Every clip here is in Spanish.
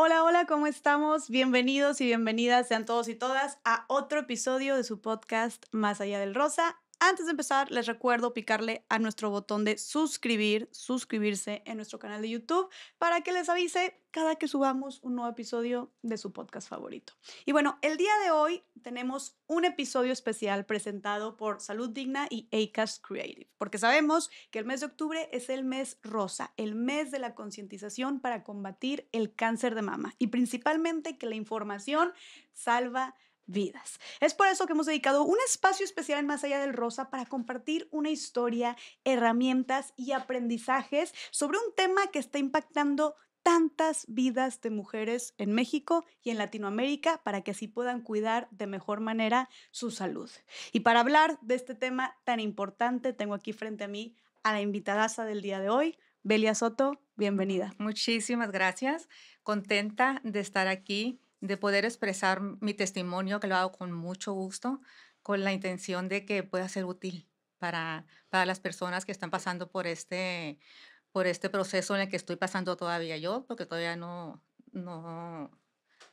Hola, hola, ¿cómo estamos? Bienvenidos y bienvenidas sean todos y todas a otro episodio de su podcast Más allá del Rosa. Antes de empezar, les recuerdo picarle a nuestro botón de suscribir, suscribirse en nuestro canal de YouTube para que les avise cada que subamos un nuevo episodio de su podcast favorito. Y bueno, el día de hoy tenemos un episodio especial presentado por Salud Digna y ACAS Creative, porque sabemos que el mes de octubre es el mes rosa, el mes de la concientización para combatir el cáncer de mama y principalmente que la información salva es por eso que hemos dedicado un espacio especial en Más Allá del Rosa para compartir una historia, herramientas y aprendizajes sobre un tema que está impactando tantas vidas de mujeres en México y en Latinoamérica para que así puedan cuidar de mejor manera su salud. Y para hablar de este tema tan importante, tengo aquí frente a mí a la invitada del día de hoy, Belia Soto. Bienvenida. Muchísimas gracias. Contenta de estar aquí de poder expresar mi testimonio, que lo hago con mucho gusto, con la intención de que pueda ser útil para, para las personas que están pasando por este, por este proceso en el que estoy pasando todavía yo, porque todavía no, no,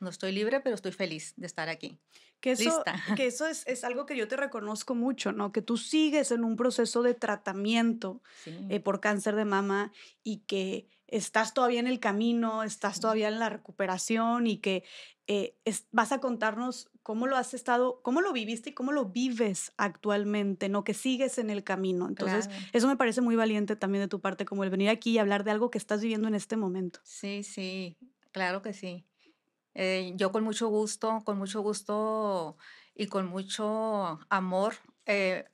no estoy libre, pero estoy feliz de estar aquí. Que eso, Que eso es, algo que yo te reconozco mucho, ¿no? Que tú sigues en un proceso de tratamiento eh, por cáncer de mama y que estás todavía en el camino, estás todavía en la recuperación y que eh, vas a contarnos cómo lo has estado, cómo lo viviste y cómo lo vives actualmente, ¿no? Que sigues en el camino. Entonces, eso me parece muy valiente también de tu parte, como el venir aquí y hablar de algo que estás viviendo en este momento. Sí, sí, claro que sí. Eh, yo con mucho gusto, con mucho gusto y con mucho amor eh,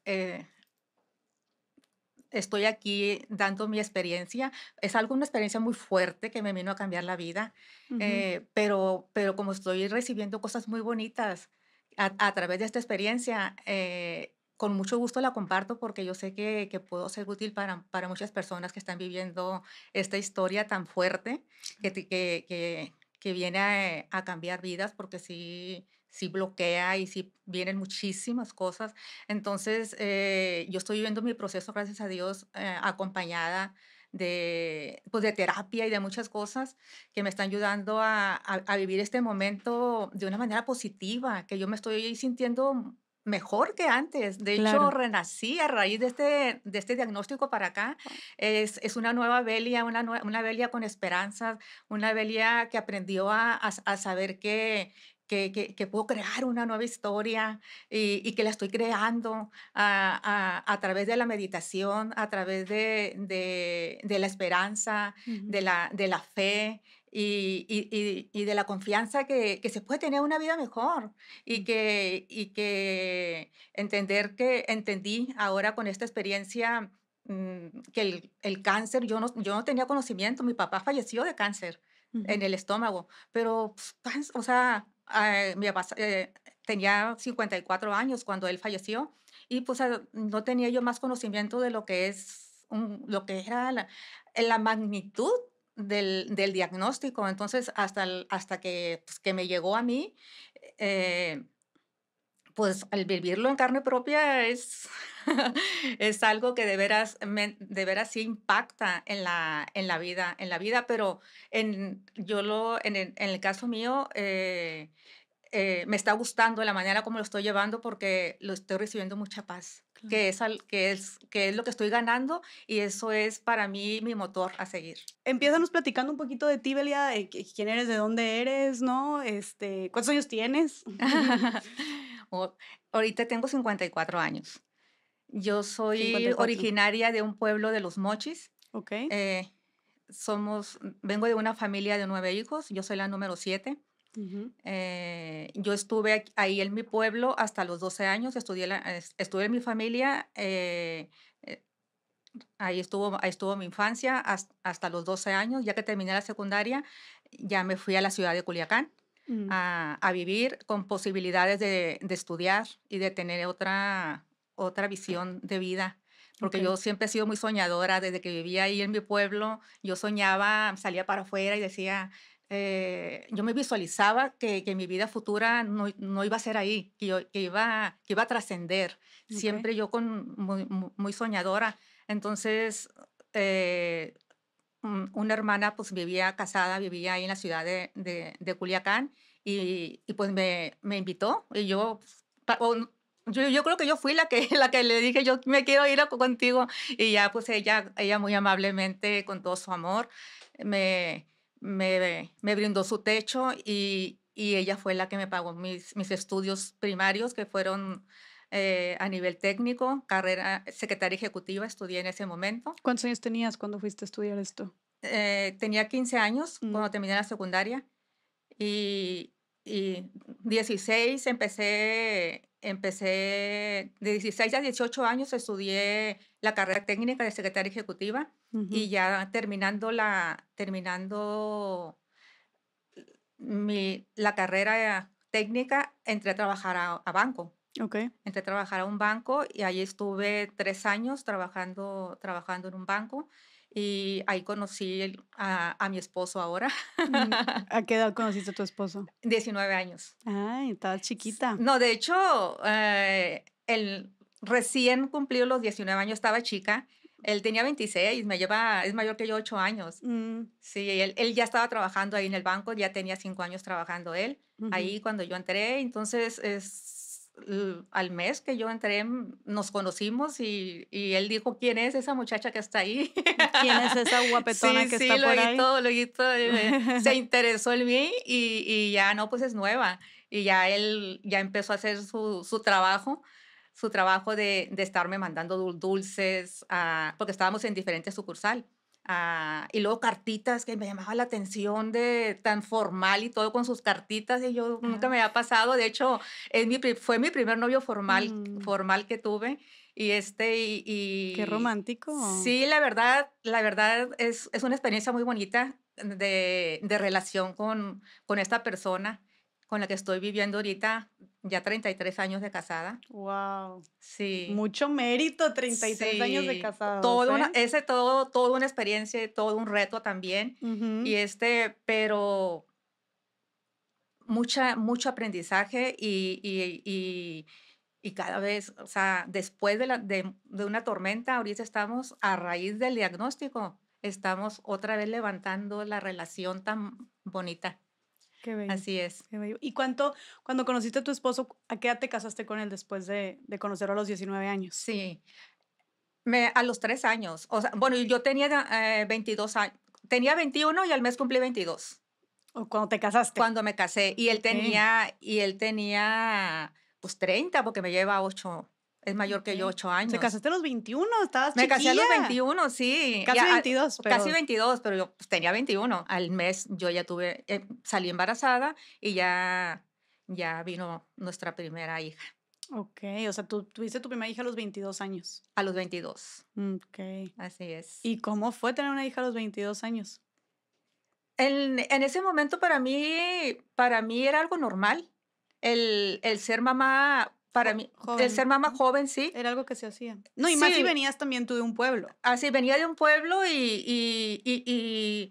estoy aquí dando mi experiencia. Es algo, una experiencia muy fuerte que me vino a cambiar la vida, eh, pero, pero como estoy recibiendo cosas muy bonitas a, través de esta experiencia, eh, con mucho gusto la comparto porque yo sé que, que puedo ser útil para, para, muchas personas que están viviendo esta historia tan fuerte que, que, que, viene a cambiar vidas porque sí si bloquea y si vienen muchísimas cosas. Entonces, eh, yo estoy viviendo mi proceso, gracias a Dios, eh, acompañada de, pues de terapia y de muchas cosas que me están ayudando a, vivir este momento de una manera positiva, que yo me estoy sintiendo mejor que antes. De hecho, renací a raíz de este, de este diagnóstico para acá. Ah. Es, una nueva velia, una, una Belia con esperanzas, una velia que aprendió a, a saber que que, puedo crear una nueva historia y, que la estoy creando a, través de la meditación, a través de, la esperanza, de, la, de la fe. Y, de la confianza que, se puede tener una vida mejor y mm. que, que entender que entendí ahora con esta experiencia mm, que el, cáncer, yo no, yo no tenía conocimiento, mi papá falleció de cáncer en el estómago, pero, pues, o sea, eh, mi eh, tenía 54 años cuando él falleció y pues eh, no tenía yo más conocimiento de lo que es lo que era la, la magnitud del, diagnóstico. Entonces, hasta, hasta que, pues, que me llegó a mí, pues al vivirlo en carne propia es, es algo que de veras, de veras sí impacta en la, en la vida, en la vida, pero en, yo lo, en, el, caso mío eh, eh, me está gustando la manera como lo estoy llevando porque lo estoy recibiendo mucha paz, que, es al, que, es, que es lo que estoy ganando y eso es para mí mi motor a seguir. Empiezanos platicando un poquito de ti, Belia, quién eres, de dónde eres, ¿no? Este, ¿Cuántos años tienes? ahorita tengo 54 años. Yo soy originaria de un pueblo de los Mochis. Ok. Eh, somos, vengo de una familia de nueve hijos, yo soy la número siete. Eh, yo estuve ahí en mi pueblo hasta los 12 años, estudié estuve en mi familia, eh, ahí, estuvo, estuvo mi infancia hasta, los 12 años, ya que terminé la secundaria, ya me fui a la ciudad de Culiacán. Mm. a, vivir con posibilidades de, estudiar y de tener otra, otra visión de vida. Porque yo siempre he sido muy soñadora, desde que vivía ahí en mi pueblo, yo soñaba, salía para afuera y decía, eh, yo me visualizaba que, mi vida futura no, iba a ser ahí, que, yo, iba, que iba a trascender. Siempre yo con, muy, soñadora. Entonces, eh, Mm, una hermana pues vivía casada, vivía ahí en la ciudad de, de, Culiacán y, pues me, me invitó y pues, yo, yo, creo que yo fui la que, la que le dije, yo me quiero ir contigo y ya pues ella, ella muy amablemente, con todo su amor, me, me, me brindó su techo y, ella fue la que me pagó mis, mis estudios primarios que fueron eh, a nivel técnico, carrera secretaria ejecutiva, estudié en ese momento. ¿Cuántos años tenías cuando fuiste a estudiar esto? Eh, tenía 15 años mm. cuando terminé la secundaria y, y 16 empecé, empecé, de 16 a 18 años estudié la carrera técnica de secretaria ejecutiva y ya terminando la, terminando la carrera técnica entré a trabajar a banco. Okay. Entré a trabajar a un banco y ahí estuve tres años trabajando, trabajando en un banco y ahí conocí a, mi esposo ahora. Mm, ¿A qué edad conociste a tu esposo? 19 años. Ay, estaba chiquita. No, de hecho, eh, él recién cumplió los 19 años, estaba chica. Él tenía 26, me lleva, es mayor que yo 8 años. Mm. Sí, él, ya estaba trabajando ahí en el banco, ya tenía 5 años trabajando él, ahí cuando yo entré. Entonces, es, al mes que yo entré, nos conocimos y, él dijo, ¿quién es esa muchacha que está ahí? ¿Quién es esa guapetona que está por ahí? Todo, lo se interesó en mí y, ya no, pues es nueva. Y ya él ya empezó a hacer su, trabajo, su trabajo de, de, estarme mandando dulces, porque estábamos en diferente sucursal. Ah, y luego cartitas que me llamaba la atención de tan formal y todo con sus cartitas y yo nunca me había pasado de hecho es mi, fue mi primer novio formal mm. formal que tuve y este y, qué romántico sí la verdad la verdad es, una experiencia muy bonita de, relación con, con esta persona con la que estoy viviendo ahorita, ya 33 años de casada. ¡Wow! Sí. Mucho mérito, 33 años de casada. Todo ¿eh? ese todo, toda una experiencia, todo un reto también. Y este, pero mucha, mucho aprendizaje y, y, y, cada vez, o sea, después la, de, de una tormenta, ahorita estamos a raíz del diagnóstico, estamos otra vez levantando la relación tan bonita. Qué bello. Así es. ¿Y cuánto, cuando conociste a tu esposo, a qué edad te casaste con él después de, conocer conocerlo a los 19 años? Sí. Me, a los tres años. O sea, bueno, yo tenía 22 eh, años. Tenía 21 y al mes cumplí 22. ¿O cuando te casaste? Cuando me casé. Y él tenía, y él tenía pues 30 porque me lleva 8, es mayor que yo, ocho años. ¿Te casaste a los 21? Estabas Me casé a los 21, sí. Casi 22. Ah, pero... Casi 22, pero yo pues, tenía 21. Al mes yo ya tuve, eh, salí embarazada y ya, ya vino nuestra primera hija. Ok, o sea, tú tuviste tu primera hija a los 22 años. A los 22. Ok. Así es. ¿Y cómo fue tener una hija a los 22 años? En, ese momento para mí, para mí era algo normal. El, el ser mamá para mí, el ser mamá joven, sí. Era algo que se hacía. No, y más si venías también tú de un pueblo. Así, venía de un pueblo y, y, y,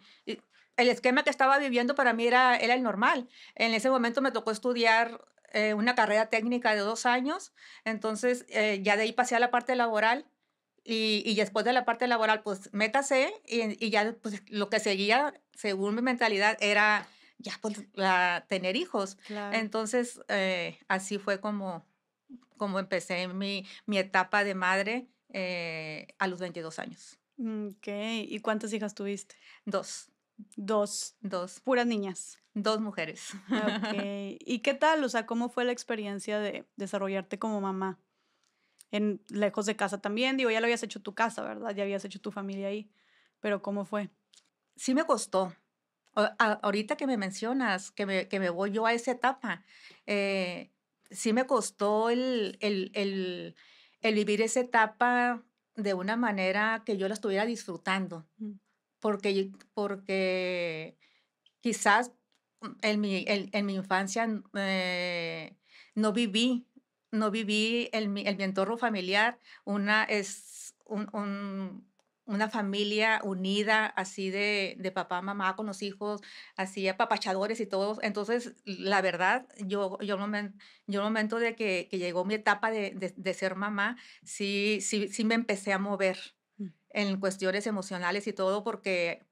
el esquema que estaba viviendo para mí era, era el normal. En ese momento me tocó estudiar eh, una carrera técnica de dos años, entonces eh, ya de ahí pasé a la parte laboral. Y, y, después de la parte laboral, pues métase y, y ya pues, lo que seguía, según mi mentalidad, era ya pues, la, tener hijos. Entonces, eh, así fue como, como empecé mi, mi etapa de madre eh, a los 22 años. Mm, ok, ¿y cuántas hijas tuviste? Dos. Dos. Dos. Puras niñas. Dos mujeres. Ah, ok, ¿y qué tal? O sea, ¿cómo fue la experiencia de desarrollarte como mamá? En, lejos de casa también, digo, ya lo habías hecho tu casa, ¿verdad? Ya habías hecho tu familia ahí, pero ¿cómo fue? Sí me costó, ahorita que me mencionas, que me, que me voy yo a esa etapa, eh, sí me costó el, el, el, vivir esa etapa de una manera que yo la estuviera disfrutando, porque, porque quizás mm, en mi, en, mi infancia eh, no viví, no viví el mi, entorno familiar una, es, un una familia unida, así de, papá, mamá con los hijos, así apapachadores y todos. Entonces, la verdad, yo, yo, yo el momento de que, llegó mi etapa de, de, ser mamá, sí, sí, sí me empecé a mover mm. en cuestiones emocionales y todo porque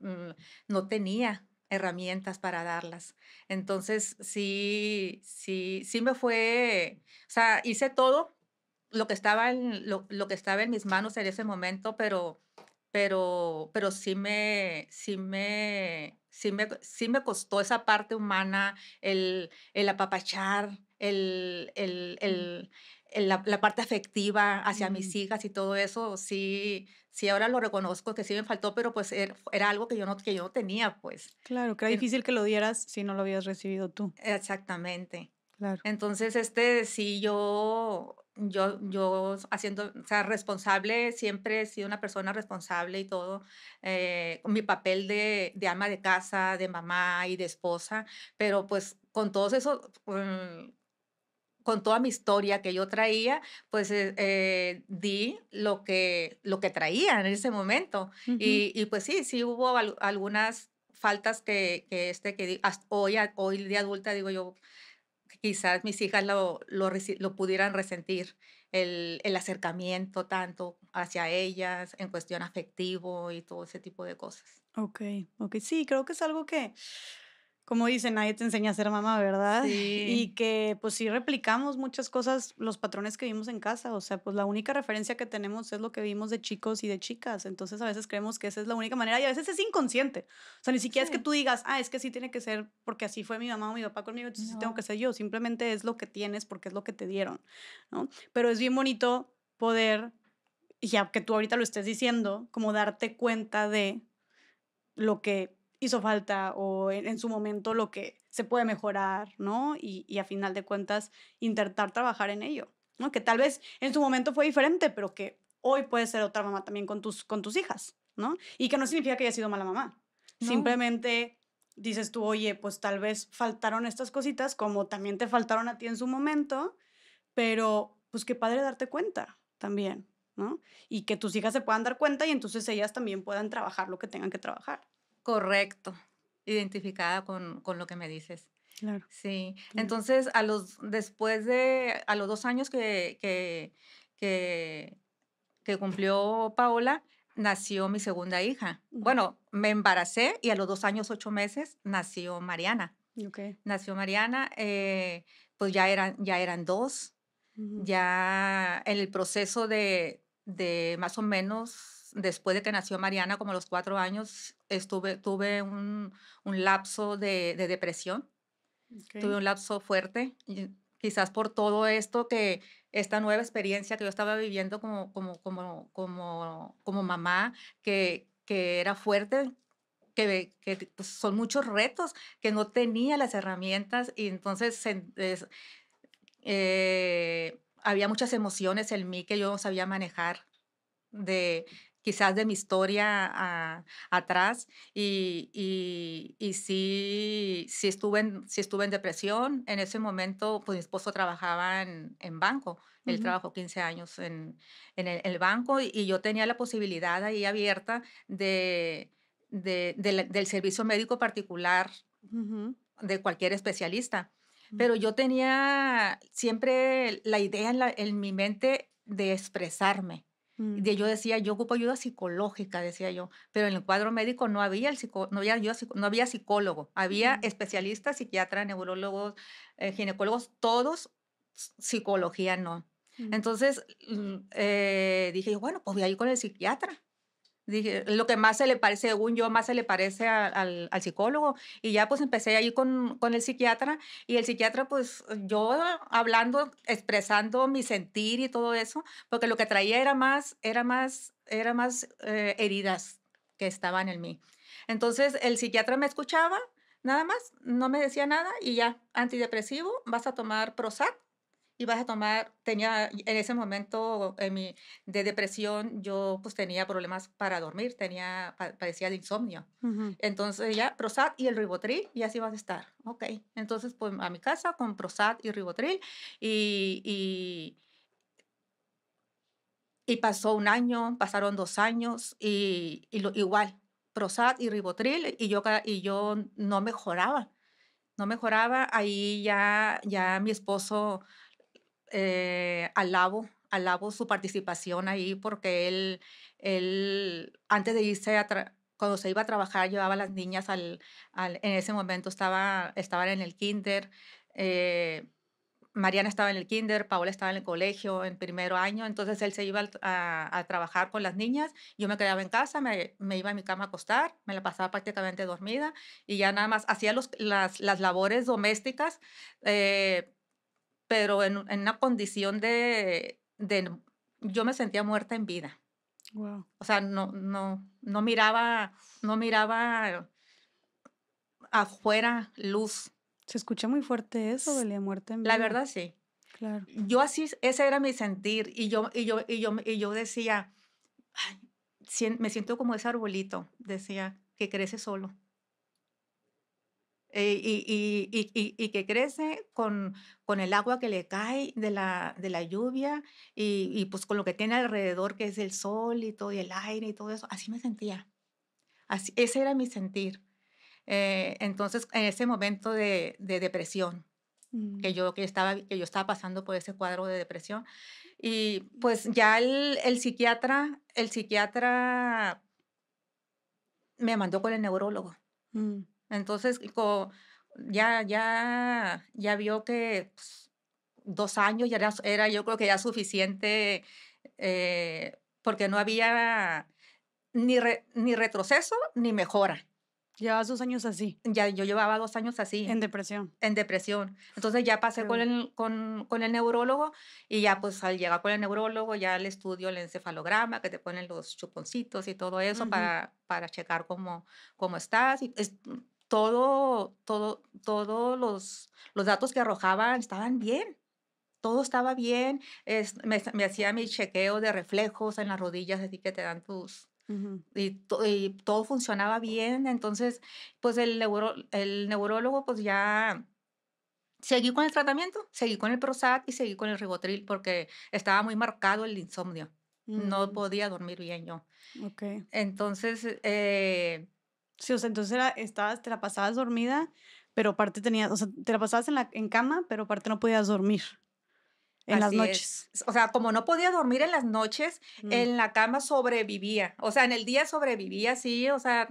mm, no tenía herramientas para darlas. Entonces, sí, sí, sí me fue, o sea, hice todo lo que estaba en, lo, que estaba en mis manos en ese momento, pero, pero, pero sí me, sí me, sí me, sí me costó esa parte humana, el, el apapachar, el, el, mm. el la, parte afectiva hacia mis mm. hijas y todo eso, sí, sí ahora lo reconozco que sí me faltó, pero pues era, algo que yo, no, que yo tenía, pues. Claro, que era difícil que lo dieras si no lo habías recibido tú. Exactamente. Claro. Entonces, este, sí, yo yo, yo haciendo, o sea, responsable, siempre he sido una persona responsable y todo, eh, mi papel de, de, ama de casa, de mamá y de esposa, pero pues con todos eso, mm, con toda mi historia que yo traía, pues eh, eh, di lo que, lo que traía en ese momento. y, pues sí, sí hubo algunas faltas que, este, que hoy, hoy de adulta digo yo, quizás mis hijas lo, pudieran resentir, el, el, acercamiento tanto hacia ellas en cuestión afectivo y todo ese tipo de cosas. Ok, ok, sí, creo que es algo que como dicen, nadie te enseña a ser mamá, ¿verdad? Y que pues sí replicamos muchas cosas, los patrones que vimos en casa, o sea, pues la única referencia que tenemos es lo que vimos de chicos y de chicas, entonces a veces creemos que esa es la única manera y a veces es inconsciente, o sea, ni siquiera es que tú digas, ah, es que sí tiene que ser porque así fue mi mamá o mi papá conmigo, entonces sí tengo que ser yo, simplemente es lo que tienes porque es lo que te dieron, ¿no? Pero es bien bonito poder, ya que tú ahorita lo estés diciendo, como darte cuenta de lo que hizo falta o en, su momento lo que se puede mejorar, ¿no? Y, a final de cuentas, intentar trabajar en ello, ¿no? Que tal vez en su momento fue diferente, pero que hoy puede ser otra mamá también con tus, con tus hijas, ¿no? Y que no significa que haya sido mala mamá. Simplemente dices tú, oye, pues tal vez faltaron estas cositas, como también te faltaron a ti en su momento, pero pues qué padre darte cuenta también, ¿no? Y que tus hijas se puedan dar cuenta y entonces ellas también puedan trabajar lo que tengan que trabajar. Correcto, identificada con, lo que me dices. Claro. Sí. Entonces, a los, después de, a los dos años que, que, cumplió Paola, nació mi segunda hija. Bueno, me embaracé y a los dos años, ocho meses, nació Mariana. Okay. Nació Mariana, eh, pues ya eran, ya eran dos. Ya en el proceso de, de más o menos después de que nació Mariana, como los cuatro años, estuve, tuve un, un lapso de, depresión, tuve un lapso fuerte, quizás por todo esto que esta nueva experiencia que yo estaba viviendo como, como, como, como, como mamá, que, que era fuerte, que, que pues, son muchos retos, que no tenía las herramientas y entonces eh, había muchas emociones en mí que yo no sabía manejar de quizás de mi historia atrás y, y, sí, estuve en, estuve en depresión. En ese momento, pues mi esposo trabajaba en, banco, él trabajó 15 años en, el, banco y, yo tenía la posibilidad ahí abierta de, del servicio médico particular de cualquier especialista. Mm. Pero yo tenía siempre la idea en, en mi mente de expresarme Mm. yo decía, yo ocupo ayuda psicológica, decía yo, pero en el cuadro médico no había, el psico, no había, no había psicólogo, había mm. especialistas, psiquiatras, neurólogos, eh, ginecólogos, todos, psicología no. Mm. Entonces eh, dije, bueno, pues voy a ir con el psiquiatra. Dije, lo que más se le parece, según yo, más se le parece al, al, psicólogo. Y ya pues empecé ahí con, con, el psiquiatra y el psiquiatra pues yo hablando, expresando mi sentir y todo eso, porque lo que traía era más, era más, era más eh, heridas que estaban en mí. Entonces el psiquiatra me escuchaba, nada más, no me decía nada y ya, antidepresivo, vas a tomar Prozac y vas a tomar, tenía en ese momento en mi, de depresión, yo pues tenía problemas para dormir, tenía, parecía de insomnio. Entonces ya, Prozac y el Ribotril, y así vas a estar. Ok, entonces pues a mi casa con Prozac y Ribotril y, y pasó un año, pasaron dos años y, lo, igual, Prozac y Ribotril y yo, y yo no mejoraba, no mejoraba. Ahí ya, ya mi esposo eh, alabo, alabo su participación ahí porque él, él antes de irse a cuando se iba a trabajar, llevaba a las niñas al, en ese momento estaba, estaban en el kinder, eh, Mariana estaba en el kinder, Paola estaba en el colegio en primer año, entonces él se iba a, trabajar con las niñas, yo me quedaba en casa, me, iba a mi cama a acostar, me la pasaba prácticamente dormida y ya nada más hacía las, las labores domésticas, eh, pero en, en una condición de, de, yo me sentía muerta en vida. Wow. O sea, no, no, no miraba, no miraba afuera luz. Se escucha muy fuerte eso de la muerte en vida. La verdad, sí. Claro. Yo así, ese era mi sentir. Y yo, y yo, y yo, y yo decía, me siento como ese arbolito, decía, que crece solo. Eh, y, y, y, y, que crece con, con el agua que le cae de la, de la lluvia y, pues con lo que tiene alrededor, que es el sol y todo, y el aire y todo eso. Así me sentía. Así, ese era mi sentir. Eh, entonces, en ese momento de, de depresión, que, mm. yo, que, estaba, que yo estaba pasando por ese cuadro de depresión, y pues ya el, el psiquiatra, el psiquiatra me mandó con el neurólogo. Mm. Entonces, ya, ya, ya vio que pues, dos años ya era, yo creo que ya suficiente, eh, porque no había ni, ni retroceso ni mejora. llevaba dos años así. Ya, yo llevaba dos años así. En depresión. En depresión. Entonces ya pasé con, el, con, con, el neurólogo y ya pues al llegar con el neurólogo ya le estudio el encefalograma, que te ponen los chuponcitos y todo eso para, para checar cómo, cómo estás. Y todo, todo, todos los, los datos que arrojaban estaban bien. Todo estaba bien. me, hacía mi chequeo de reflejos en las rodillas, así que te dan tus... y, todo funcionaba bien. Entonces, pues el, el neurólogo, pues ya seguí con el tratamiento, seguí con el Prosat y seguí con el Ribotril porque estaba muy marcado el insomnio. No mm. podía dormir bien yo. Ok. Entonces, eh, Sí, o sea, entonces era, estabas, te la pasabas dormida, pero aparte tenías, o sea, te la pasabas en, la, en cama, pero aparte no podías dormir en las noches. O sea, como no podía dormir en las noches, mm. en la cama sobrevivía. O sea, en el día sobrevivía, sí, o sea,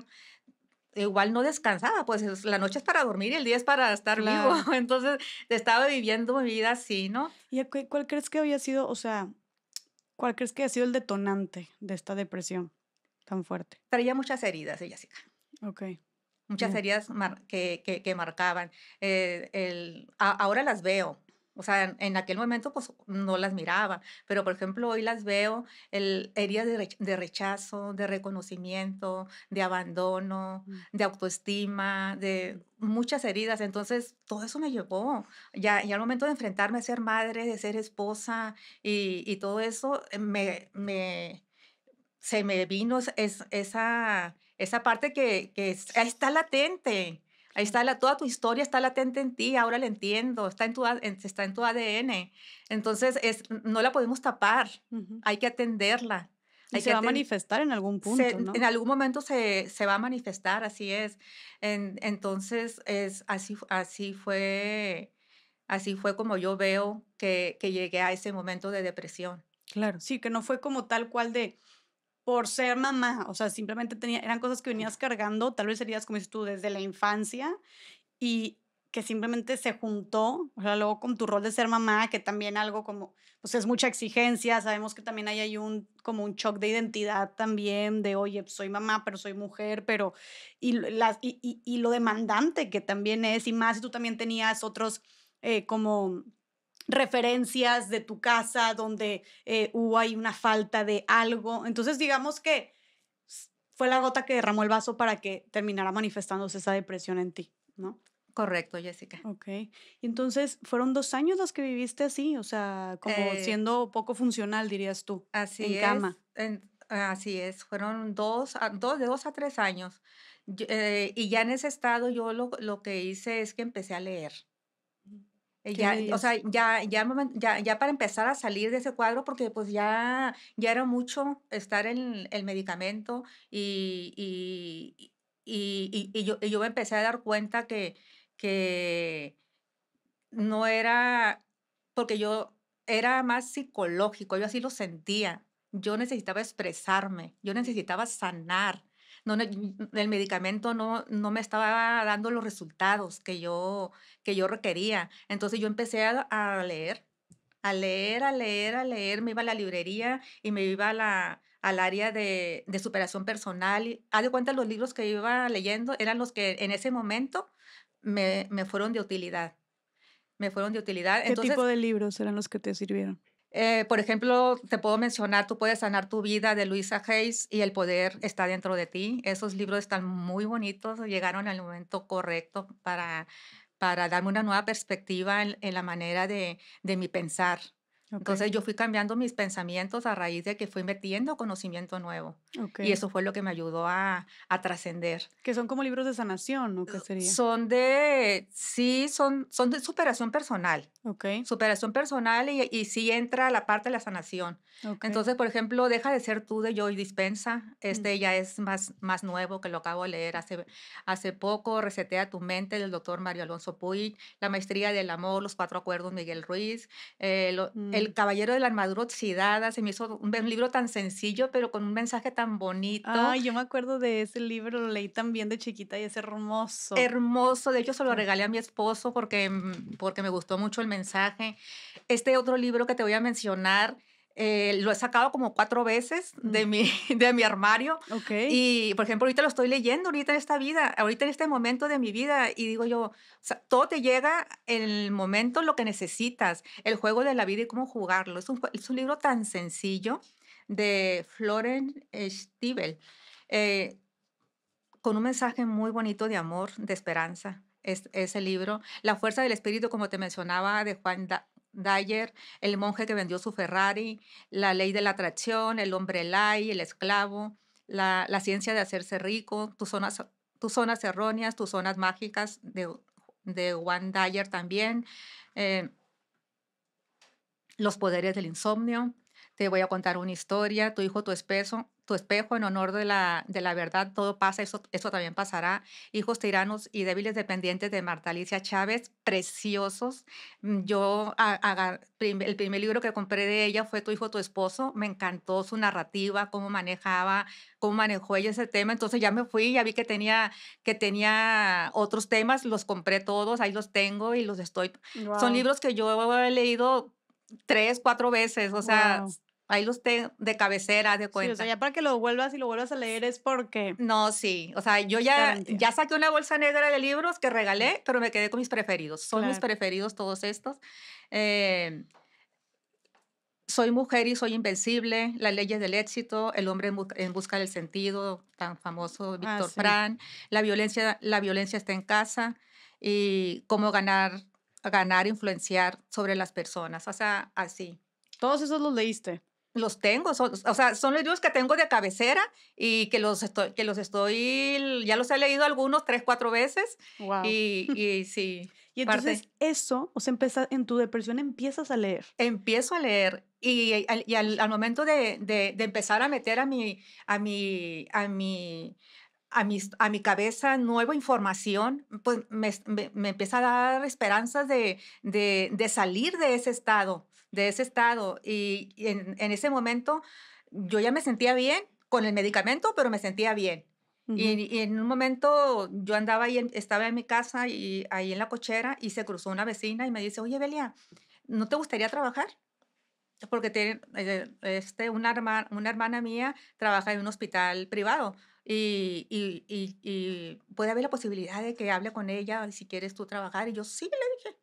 igual no descansaba, pues la noche es para dormir y el día es para estar vivo. Entonces, estaba viviendo mi vida así, ¿no? ¿Y cuál, crees que había sido, o sea, cuál crees que ha sido el detonante de esta depresión tan fuerte? Traía muchas heridas, ella sí Okay. Muchas heridas que, que, marcaban. Eh, el, ahora las veo, o sea, en, aquel momento pues no las miraba, pero por ejemplo hoy las veo, el, heridas de, rechazo, de reconocimiento, de abandono, mm. de autoestima, de muchas heridas. Entonces todo eso me llevó. Ya, ya al momento de enfrentarme a ser madre, de ser esposa y, y todo eso, eh, me, me, se me vino es, esa esa parte que, está latente. Ahí está toda tu historia, está latente en ti, ahora la entiendo, está en tu, está en tu ADN. Entonces, es, no la podemos tapar, hay que atenderla. Y se va a manifestar en algún punto, En algún momento se, se, va a manifestar, así es. En, entonces, es, así, así, fue, así fue como yo veo que, que llegué a ese momento de depresión. Claro, sí, que no fue como tal cual de por ser mamá, o sea, simplemente tenía, eran cosas que venías cargando, tal vez serías como dices tú desde la infancia y que simplemente se juntó, o sea, luego con tu rol de ser mamá, que también algo como, pues es mucha exigencia, sabemos que también hay, hay un, como un shock de identidad también, de, oye, pues, soy mamá, pero soy mujer, pero, y, las, y, lo demandante que también es, y más si tú también tenías otros, eh, como, referencias de tu casa donde eh, hubo ahí una falta de algo. Entonces, digamos que fue la gota que derramó el vaso para que terminara manifestándose esa depresión en ti, ¿no? Correcto, Jessica. Ok. Entonces, ¿fueron dos años los que viviste así? O sea, como eh, siendo poco funcional, dirías tú. Así en es. Cama. así es. Fueron dos, dos, de dos a tres años. Eh, y ya en ese estado yo lo que hice es que empecé a leer. Eh, ya, o sea, ya, ya, ya, para empezar a salir de ese cuadro, porque pues ya, ya era mucho estar en el medicamento y, y, yo, me empecé a dar cuenta que, que no era, porque yo era más psicológico, yo así lo sentía, yo necesitaba expresarme, yo necesitaba sanar, no, el medicamento no, no me estaba dando los resultados que yo, que yo requería. Entonces yo empecé a, leer, a leer, a leer, a leer. Me iba a la librería y me iba a la, al área de, de superación personal. Y, haz de cuenta, los libros que iba leyendo eran los que en ese momento me, fueron de utilidad. Me fueron de utilidad. ¿Qué tipo de libros eran los que te sirvieron? Eh, por ejemplo, te puedo mencionar Tú puedes sanar tu vida de Luisa Hayes y El poder está dentro de ti. Esos libros están muy bonitos, llegaron al momento correcto para, para darme una nueva perspectiva en, en la manera de, de mi pensar. Entonces yo fui cambiando mis pensamientos a raíz de que fui metiendo conocimiento nuevo. Y eso fue lo que me ayudó a, a trascender. Que son como libros de sanación, ¿no? ¿Qué sería? Son de, sí, son, son de superación personal. Okay. Superación personal y, y sí entra la parte de la sanación. Entonces, por ejemplo, Deja de ser tú de yo y Dispensa. Mm. Este ya es más, más nuevo que lo acabo de leer hace, hace poco. Resetea tu mente del doctor Mario Alonso Puig La maestría del amor, los cuatro acuerdos Miguel Ruiz. Eh, el el Caballero de la Armadura Oxidada, se me hizo un, libro tan sencillo, pero con un mensaje tan bonito. Ay, yo me acuerdo de ese libro, lo leí también de chiquita y es hermoso. Hermoso, de hecho se lo regalé a mi esposo porque, mm, porque me gustó mucho el mensaje. Este otro libro que te voy a mencionar, eh, lo he sacado como cuatro veces de, mm. mi, de mi armario. Y, por ejemplo, ahorita lo estoy leyendo, ahorita en esta vida, ahorita en este momento de mi vida. Y digo yo, todo te llega en el momento, lo que necesitas, el juego de la vida y cómo jugarlo. Es un, es un libro tan sencillo de Floren Stiebel, eh, con un mensaje muy bonito de amor, de esperanza. Es, ese libro, La fuerza del espíritu, como te mencionaba, de Juan Dyer, El monje que vendió su Ferrari, La ley de la atracción, El hombre lay, El esclavo, la, la, ciencia de hacerse rico, tus zonas, tus zonas erróneas, tus zonas mágicas de, de Juan Dyer también, eh, Los poderes del insomnio, Te voy a contar una historia, Tu hijo, tu esposo espejo en honor de la, de la verdad, todo pasa, eso, eso también pasará. Hijos tiranos y débiles dependientes de Marta Alicia Chávez, preciosos. Mm, yo, el primer libro que compré de ella fue Tu hijo, tu esposo. Me encantó su narrativa, cómo manejaba, cómo manejó ella ese tema. Entonces ya me fui, ya vi que tenía, que tenía otros temas, los compré todos, ahí los tengo y los estoy. Son libros que yo he leído tres, cuatro veces, o sea, Ahí los tengo de cabecera, de cuenta. Sí, o sea, ya para que lo vuelvas y lo vuelvas a leer es porque... No, sí. O sea, yo ya, ya saqué una bolsa negra de libros que regalé, pero me quedé con mis preferidos. Son mis preferidos todos estos. Eh, soy mujer y soy invencible, Las leyes del éxito, El hombre en busca del sentido, tan famoso ah, Víctor Fran, la violencia, la violencia está en casa y cómo ganar, ganar, influenciar sobre las personas, o sea, así. Todos esos los leíste los tengo, o sea, son los libros que tengo de cabecera y que los estoy, que los estoy ya los he leído algunos tres, cuatro veces. Y, y sí. y entonces eso, o sea, empieza, en tu depresión empiezas a leer. Empiezo a leer y, al, momento de, de, empezar a meter a mi, a mi, a mi, a a mi cabeza nueva información, pues me, me, empieza a dar esperanzas de, de salir de ese estado de ese estado. Y, en, ese momento yo ya me sentía bien con el medicamento, pero me sentía bien. y, en un momento yo andaba ahí, estaba en mi casa y ahí en la cochera y se cruzó una vecina y me dice, oye, Belia, ¿no te gustaría trabajar? porque tiene, eh, este, una, hermana, una hermana mía trabaja en un hospital privado y, y, puede haber la posibilidad de que hable con ella si quieres tú trabajar. Y yo sí, le dije.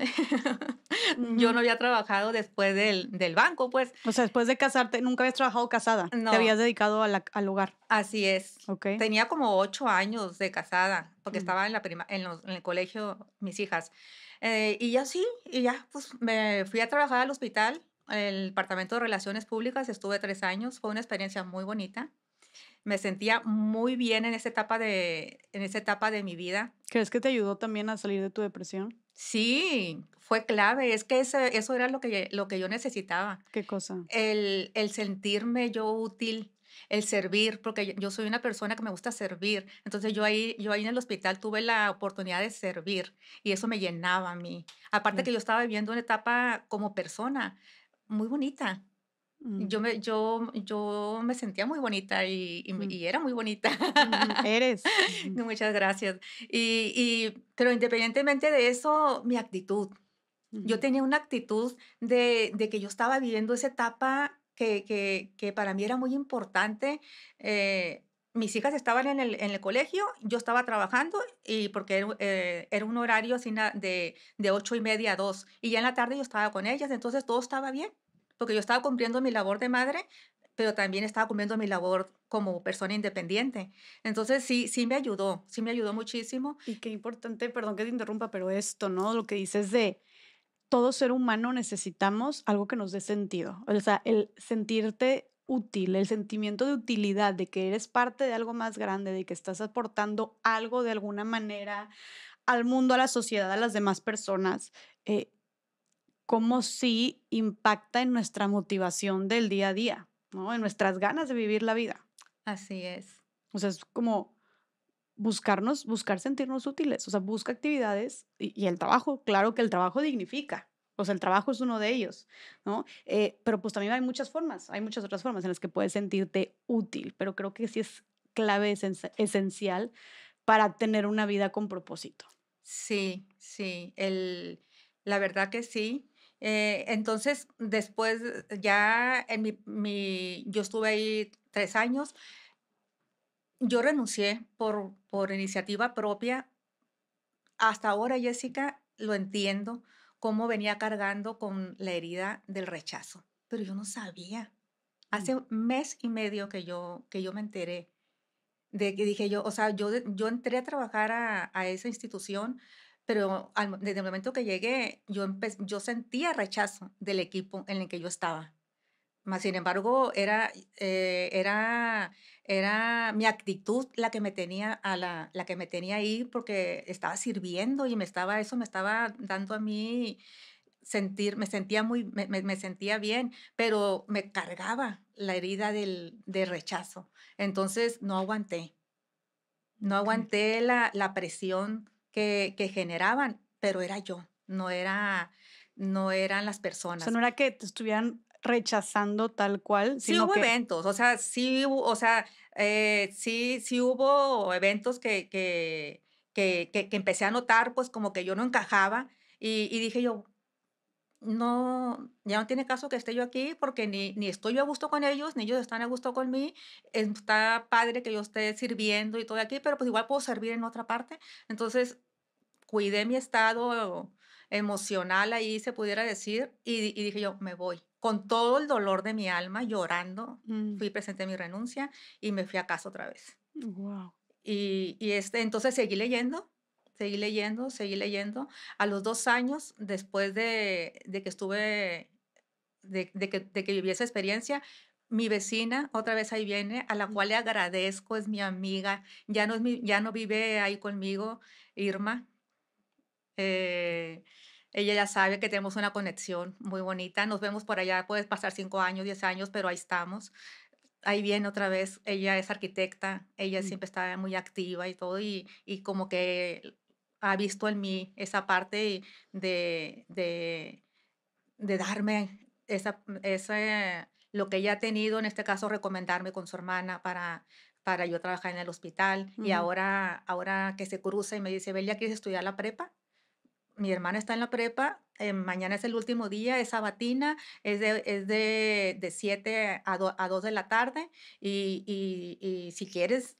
yo no había trabajado después del, del, banco, pues. O sea, después de casarte, nunca habías trabajado casada. No. Te habías dedicado al hogar. Así es. Okay. Tenía como ocho años de casada, porque mm. estaba en, la en, en, el colegio mis hijas. Eh, y ya sí, y ya, pues me fui a trabajar al hospital, el Departamento de Relaciones Públicas, estuve tres años, fue una experiencia muy bonita me sentía muy bien en esa etapa de, en etapa de mi vida. ¿Crees que te ayudó también a salir de tu depresión? Sí, fue clave. Es que eso era lo que, lo que yo necesitaba. ¿Qué cosa? El, sentirme yo útil, el servir, porque yo soy una persona que me gusta servir. Entonces yo ahí, yo ahí en el hospital tuve la oportunidad de servir y eso me llenaba a mí. Aparte mm. que yo estaba viviendo una etapa como persona muy bonita. Mm. Yo, me, sentía muy bonita y, mm. era muy bonita. Mm, eres. Muchas gracias. Y, pero independientemente de eso, mi actitud. Yo tenía una actitud de, que yo estaba viviendo esa etapa que, que, para mí era muy importante. Eh, mis hijas estaban en el, colegio, yo estaba trabajando y porque era, eh, un horario de, ocho y media a dos y ya en la tarde yo estaba con ellas, entonces todo estaba bien porque yo estaba cumpliendo mi labor de madre, pero también estaba cumpliendo mi labor como persona independiente. Entonces sí, sí me ayudó, sí me ayudó muchísimo. Y qué importante, perdón que te interrumpa, pero esto, ¿no? Lo que dices de todo ser humano necesitamos algo que nos dé sentido, o sea, el sentirte útil, el sentimiento de utilidad, de que eres parte de algo más grande, de que estás aportando algo de alguna manera al mundo, a la sociedad, a las demás personas. Eh, cómo sí impacta en nuestra motivación del día a día, ¿no? En nuestras ganas de vivir la vida. Así es. O sea, es como buscarnos, buscar sentirnos útiles, o sea, busca actividades y, el trabajo, claro que el trabajo dignifica, o sea, el trabajo es uno de ellos, ¿no? Eh, pero pues también hay muchas formas, hay muchas otras formas en las que puedes sentirte útil, pero creo que sí es clave esencial para tener una vida con propósito. Sí, sí, la verdad que sí. Eh, entonces, después ya en mi, yo estuve ahí tres años. Yo renuncié por, por iniciativa propia. Hasta ahora, Jessica, lo entiendo, cómo venía cargando con la herida del rechazo. Pero yo no sabía. Mm. Hace un mes y medio que yo, que yo me enteré de que dije yo, o sea, yo, yo entré a trabajar a esa institución pero desde el momento que llegué, yo, sentía rechazo del equipo en el que yo estaba. Mas, sin embargo, era, eh, era, era mi actitud la que me tenía a que me tenía ahí porque estaba sirviendo y me estaba, eso me estaba dando a mí sentir, me sentía muy, me, sentía bien, pero me cargaba la herida del, rechazo. Entonces no aguanté, no aguanté la, la presión que, generaban, pero era yo, no, era, no eran las personas. O sea, no era que te estuvieran rechazando tal cual. sí hubo eventos, o sea, sí, o sea, eh, sí, sí hubo eventos que, que, empecé a notar, pues como que yo no encajaba y dije yo, no, ya no tiene caso que esté yo aquí porque ni, ni estoy yo a gusto con ellos, ni ellos están a gusto con mí. Está padre que yo esté sirviendo y todo aquí, pero pues igual puedo servir en otra parte. Entonces, cuidé mi estado emocional ahí, se pudiera decir, y, dije yo, me voy. Con todo el dolor de mi alma, llorando, mm. fui presente mi renuncia y me fui a casa otra vez. Wow. Y, y este, entonces seguí leyendo, seguí leyendo, seguí leyendo. A los dos años, después de, de que estuve, de, que, de que viví esa experiencia, mi vecina, otra vez ahí viene, a la cual le agradezco, es mi amiga, ya no, ya no vive ahí conmigo, Irma. Eh, ella ya sabe que tenemos una conexión muy bonita, nos vemos por allá, puedes pasar cinco años, diez años, pero ahí estamos. Ahí viene otra vez, ella es arquitecta, ella mm. siempre está muy activa y todo, y, y como que ha visto en mí esa parte de, darme esa, ese, lo que ella ha tenido, en este caso recomendarme con su hermana para, para yo trabajar en el hospital. Y ahora, ahora que se cruza y me dice, bella ¿quieres estudiar la prepa? Mi hermana está en la prepa, eh, mañana es el último día, es sabatina, es de, de, de 7 a, 2 de la tarde y, y si quieres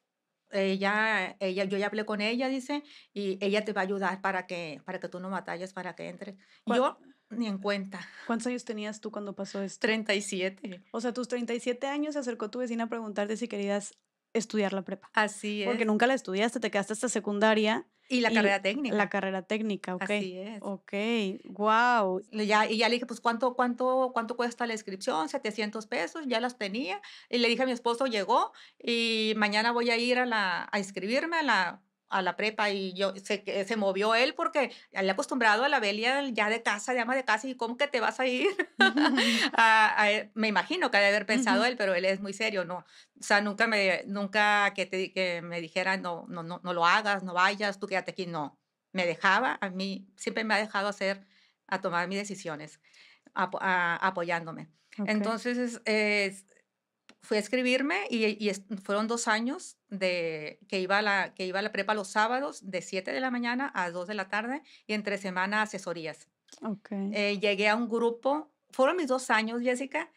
ella, ella, yo ya hablé con ella, dice, y ella te va a ayudar para que, para que tú no batalles, para que entres. Yo ni en cuenta. ¿Cuántos años tenías tú cuando pasó esto? 37. O sea, tus 37 años se acercó tu vecina a preguntarte si querías estudiar la prepa. Así es. Porque nunca la estudiaste, te quedaste hasta secundaria y la carrera técnica. La carrera técnica, ok. Así es. Ok, wow. Y ya, y ya le dije, pues, ¿cuánto, cuánto, ¿cuánto cuesta la inscripción? 700 pesos, ya las tenía. Y le dije a mi esposo, llegó y mañana voy a ir a, la, a inscribirme a la a la prepa y yo se, se movió él porque le acostumbrado a la Belia ya de casa, de ama de casa, y cómo que te vas a ir. a, ah, ah, eh, me imagino que ha haber pensado él, pero él es muy serio, ¿no? O sea, nunca me, nunca que, te, que me dijera, no, no, no, no lo hagas, no vayas, tú quédate aquí, no. Me dejaba, a mí siempre me ha dejado hacer, a tomar mis decisiones, ah, apoyándome. Entonces, es, es fui a escribirme y, fueron dos años de que iba, a la, que iba la prepa los sábados de 7 de la mañana a 2 de la tarde y entre semana asesorías. Eh, llegué a un grupo, fueron mis dos años, Jessica,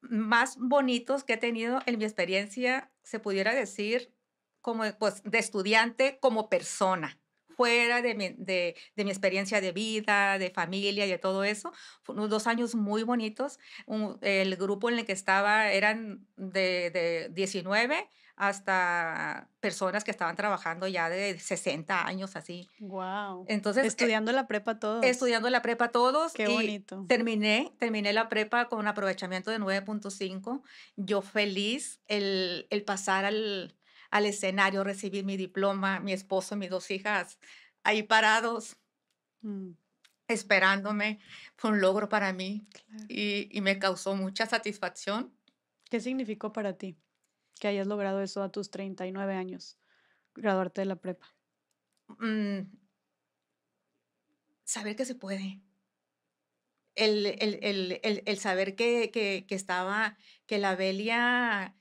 más bonitos que he tenido en mi experiencia, se pudiera decir, como pues, de estudiante, como persona fuera de mi, de, de mi, experiencia de vida, de familia y de todo eso. Fueron dos años muy bonitos. el grupo en el que estaba eran de, de 19 hasta personas que estaban trabajando ya de 60 años así. Wow. Entonces eh, estudiando la prepa todos. Estudiando la prepa todos. Qué bonito. Terminé, terminé la prepa con un aprovechamiento de 9.5. Yo feliz el, el pasar al al escenario, recibir mi diploma, mi esposo, mis dos hijas ahí parados, mm. esperándome. Fue un logro para mí y, me causó mucha satisfacción. ¿Qué significó para ti que hayas logrado eso a tus 39 años, graduarte de la prepa? Mm. saber que se puede. El, el, el, saber que, que, estaba, que la Belia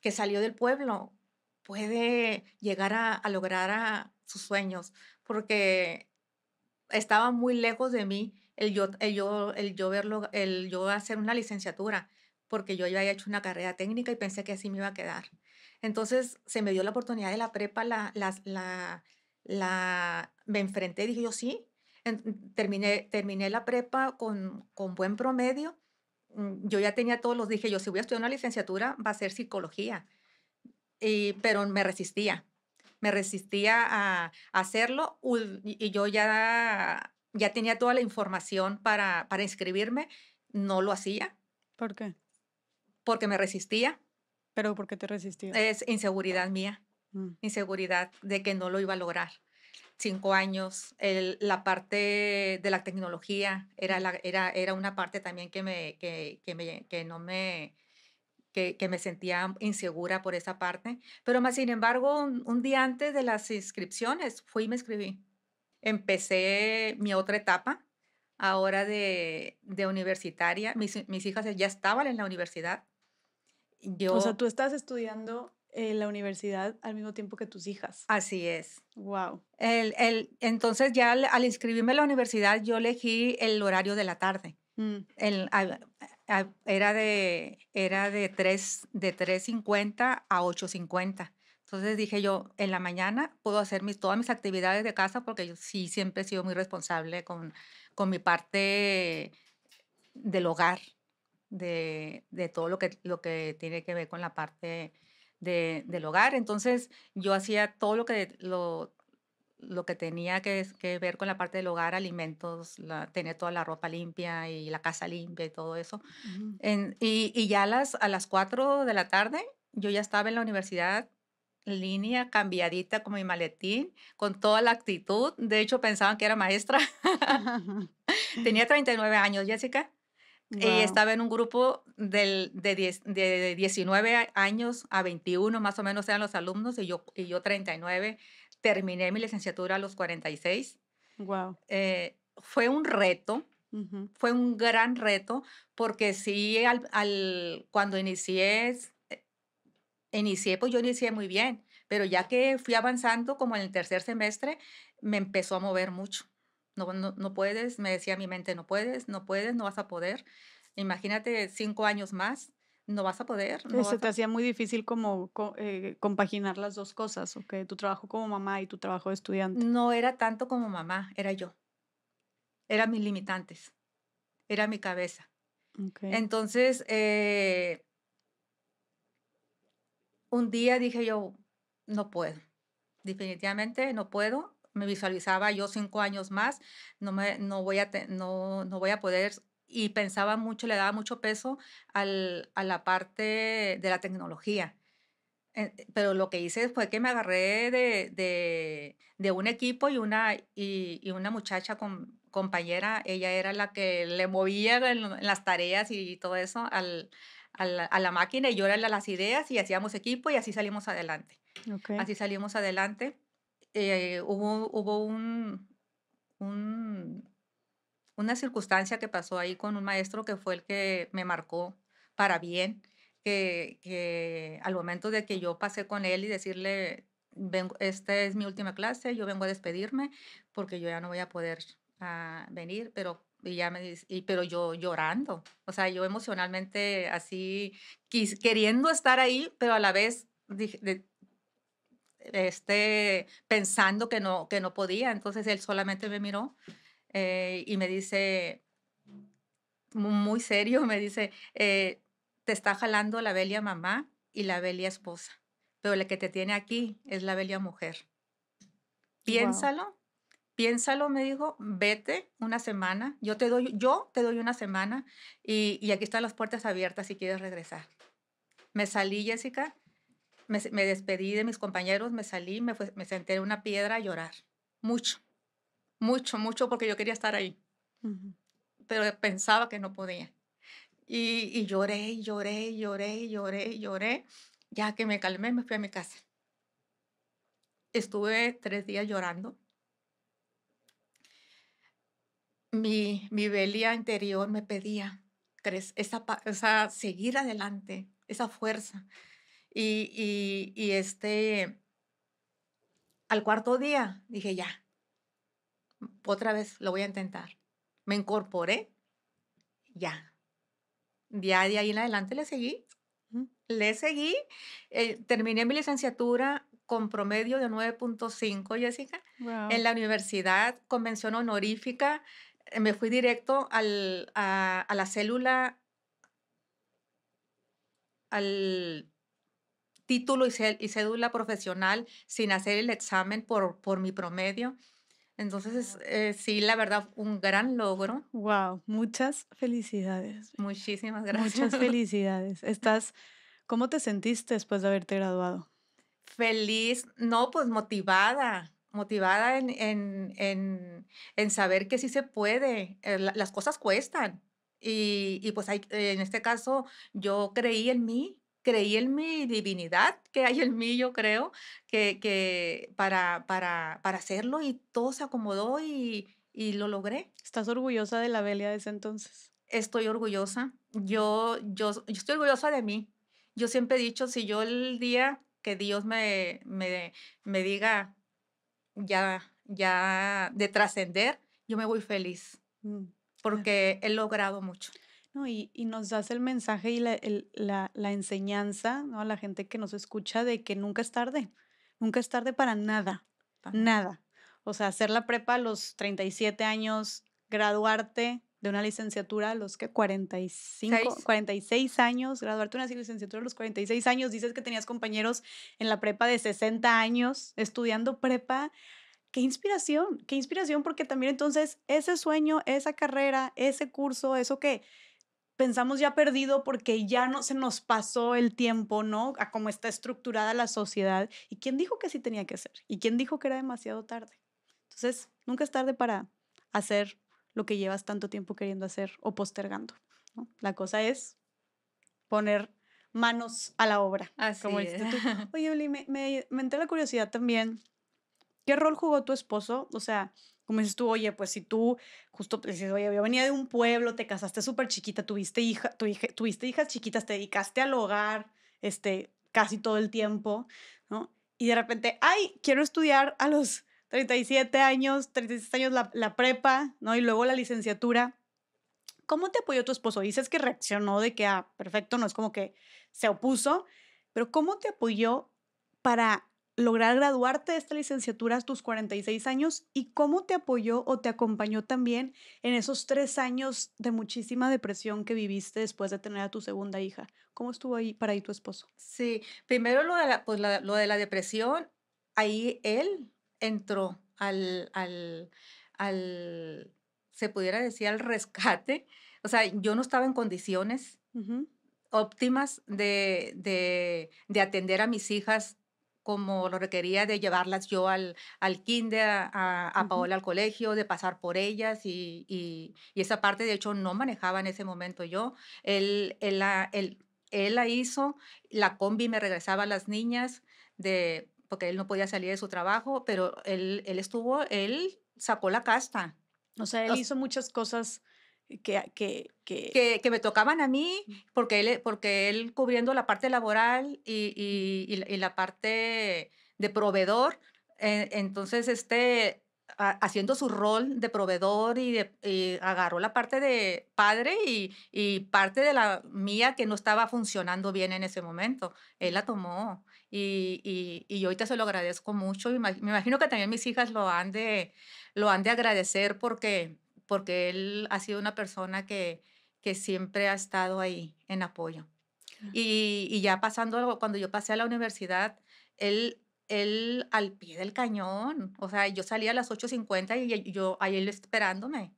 que salió del pueblo puede llegar a, lograr a sus sueños, porque estaba muy lejos de mí el yo, yo, el yo, verlo, el yo hacer una licenciatura, porque yo ya había hecho una carrera técnica y pensé que así me iba a quedar. Entonces se me dio la oportunidad de la prepa, la, me enfrenté, dije yo sí, terminé, terminé la prepa con, con buen promedio Mm, yo ya tenía todos los, dije yo, si voy a estudiar una licenciatura va a ser psicología, y, pero me resistía, me resistía a hacerlo y yo ya, ya tenía toda la información para, para inscribirme, no lo hacía. ¿Por qué? Porque me resistía. ¿Pero por qué te resistías? Es inseguridad mía, mm. inseguridad de que no lo iba a lograr cinco años. la parte de la tecnología era, era, era una parte también que, me, que, que, me, que no me... Que, que, me sentía insegura por esa parte. Pero más sin embargo, un, día antes de las inscripciones fui y me escribí. Empecé mi otra etapa, ahora de, de universitaria. Mis, mis, hijas ya estaban en la universidad. Yo, o sea, tú estás estudiando en la universidad al mismo tiempo que tus hijas. Así es. Wow. El, entonces ya al, inscribirme en la universidad yo elegí el horario de la tarde. Mm. El, era de, era de, de 3.50 a 8.50. Entonces dije yo, en la mañana puedo hacer mis, todas mis actividades de casa porque yo sí siempre he sido muy responsable con, con mi parte del hogar, de, todo lo que, lo que tiene que ver con la parte del hogar. Entonces yo hacía todo lo que, lo, que tenía que, ver con la parte del hogar, alimentos, tener toda la ropa limpia y la casa limpia y todo eso. y, ya a las, a las 4 de la tarde yo ya estaba en la universidad línea cambiadita como mi maletín, con toda la actitud. De hecho, pensaban que era maestra. Tenía 39 años, Jessica. Y estaba en un grupo de, de, 19 años a 21, más o menos eran los alumnos, y yo, y yo 39. Terminé mi licenciatura a los 46. Wow. Eh, fue un reto, fue un gran reto, porque sí, al, al, cuando inicié, eh, inicié, pues yo inicié muy bien, pero ya que fui avanzando como en el tercer semestre, me empezó a mover mucho no, puedes, me decía mi mente, no puedes, no puedes, no vas a poder. Imagínate cinco años más, no vas a poder. eso Se te hacía muy difícil como eh, compaginar las dos cosas, Tu trabajo como mamá y tu trabajo de estudiante. No era tanto como mamá, era yo. Eran mis limitantes, era mi cabeza. Entonces, eh, un día dije yo, no puedo, definitivamente no puedo me visualizaba yo cinco años más, no, me, voy, a no, voy a poder y pensaba mucho, le daba mucho peso a la parte de la tecnología. Eh, eh, pero lo que hice fue que me agarré de, un equipo y una, y, una muchacha compañera, ella era la que le movía las tareas y todo eso a la, máquina y yo era las ideas y hacíamos equipo y así salimos adelante. Así salimos adelante. Eh, hubo, hubo un, una circunstancia que pasó ahí con un maestro que fue el que me marcó para bien, que, al momento de que yo pasé con él y decirle, vengo, esta es mi última clase, yo vengo a despedirme porque yo ya no voy a poder ah, venir, pero y ya me pero yo llorando, o sea, yo emocionalmente así queriendo estar ahí, pero a la vez dije, esté pensando que no, que no podía. Entonces él solamente me miró eh, y me dice, muy serio, me dice, eh, te está jalando la bella mamá y la bella esposa, pero la que te tiene aquí es la bella mujer. Piénsalo, piénsalo, me dijo, vete una semana, yo te doy, yo te doy una semana y, y aquí están las puertas abiertas si quieres regresar. Me salí, Jessica, me, despedí de mis compañeros, me salí, me, senté en una piedra a llorar. Mucho, mucho, mucho, porque yo quería estar ahí. Pero pensaba que no podía. Y, y lloré, lloré, lloré, lloré, lloré. Ya que me calmé, me fui a mi casa. Estuve tres días llorando. Mi, mi velía interior me pedía esa, esa seguir adelante, esa fuerza. Y, este, al cuarto día dije, ya, otra vez lo voy a intentar. Me incorporé, ya. Ya de ahí en adelante le seguí, le seguí. Eh, terminé mi licenciatura con promedio de 9.5, Jessica, en la universidad, convención honorífica. Eh, me fui directo a, a la célula, al título y, cédula profesional sin hacer el examen por, por mi promedio. Entonces, eh, sí, la verdad, un gran logro. Wow, muchas felicidades. Muchísimas gracias. Muchas felicidades. Estás, ¿cómo te sentiste después de haberte graduado? Feliz, no, pues motivada, motivada en, en, en, saber que sí se puede, eh, las cosas cuestan. Y, y pues en este caso yo creí en mí, creí en mi divinidad que hay en mí, yo creo, que, para, para, para hacerlo y todo se acomodó y, lo logré. ¿Estás orgullosa de la Belia de ese entonces? Estoy orgullosa. Yo, yo, estoy orgullosa de mí. Yo siempre he dicho, si yo el día que Dios me, me, me diga ya, ya de trascender, yo me voy feliz. Mm, porque he logrado mucho. Y, nos das el mensaje y la, enseñanza a la gente que nos escucha de que nunca es tarde, nunca es tarde para nada, nada. O sea, hacer la prepa a los 37 años, graduarte de una licenciatura a los 45, 46 años, graduarte de una licenciatura a los 46 años, dices que tenías compañeros en la prepa de 60 años estudiando prepa. Qué inspiración, qué inspiración, porque también entonces ese sueño, esa carrera, ese curso, eso que pensamos ya perdido porque ya no se nos pasó el tiempo, ¿no? A cómo está estructurada la sociedad. ¿Y quién dijo que así tenía que ser? ¿Y quién dijo que era demasiado tarde? Entonces, nunca es tarde para hacer lo que llevas tanto tiempo queriendo hacer o postergando. ¿no? La cosa es poner manos a la obra. Así Oye, me, me, la curiosidad también. ¿Qué rol jugó tu esposo? O sea, como dices tú, oye, pues si tú justo dices, oye, yo venía de un pueblo, te casaste súper chiquita, tuviste, hija, tu hija, tuviste hijas chiquitas, te dedicaste al hogar este, casi todo el tiempo, ¿no? Y de repente, ay, quiero estudiar a los 37 años, 36 años la, la prepa, ¿no? Y luego la licenciatura. ¿Cómo te apoyó tu esposo? Dices que reaccionó de que, ah, perfecto, no es como que se opuso, pero ¿cómo te apoyó para lograr graduarte de esta licenciatura a tus 46 años y cómo te apoyó o te acompañó también en esos tres años de muchísima depresión que viviste después de tener a tu segunda hija. ¿Cómo estuvo ahí para ahí tu esposo? Sí, primero lo de la, pues, lo de la depresión, ahí él entró al, al, se pudiera decir, al rescate. O sea, yo no estaba en condiciones. óptimas de, de, de atender a mis hijas como lo requería de llevarlas yo al, al kinder, a, Paola al colegio, de pasar por ellas y, esa parte de hecho no manejaba en ese momento yo. Él, él, la, hizo, la combi me regresaba a las niñas de, porque él no podía salir de su trabajo, pero él, estuvo, él sacó la casta. O sea, él hizo muchas cosas que, que, me tocaban a mí, porque él, porque él cubriendo la parte laboral y, la parte de proveedor, eh, entonces este haciendo su rol de proveedor y, de, agarró la parte de padre y, parte de la mía que no estaba funcionando bien en ese momento. Él la tomó. Y, y, y, ahorita se lo agradezco mucho. Me imagino que también mis hijas lo han de, lo han de agradecer porque porque él ha sido una persona que, que siempre ha estado ahí en apoyo. Y, ya pasando, cuando yo pasé a la universidad, él, él al pie del cañón, o sea, yo salía a las 8.50 y yo ahí él esperándome,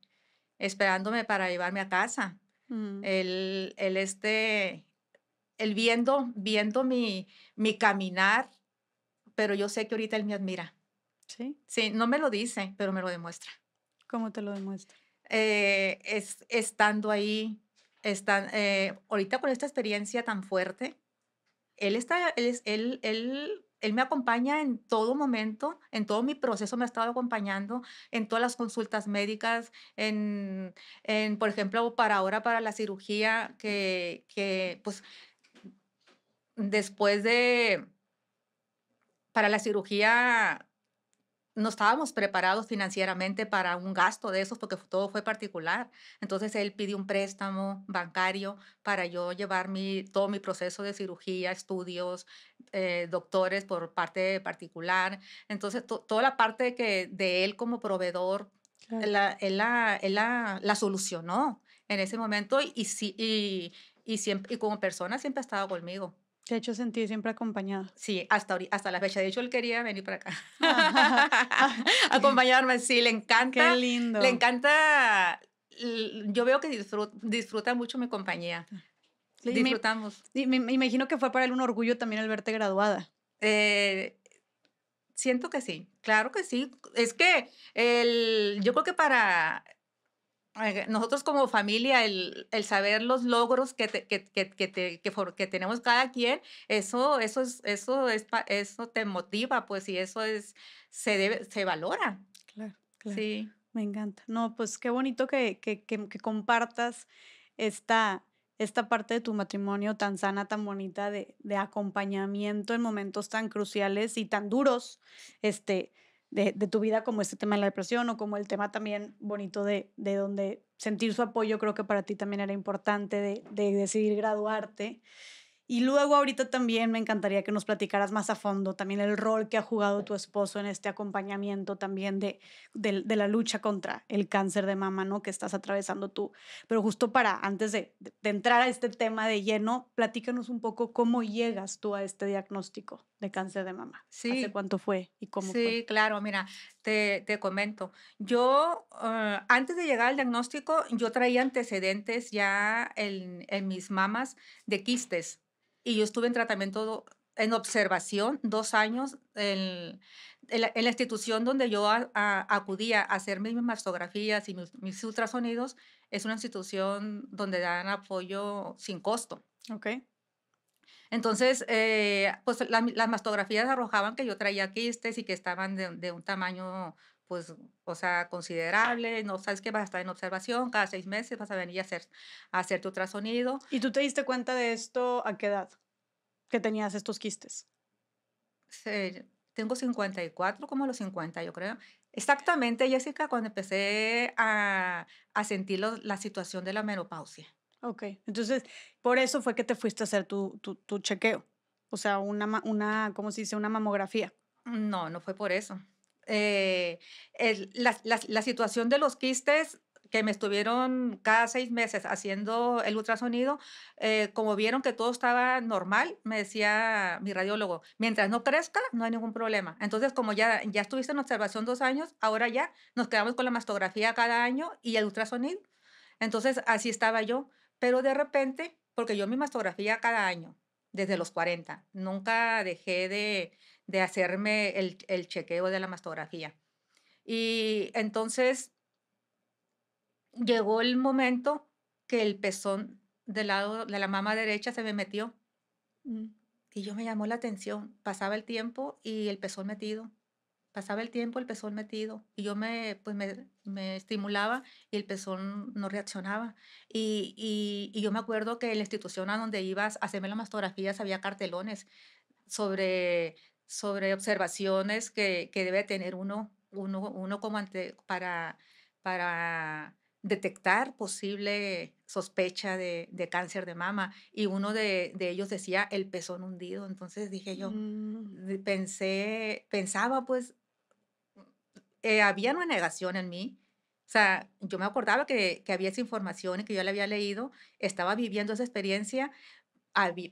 esperándome para llevarme a casa. Mm. Él, este, él viendo, viendo mi, mi caminar, pero yo sé que ahorita él me admira. Sí. Sí, no me lo dice, pero me lo demuestra. ¿Cómo te lo demuestra? Eh, es, estando ahí, está eh, ahorita con esta experiencia tan fuerte, él, está, él, él me acompaña en todo momento, en todo mi proceso me ha estado acompañando, en todas las consultas médicas, en, por ejemplo, para ahora, para la cirugía, que, que pues después de, para la cirugía no estábamos preparados financieramente para un gasto de esos porque todo fue particular. Entonces él pidió un préstamo bancario para yo llevar mi, todo mi proceso de cirugía, estudios, eh, doctores por parte particular. Entonces toda la parte que de él como proveedor, la, él, la, solucionó en ese momento y, y, y, siempre, y como persona siempre ha estado conmigo. Te ha hecho sentir siempre acompañada? Sí, hasta, hasta la fecha. De hecho, él quería venir para acá. Acompañarme, sí, le encanta. Qué lindo. Le encanta. Yo veo que disfruta, mucho mi compañía. Disfrutamos. Y me, imagino que fue para él un orgullo también el verte graduada. Eh, siento que sí, claro que sí. Es que yo creo que para nosotros como familia, el, saber los logros que, que, que, tenemos cada quien, eso, eso, es, eso, es, eso te motiva, pues, y eso es, se, se valora. Claro, claro. Sí. Me encanta. No, pues qué bonito que, compartas esta, esta parte de tu matrimonio tan sana, tan bonita, de, de acompañamiento en momentos tan cruciales y tan duros, este, de, tu vida, como este tema de la depresión o como el tema también bonito de, de donde sentir su apoyo, creo que para ti también era importante de, decidir graduarte. Y luego ahorita también me encantaría que nos platicaras más a fondo también el rol que ha jugado tu esposo en este acompañamiento también de, de, la lucha contra el cáncer de mama, ¿no? Que estás atravesando tú. Pero justo para, antes de, de entrar a este tema de lleno, platícanos un poco cómo llegas tú a este diagnóstico de cáncer de mama. Sí. ¿Hace cuánto fue y cómo sí, claro, mira, te, te comento. Yo, eh, antes de llegar al diagnóstico, yo traía antecedentes ya en, mis mamás de quistes y yo estuve en tratamiento, en observación, dos años en, la, institución donde yo acudía a hacer mis mastografías y mis, ultrasonidos. Es una institución donde dan apoyo sin costo. Okay. Entonces, eh, pues las mastografías arrojaban que yo traía quistes y que estaban de, un tamaño pues, o sea, considerable, no sabes que vas a estar en observación, cada seis meses vas a venir a, hacer, a hacer tu ultrasonido. ¿Y tú te diste cuenta de esto a qué edad? Que tenías estos quistes. tengo 54, como los 50, yo creo. Exactamente, Jessica, cuando empecé a, sentir la situación de la menopausia. Ok, entonces por eso fue que te fuiste a hacer tu, chequeo, o sea, una, una, ¿cómo se dice? Una mamografía. No, no fue por eso. Eh, la, situación de los quistes que me estuvieron cada seis meses haciendo el ultrasonido, eh, como vieron que todo estaba normal, me decía mi radiólogo, mientras no crezca, no hay ningún problema. Entonces, como ya, ya estuviste en observación dos años, ahora ya nos quedamos con la mastografía cada año y el ultrasonido. Entonces, así estaba yo. Pero de repente, porque yo mi mastografía cada año, desde los 40, nunca dejé de, hacerme el, el, chequeo de la mastografía. Y entonces llegó el momento que el pezón del lado de la mama derecha se me metió. Mm. Y yo me llamó la atención. Pasaba el tiempo y el pezón metido pasaba el tiempo, el pezón metido y yo me, pues me, estimulaba y el pezón no reaccionaba. Y, yo me acuerdo que en la institución a donde ibas a hacerme las mastografías había cartelones sobre, sobre observaciones que, debe tener uno, uno, uno como para, para detectar posible sospecha de, cáncer de mama y uno de, ellos decía el pezón hundido. Entonces dije yo, mm. pensé, pensaba pues eh, había una negación en mí. O sea, yo me acordaba que, que había esa información y que yo la había leído, estaba viviendo esa experiencia,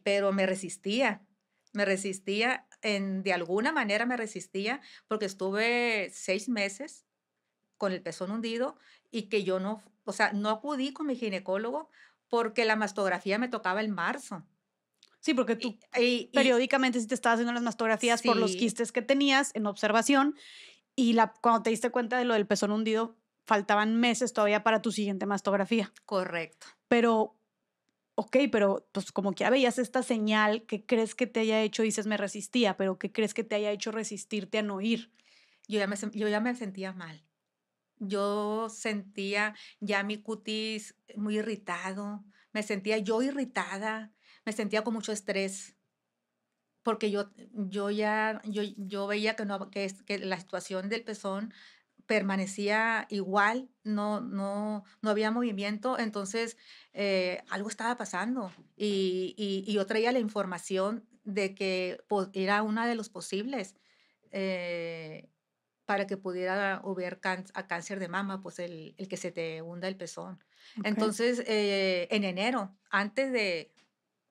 pero me resistía, me resistía, en, de alguna manera me resistía, porque estuve seis meses con el pezón hundido y que yo no, o sea, no acudí con mi ginecólogo porque la mastografía me tocaba en marzo. Sí, porque tú periódicamente sí te estabas haciendo las mastografías por los quistes que tenías en observación y la, cuando te diste cuenta de lo del pezón hundido, faltaban meses todavía para tu siguiente mastografía. Correcto. Pero, ok, pero pues como que ya veías esta señal que crees que te haya hecho, dices me resistía, pero ¿qué crees que te haya hecho resistirte a no ir. Yo ya yo ya me sentía mal. Yo sentía ya mi cutis muy irritado, me sentía yo irritada, me sentía con mucho estrés porque yo, yo ya yo, yo veía que, no, que, que la situación del pezón permanecía igual, no, no, no había movimiento, entonces eh, algo estaba pasando y, y, y, yo traía la información de que era una de los posibles eh, para que pudiera haber a cáncer de mama, pues el, el, que se te hunda el pezón. Entonces, eh, en enero, antes de,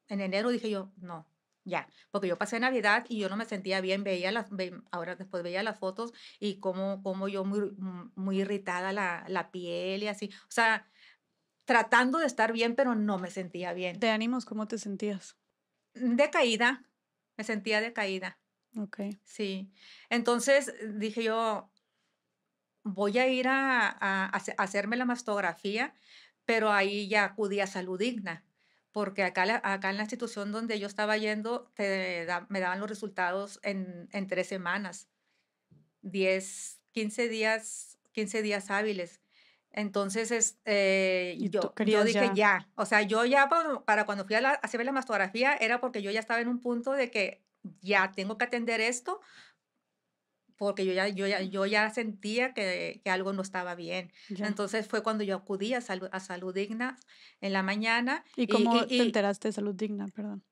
en enero dije yo, no, ya, porque yo pasé Navidad y yo no me sentía bien, veía las, ahora después veía las fotos y como, como yo muy, mm, muy irritada la, la, piel y así, o sea, tratando de estar bien, pero no me sentía bien. ¿Te ánimos cómo te sentías? Mm, decaída, me sentía decaída. Ok. Sí, entonces dije yo, voy a ir a, a hacerme la mastografía, pero ahí ya acudí a Salud Digna porque acá, acá en la institución donde yo estaba yendo me daban los resultados en, tres semanas, 10, 15 días, 15 días hábiles. Entonces, es, eh, yo, yo, dije ya? o sea, yo ya para, cuando fui a, la, a hacer la mastografía era porque yo ya estaba en un punto de que ya tengo que atender esto porque yo ya, yo yo ya sentía que, algo no estaba bien. Entonces fue cuando yo acudí a, salud, Digna en la mañana. ¿Y cómo te enteraste de Salud Digna? Perdón.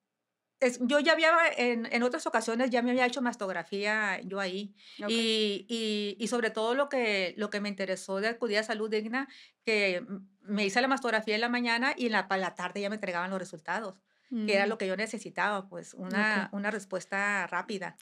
Es, yo ya había, en, otras ocasiones ya me había hecho mastografía yo ahí. Y, y, sobre todo lo que, lo que me interesó de acudir a Salud Digna, que me hice la mastografía en la mañana y en la, para la tarde ya me entregaban los resultados que era mm. lo que yo necesitaba, pues una, respuesta rápida.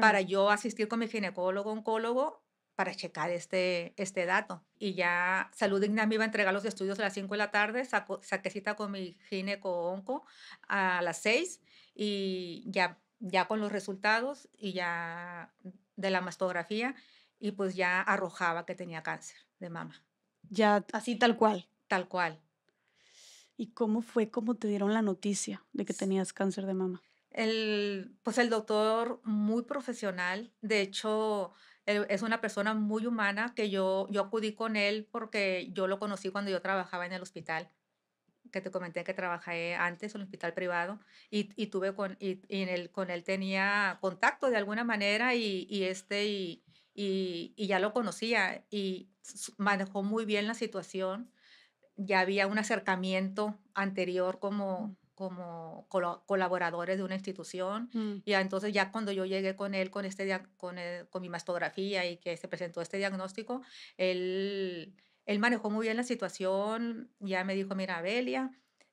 Para yo asistir con mi ginecólogo, oncólogo, para checar este, este dato. Y ya Salud Digna me iba a entregar los estudios a las 5 de la tarde, saco, saqué cita con mi gineco-onco a las 6 y ya, ya con los resultados y ya de la mastografía y pues ya arrojaba que tenía cáncer de mama. Ya así tal cual. Tal cual. ¿Y cómo fue cómo te dieron la noticia de que tenías cáncer de mama? El, pues el doctor muy profesional, de hecho e, es una persona muy humana que yo, yo acudí con él porque yo lo conocí cuando yo trabajaba en el hospital que te comenté que trabajé antes en un hospital privado y, tuve con, y, con él tenía contacto de alguna manera y, este y, ya lo conocía y manejó muy bien la situación ya había un acercamiento anterior como, como colaboradores de una institución. Mm. Y entonces ya cuando yo llegué con él con, este, con, con mi mastografía y que se presentó este diagnóstico, él, él manejó muy bien la situación, ya me dijo, mira, Belia,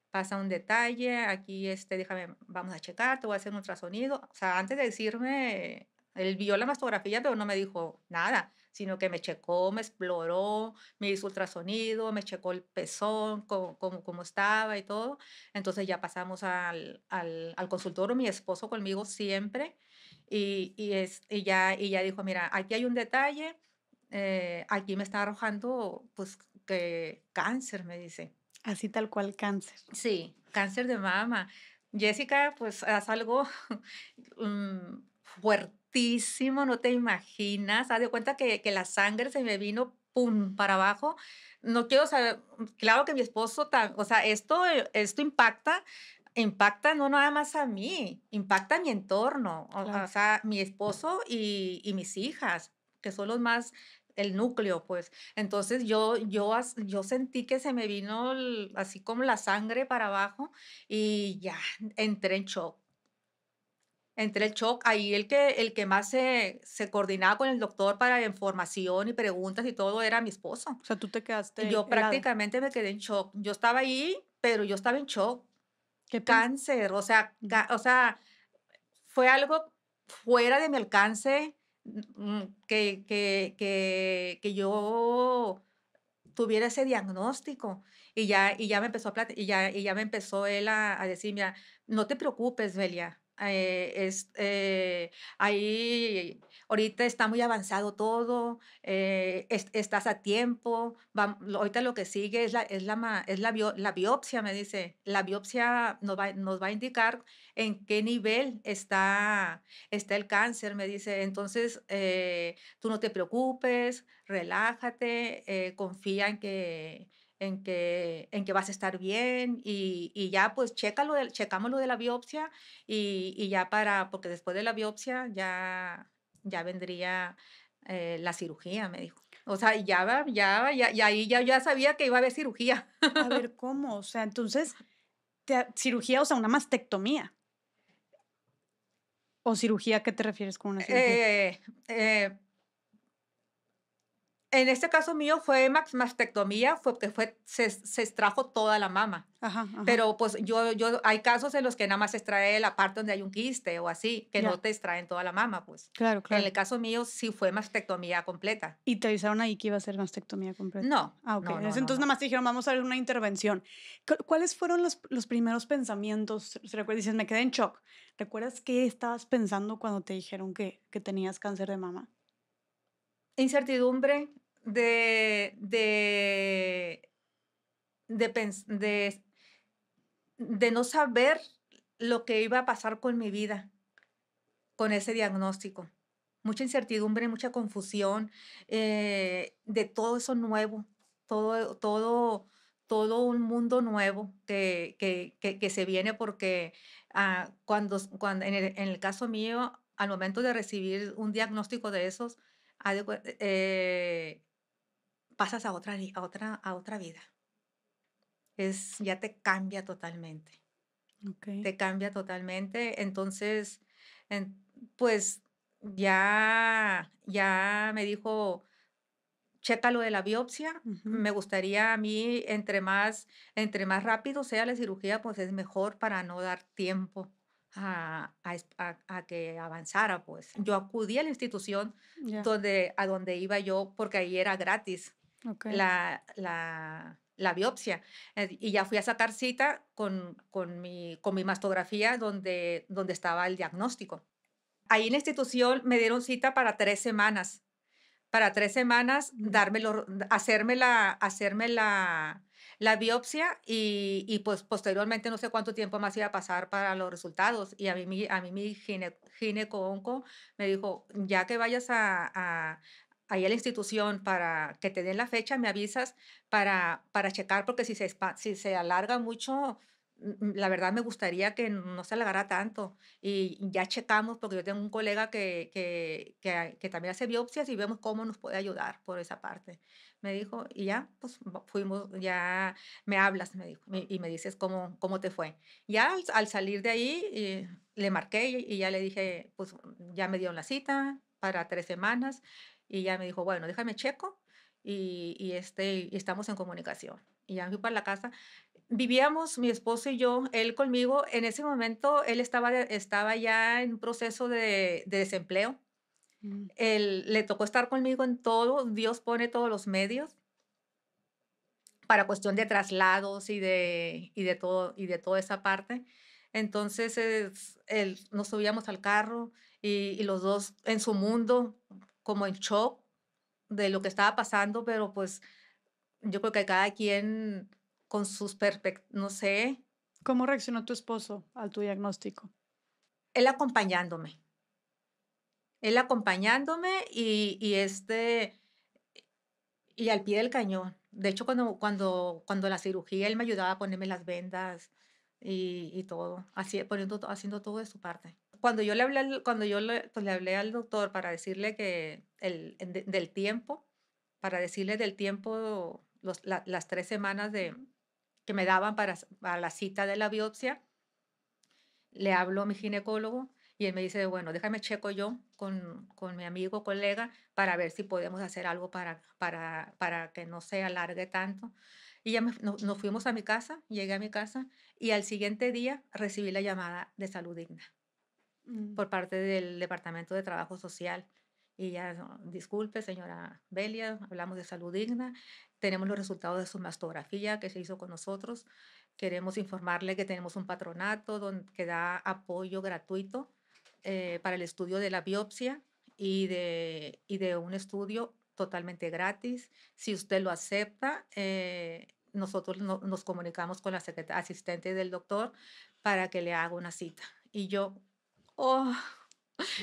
pasa un detalle, aquí este, déjame, vamos a checar, te voy a hacer un ultrasonido. O sea, antes de decirme, él vio la mastografía, pero no me dijo nada sino que me checó, me exploró, me hizo ultrasonido, me checó el pezón, cómo, estaba y todo. Entonces ya pasamos al, al, al consultorio, mi esposo conmigo siempre, y, y, es, y, ya, y ya dijo, mira, aquí hay un detalle, eh, aquí me está arrojando pues que cáncer, me dice. Así tal cual cáncer. Sí, cáncer de mama. Jessica, pues haz algo. Mm, fuertísimo, no te imaginas. Haz de cuenta que, que la sangre se me vino pum, para abajo. No quiero saber, claro que mi esposo, o sea, esto, eh, esto impacta, impacta no nada más a mí, impacta a mi entorno, o, sea, mi esposo y, mis hijas, que son los más el núcleo, pues. Entonces yo, yo, yo sentí que se me vino así como la sangre para abajo y ya entré en shock entre el shock, ahí el que, el que más se, se, coordinaba con el doctor para información y preguntas y todo era mi esposo. O sea, tú te quedaste. Yo prácticamente me quedé en shock. Yo estaba ahí, pero yo estaba en shock. ¿Qué cáncer? O sea, mm. o sea, fue algo fuera de mi alcance mm, que, que, que, que yo tuviera ese diagnóstico. Y ya, y ya me empezó a y ya, y ya me empezó él a, a decir, mira, no te preocupes, Belia eh, es, eh, ahí ahorita está muy avanzado todo, eh, estás a tiempo, ahorita lo que sigue es, la, es, la, es la, biopsia, me dice, la biopsia nos va, nos va a indicar en qué nivel está, está el cáncer, me dice, entonces tú no te preocupes, relájate, confía en que en que, en que vas a estar bien y, ya pues checamos lo de la biopsia y, ya para, porque después de la biopsia ya, ya vendría eh, la cirugía, me dijo. O sea, ya, ya, ya, y ahí ya, ya sabía que iba a haber cirugía. A ver, ¿cómo? O sea, entonces, cirugía, o sea, una mastectomía. ¿O cirugía? ¿Qué te refieres con una cirugía? Eh, eh, en este caso mío fue mastectomía, fue que se, extrajo toda la mama. Pero pues yo, yo, hay casos en los que nada más se extrae la parte donde hay un quiste o así, que no te extraen toda la mama, pues. Claro, claro. En el caso mío sí fue mastectomía completa. ¿Y te avisaron ahí que iba a ser mastectomía completa? No. Ah, ok. entonces, nada más dijeron, vamos a hacer una intervención. ¿Cuáles fueron los, primeros pensamientos? Dices, me quedé en shock. ¿Recuerdas qué estabas pensando cuando te dijeron que, que tenías cáncer de mama? Incertidumbre, de, de, de, de, no saber lo que iba a pasar con mi vida, con ese diagnóstico. Mucha incertidumbre, mucha confusión, eh, de todo eso nuevo, todo, todo, todo un mundo nuevo que, que, que, se viene porque ah, cuando, cuando en el, en, el, caso mío, al momento de recibir un diagnóstico de esos, pasas a otra, a otra, a otra vida. Es, ya te cambia totalmente. Te cambia totalmente. Entonces, pues ya, ya me dijo, checa de la biopsia. Me gustaría a mí, entre más, entre más rápido sea la cirugía, pues es mejor para no dar tiempo. A, que avanzara, pues. Yo acudí a la institución donde, a donde iba yo porque ahí era gratis la, biopsia. Eh, y ya fui a sacar cita con, con, mi, con mi mastografía donde, donde estaba el diagnóstico. Ahí en la institución me dieron cita para tres semanas. Para tres semanas, dármelo, hacerme, la, hacerme la, biopsia y, pues posteriormente no sé cuánto tiempo más iba a pasar para los resultados. Y a mí, a mí mi gine, gineco-onco me dijo, ya que vayas a, ahí a la institución para que te den la fecha, me avisas para, para checar, porque si se, si se alarga mucho, mm, mm, la verdad me gustaría que no se alargara tanto. Y ya checamos, porque yo tengo un colega que, que, que, también hace biopsias y vemos cómo nos puede ayudar por esa parte. Me dijo, y ya, pues fuimos, ya me hablas, me dijo, y, me dices cómo, cómo te fue. Ya al, salir de ahí, le marqué y, y ya le dije, pues ya me dieron la cita para tres semanas y ya me dijo, bueno, déjame checo y, y este, y estamos en comunicación. Y ya fui para la casa. Vivíamos, mi esposo y yo, él conmigo. En ese momento, él estaba, estaba ya en un proceso de, desempleo. Mm. Él, le tocó estar conmigo en todo. Dios pone todos los medios para cuestión de traslados y de, y de, todo, y de toda esa parte. Entonces nos subíamos al carro y, y, los dos en su mundo, como en shock de lo que estaba pasando, pero pues yo creo que cada quien con sus perspectivas, no sé. ¿Cómo reaccionó tu esposo al tu diagnóstico? Él acompañándome. Él acompañándome y, este, y al pie del cañón. De hecho, cuando, cuando, cuando la cirugía, él me ayudaba a ponerme las vendas y, todo, haciendo todo de su parte cuando yo le hablé al, cuando yo le, pues le hablé al doctor para decirle que el, del tiempo, para decirle del tiempo, las tres semanas de, que me daban para, la cita de la biopsia, le hablo a mi ginecólogo y él me dice, bueno, déjame checo yo con, con, mi amigo, colega, para ver si podemos hacer algo para, para, para que no se alargue tanto. Y ya nos fuimos a mi casa, llegué a mi casa y al siguiente día recibí la llamada de salud digna. Mm. por parte del Departamento de Trabajo Social. Y ya, oh, disculpe, señora Belia, hablamos de salud digna. Tenemos los resultados de su mastografía que se hizo con nosotros. Queremos informarle que tenemos un patronato donde, que da apoyo gratuito eh, para el estudio de la biopsia y de, y de un estudio totalmente gratis. Si usted lo acepta, eh, nosotros nos comunicamos con la asistente del doctor para que le haga una cita. Y yo oh,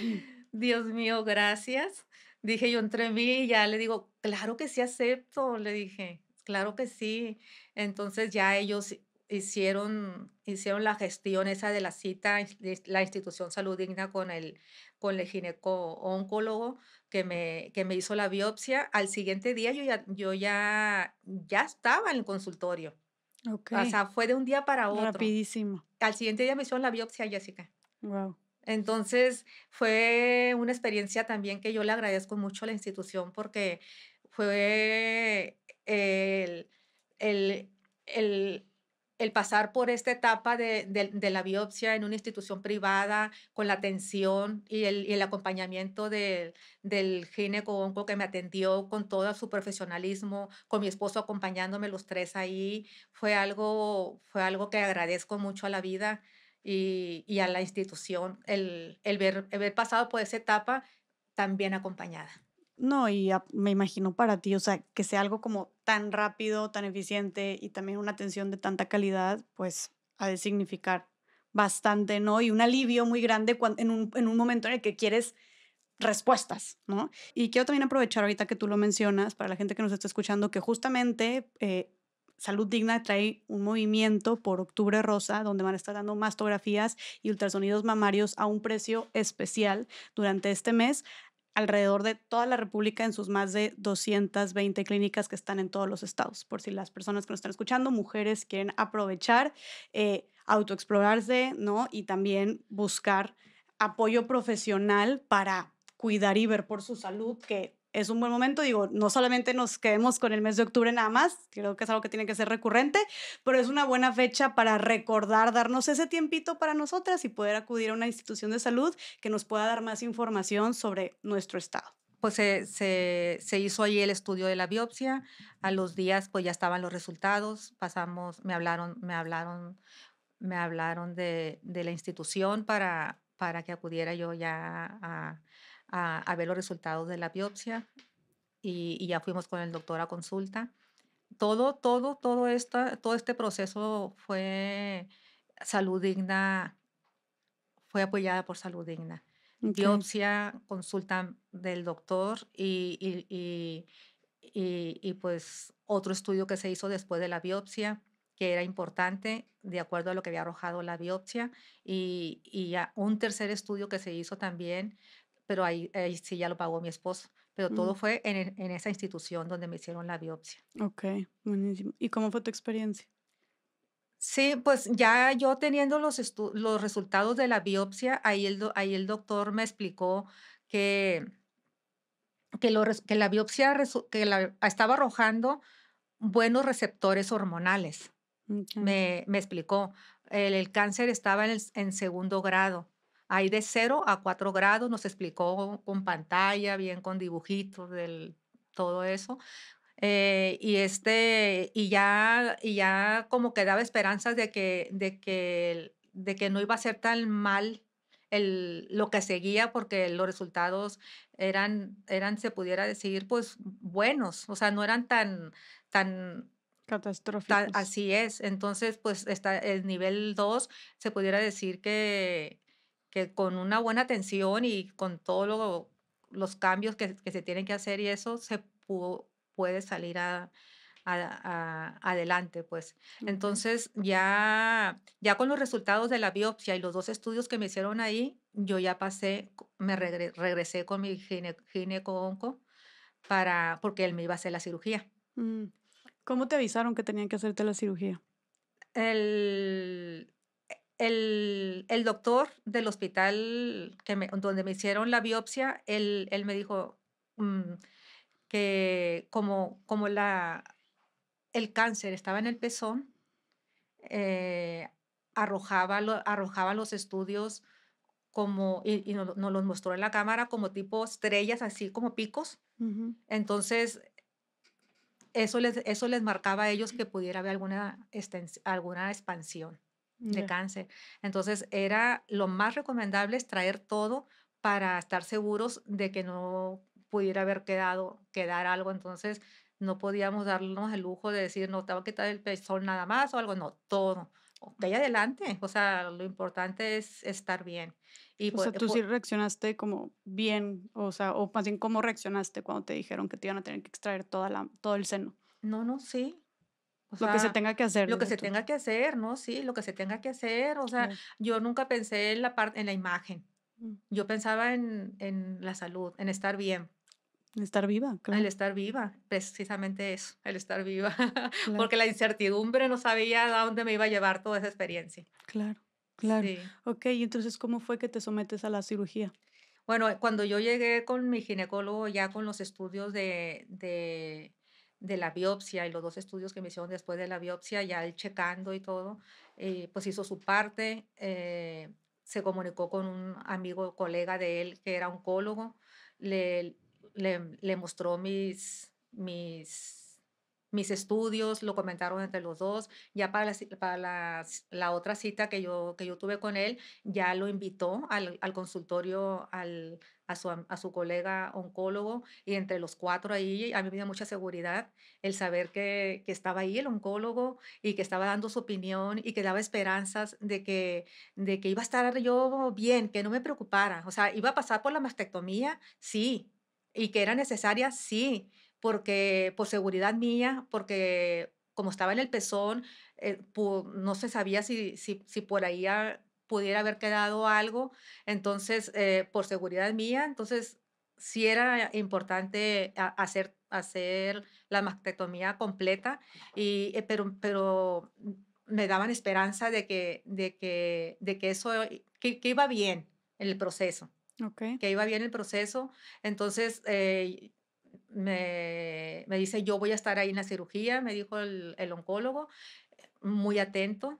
mm. Dios mío, gracias. Dije yo entre mí y ya le digo, claro que sí acepto, le dije, claro que sí. Entonces ya ellos hicieron, hicieron la gestión esa de la cita, la institución Salud Digna con el, con gineco-oncólogo que me, que me hizo la biopsia. Al siguiente día yo ya, yo ya, ya estaba en el consultorio. Okay. O sea, fue de un día para otro. Rapidísimo. Al siguiente día me hizo la biopsia, Jessica. Wow. Entonces fue una experiencia también que yo le agradezco mucho a la institución porque fue el, pasar por esta etapa de, la biopsia en una institución privada con la atención y el, acompañamiento del gineco que me atendió con todo su profesionalismo, con mi esposo acompañándome los tres ahí, fue algo, fue algo que agradezco mucho a la vida y, a la institución, el, el, ver, pasado por esa etapa también acompañada. No, y me imagino para ti, o sea, que sea algo como tan rápido, tan eficiente y también una atención de tanta calidad, pues ha de significar bastante, ¿no? Y un alivio muy grande en, un, momento en el que quieres respuestas, ¿no? Y quiero también aprovechar ahorita que tú lo mencionas para la gente que nos está escuchando, que justamente eh, Salud Digna trae un movimiento por Octubre Rosa, donde van a estar dando mastografías y ultrasonidos mamarios a un precio especial durante este mes alrededor de toda la República en sus más de 220 clínicas que están en todos los estados. Por si las personas que nos están escuchando, mujeres, quieren aprovechar, eh, autoexplorarse, ¿no? Y también buscar apoyo profesional para cuidar y ver por su salud, que es un buen momento. Digo, no solamente nos quedemos con el mes de octubre nada más, creo que es algo que tiene que ser recurrente, pero es una buena fecha para recordar, darnos ese tiempito para nosotras y poder acudir a una institución de salud que nos pueda dar más información sobre nuestro estado pues se, se, hizo ahí el estudio de la biopsia. A los días, pues ya estaban los resultados. Pasamos, me hablaron, me hablaron, me hablaron de, de la institución para, para que acudiera yo ya a, a, ver los resultados de la biopsia y, ya fuimos con el doctor a consulta. Todo, todo, todo, esta, todo este proceso fue salud digna, fue apoyada por salud digna. Biopsia, consulta del doctor y, y, y, pues otro estudio que se hizo después de la biopsia que era importante de acuerdo a lo que había arrojado la biopsia y, y un tercer estudio que se hizo también pero ahí, sí ya lo pagó mi esposo. Pero todo mm. fue e, en, esa institución donde me hicieron la biopsia. Ok, buenísimo. ¿Y cómo fue tu experiencia? Sí, pues ya yo teniendo los, los resultados de la biopsia, ahí el, ahí el doctor me explicó que, que, que la biopsia que estaba arrojando buenos receptores hormonales. Me, explicó, el, cáncer estaba en, en segundo grado hay de 0 a 4 grados, nos explicó con pantalla, bien con dibujitos del todo eso. Eh, y este y ya y ya como que daba esperanzas de que de que de que no iba a ser tan mal el, lo que seguía porque los resultados eran eran se pudiera decir pues buenos o sea no eran tan tan catastróficos así es entonces pues está el nivel 2 se pudiera decir que que con una buena atención y con todos los cambios que, se tienen que hacer y eso, se puede salir adelante, pues. Entonces, ya, ya con los resultados de la biopsia y los dos estudios que me hicieron ahí, yo ya pasé, me regresé con mi gineco-onco para, porque él me iba a hacer la cirugía. Mm. ¿Cómo te avisaron que tenían que hacerte la cirugía? El, el, doctor del hospital donde me hicieron la biopsia, él, me dijo mm, que como, la, el cáncer estaba en el pezón, eh, arrojaba, arrojaba los estudios como, y, nos, los mostró en la cámara como tipo estrellas, así como picos. Entonces, eso les, eso les marcaba a ellos que pudiera haber alguna, alguna expansión de cáncer. Entonces, era lo más recomendable es traer todo para estar seguros de que no pudiera haber quedado, quedar algo. Entonces, no podíamos darnos el lujo de decir, no, te que a quitar el pezón nada más o algo, no, todo. De ahí adelante, o sea, lo importante es estar bien. Y o pues, sea, tú sí reaccionaste como bien, o sea, o más bien, ¿cómo reaccionaste cuando te dijeron que te iban a tener que extraer toda la, todo el seno? No, no, sí, lo que se tenga que hacer. Lo que se tenga que hacer, ¿no? Sí, lo que se tenga que hacer. O sea, yo nunca pensé en la parte, en la imagen. Mm. Yo pensaba en, en la salud, en estar bien. En Estar viva, claro. El estar viva, precisamente eso, el estar viva. Porque la incertidumbre no sabía a dónde me iba a llevar toda esa experiencia. Claro, claro. Sí. Ok, entonces, ¿cómo fue que te sometes a la cirugía? Bueno, cuando yo llegué con mi ginecólogo, ya con los estudios de de la biopsia y los dos estudios que me hicieron después de la biopsia, ya él checando y todo, eh, pues hizo su parte, eh, se comunicó con un amigo, colega de él que era oncólogo, le, le, mostró mis, mis, mis estudios, lo comentaron entre los dos, ya para, la, para la, otra cita que yo, que yo tuve con él, ya lo invitó al, al consultorio, al a su, colega oncólogo y entre los cuatro ahí, a mí me dio mucha seguridad el saber que, estaba ahí el oncólogo y que estaba dando su opinión y que daba esperanzas de que, de que iba a estar yo bien, que no me preocupara. O sea, iba a pasar por la mastectomía, sí, y que era necesaria, sí, porque por seguridad mía, porque como estaba en el pezón, eh, no se sabía si, si, por ahí pudiera haber quedado algo, entonces, eh, por seguridad mía, entonces sí era importante hacer, hacer la mastectomía completa, y, eh, pero, pero me daban esperanza de que, de que, de que eso, que, iba bien el proceso. Que iba bien el proceso. Entonces, eh, me, me, dice, yo voy a estar ahí en la cirugía, me dijo el, el oncólogo, muy atento.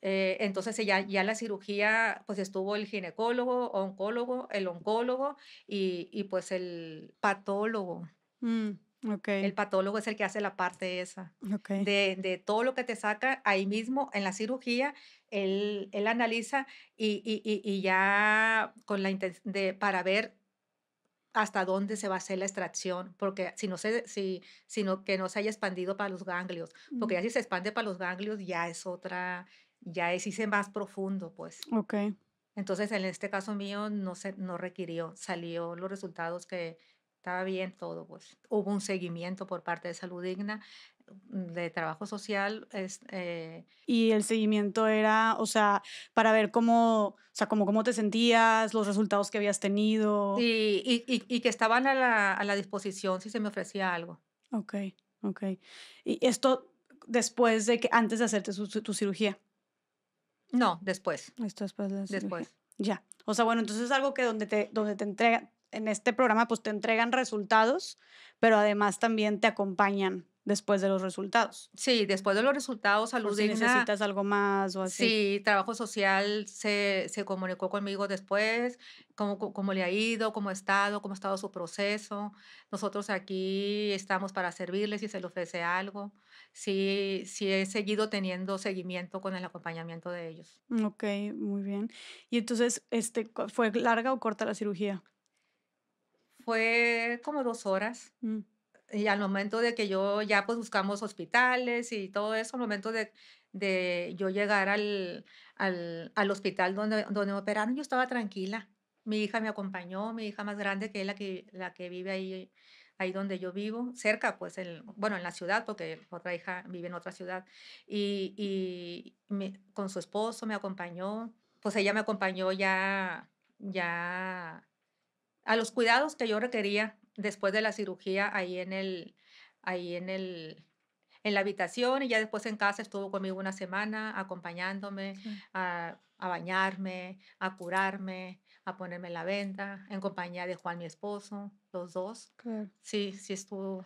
Eh, entonces ya, ya la cirugía, pues estuvo el ginecólogo, oncólogo, el oncólogo y, y pues el patólogo. Mm, el patólogo es el que hace la parte esa. De, de, todo lo que te saca ahí mismo en la cirugía, él, él analiza y, y, y, ya con la de, para ver hasta dónde se va a hacer la extracción, porque si no se, si, sino que no se haya expandido para los ganglios, porque mm. ya si se expande para los ganglios ya es otra, ya es hice más profundo, pues. Ok. Entonces, en este caso mío no, se, no requirió, salió los resultados que estaba bien todo, pues. Hubo un seguimiento por parte de Salud Digna, mm, de trabajo social. Eh, y el seguimiento era, o sea, para ver cómo, o sea, cómo, cómo te sentías, los resultados que habías tenido. Y, y, y, que estaban a la, a la, disposición si se me ofrecía algo. Ok, ok. Y esto después de que, antes de hacerte tu cirugía. No, después. Esto después. después. Ya. O sea, bueno, entonces es algo que donde te, donde te entregan, en este programa, pues te entregan resultados, pero además también te acompañan después de los resultados. Sí, después de los resultados, salud si necesitas algo más o así. Sí, trabajo social se, comunicó conmigo después, cómo, cómo, le ha ido, cómo ha estado, cómo ha estado su proceso. Nosotros aquí estamos para servirles si se le ofrece algo. Sí, sí he seguido teniendo seguimiento con el acompañamiento de ellos. Mm, ok, muy bien. Y entonces, este, ¿fue larga o corta la cirugía? Fue como dos horas. Mm y al momento de que yo ya pues buscamos hospitales y todo eso, al momento de, de yo llegar al, al, al, hospital donde, donde me operaron, yo estaba tranquila. Mi hija me acompañó, mi hija más grande que es la que, la que vive ahí, ahí donde yo vivo, cerca, pues, el bueno, en la ciudad, porque otra hija vive en otra ciudad. Y, y con su esposo me acompañó, pues ella me acompañó ya, ya a los cuidados que yo requería después de la cirugía ahí en el, ahí en el, en la habitación y ya después en casa estuvo conmigo una semana acompañándome a, bañarme, a curarme, a ponerme la venda, en compañía de Juan, mi esposo, los dos. Sí, sí estuvo.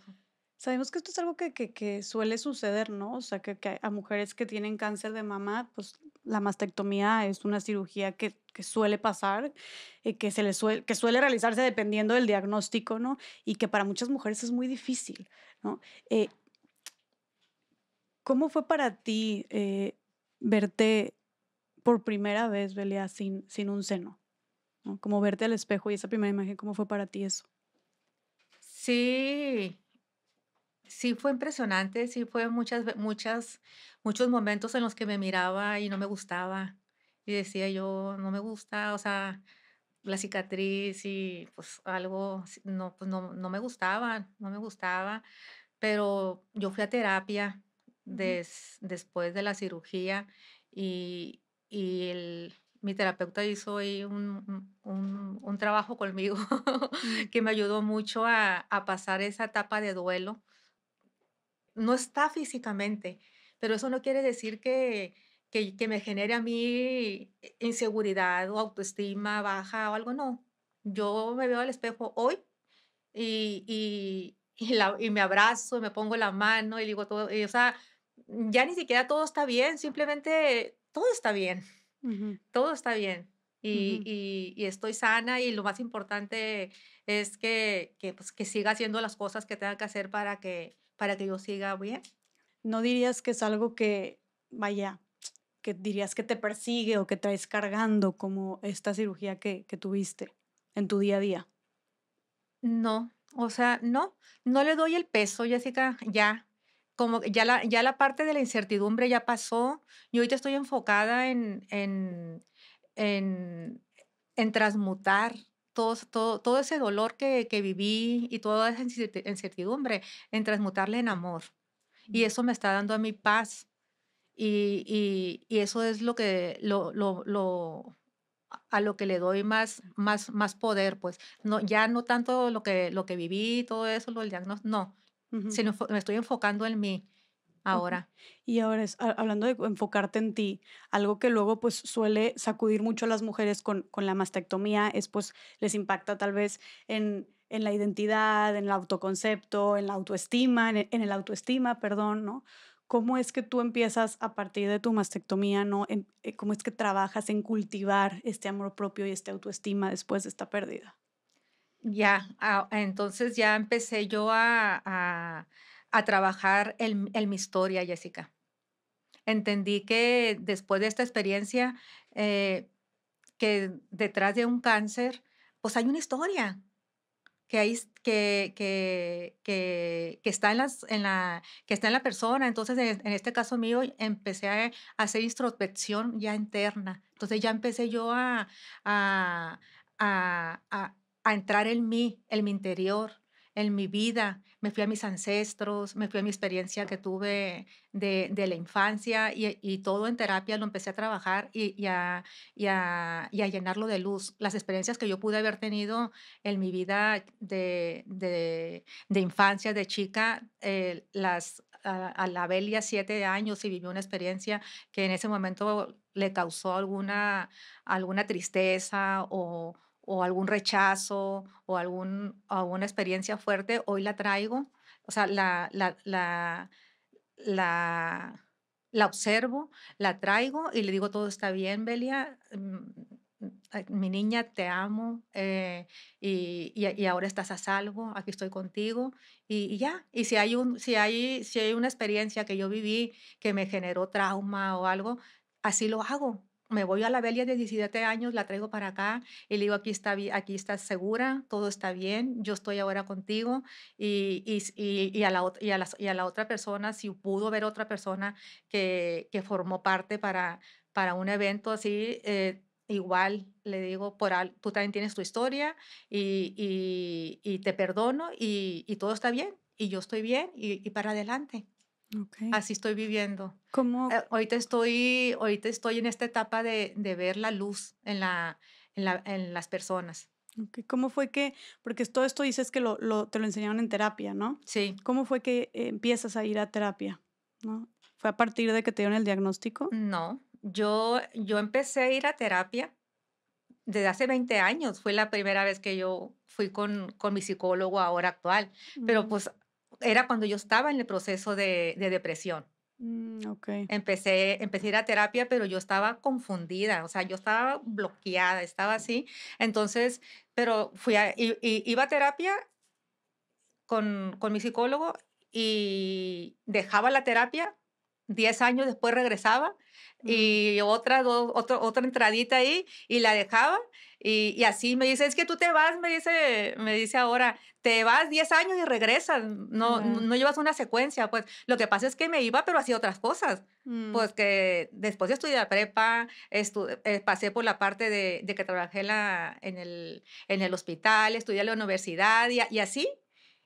Sabemos que esto es algo que, suele suceder, ¿no? O sea, que, a mujeres que tienen cáncer de mama, pues la mastectomía es una cirugía que, suele pasar, eh, que, se le suele, que suele realizarse dependiendo del diagnóstico, ¿no? Y que para muchas mujeres es muy difícil, ¿no? Eh, ¿Cómo fue para ti eh, verte por primera vez, Belia, sin, sin un seno? ¿no? Como verte al espejo y esa primera imagen, ¿cómo fue para ti eso? Sí, sí fue impresionante, sí fue muchas, muchas, muchos momentos en los que me miraba y no me gustaba. Y decía yo, no me gusta, o sea, la cicatriz y pues algo, no, pues no, no me gustaba, no me gustaba. Pero yo fui a terapia después de la cirugía y, y mi terapeuta hizo ahí un, un, un trabajo conmigo mm. que me ayudó mucho a, a, pasar esa etapa de duelo no está físicamente, pero eso no quiere decir que, que, me genere a mí e-, inseguridad o autoestima baja o algo, no. Yo me veo al espejo hoy y, y, y, y me abrazo, me pongo la mano y digo todo, o sea, ya ni siquiera todo está bien, simplemente todo está bien, todo está bien. Y, estoy sana y lo más importante es que, pues, que siga haciendo las cosas que tenga que hacer para que, para que yo siga bien. No dirías que es algo que, vaya, que dirías que te persigue o que traes cargando como esta cirugía que, tuviste en tu día a día. No, o sea, no, no le doy el peso, Jessica, ya. Como ya la, ya la parte de la incertidumbre ya pasó y ahorita estoy enfocada en, en, en transmutar todo, todo, ese dolor que, que viví y toda esa incertidumbre en transmutarle en amor. Y eso me está dando a mi paz. Y, y, y eso es lo que lo, lo, a lo que le doy más, más, más poder, pues no, ya no tanto lo que, lo que viví, todo eso, lo del diagnóstico, no, me estoy enfocando en mí, ahora. Y ahora es, hablando de enfocarte en ti, algo que luego pues suele sacudir mucho a las mujeres con, con la mastectomía es pues les impacta tal vez en, en la identidad, en el autoconcepto, en la autoestima, en el, en autoestima, perdón, ¿no? ¿Cómo es que tú empiezas a partir de tu mastectomía, ¿no? Eh, ¿Cómo es que trabajas en cultivar este amor propio y esta autoestima después de esta pérdida? Ya, ah, entonces ya empecé yo a a trabajar en mi historia, Jessica. Entendí que después de esta experiencia, eh, que detrás de un cáncer, pues hay una historia que, que, está, en las, en la, que está en la persona. Entonces, en, este caso mío, empecé a, hacer introspección ya interna. Entonces, ya empecé yo a, a, a entrar en mí, en mi interior, en mi vida, me fui a mis ancestros, me fui a mi experiencia que tuve de, la infancia y, todo en terapia lo empecé a trabajar y, a, y, llenarlo de luz. Las experiencias que yo pude haber tenido en mi vida de, infancia, de chica, eh, las a, la Belia siete años y vivió una experiencia que en ese momento le causó alguna, alguna tristeza o, o algún rechazo o algún, alguna experiencia fuerte, hoy la traigo, o sea, la, la, la, la, observo, la traigo y le digo, todo está bien, Belia, mm, mi niña, te amo eh, y, ahora estás a salvo, aquí estoy contigo y, ya. Y si hay, un, si, hay, si hay una experiencia que yo viví que me generó trauma o algo, así lo hago me voy a la velia de 17 años, la traigo para acá y le digo, aquí está, aquí estás segura, todo está bien, yo estoy ahora contigo y, a, la, a la, otra persona, si pudo ver otra persona que, formó parte para, para un evento así, eh, igual le digo, por tú también tienes tu historia y, te perdono y todo está bien y yo estoy bien y para adelante. Así estoy viviendo. ¿Cómo? ahorita, eh, estoy, ahorita estoy en esta etapa de, de ver la luz en, la, en, las personas. ¿Cómo fue que, porque todo esto dices que te lo enseñaron en terapia, ¿no? Sí. ¿Cómo fue que empiezas a ir a terapia? ¿no? ¿Fue a partir de que te dieron el diagnóstico? No, yo, yo empecé a ir a terapia desde hace 20 años. Fue la primera vez que yo fui con, con mi psicólogo ahora actual. Pero mm. pues era cuando yo estaba en el proceso de, depresión. Mm, empecé, a ir a terapia, pero yo estaba confundida, o sea, yo estaba bloqueada, estaba así. Entonces, pero fui a, iba a terapia con, mi psicólogo y dejaba la terapia, Diez años después regresaba mm. y otra, otra entradita ahí y la dejaba y, así me dice, es que tú te vas, me dice, me dice ahora, te vas 10 años y regresas, no, no, llevas una secuencia. Pues lo que pasa es que me iba, pero hacía otras cosas. Mm. Pues que después de estudiar prepa, eh, pasé por la parte de, que trabajé en, la, en, el, en, el, hospital, estudié en la universidad y, y así,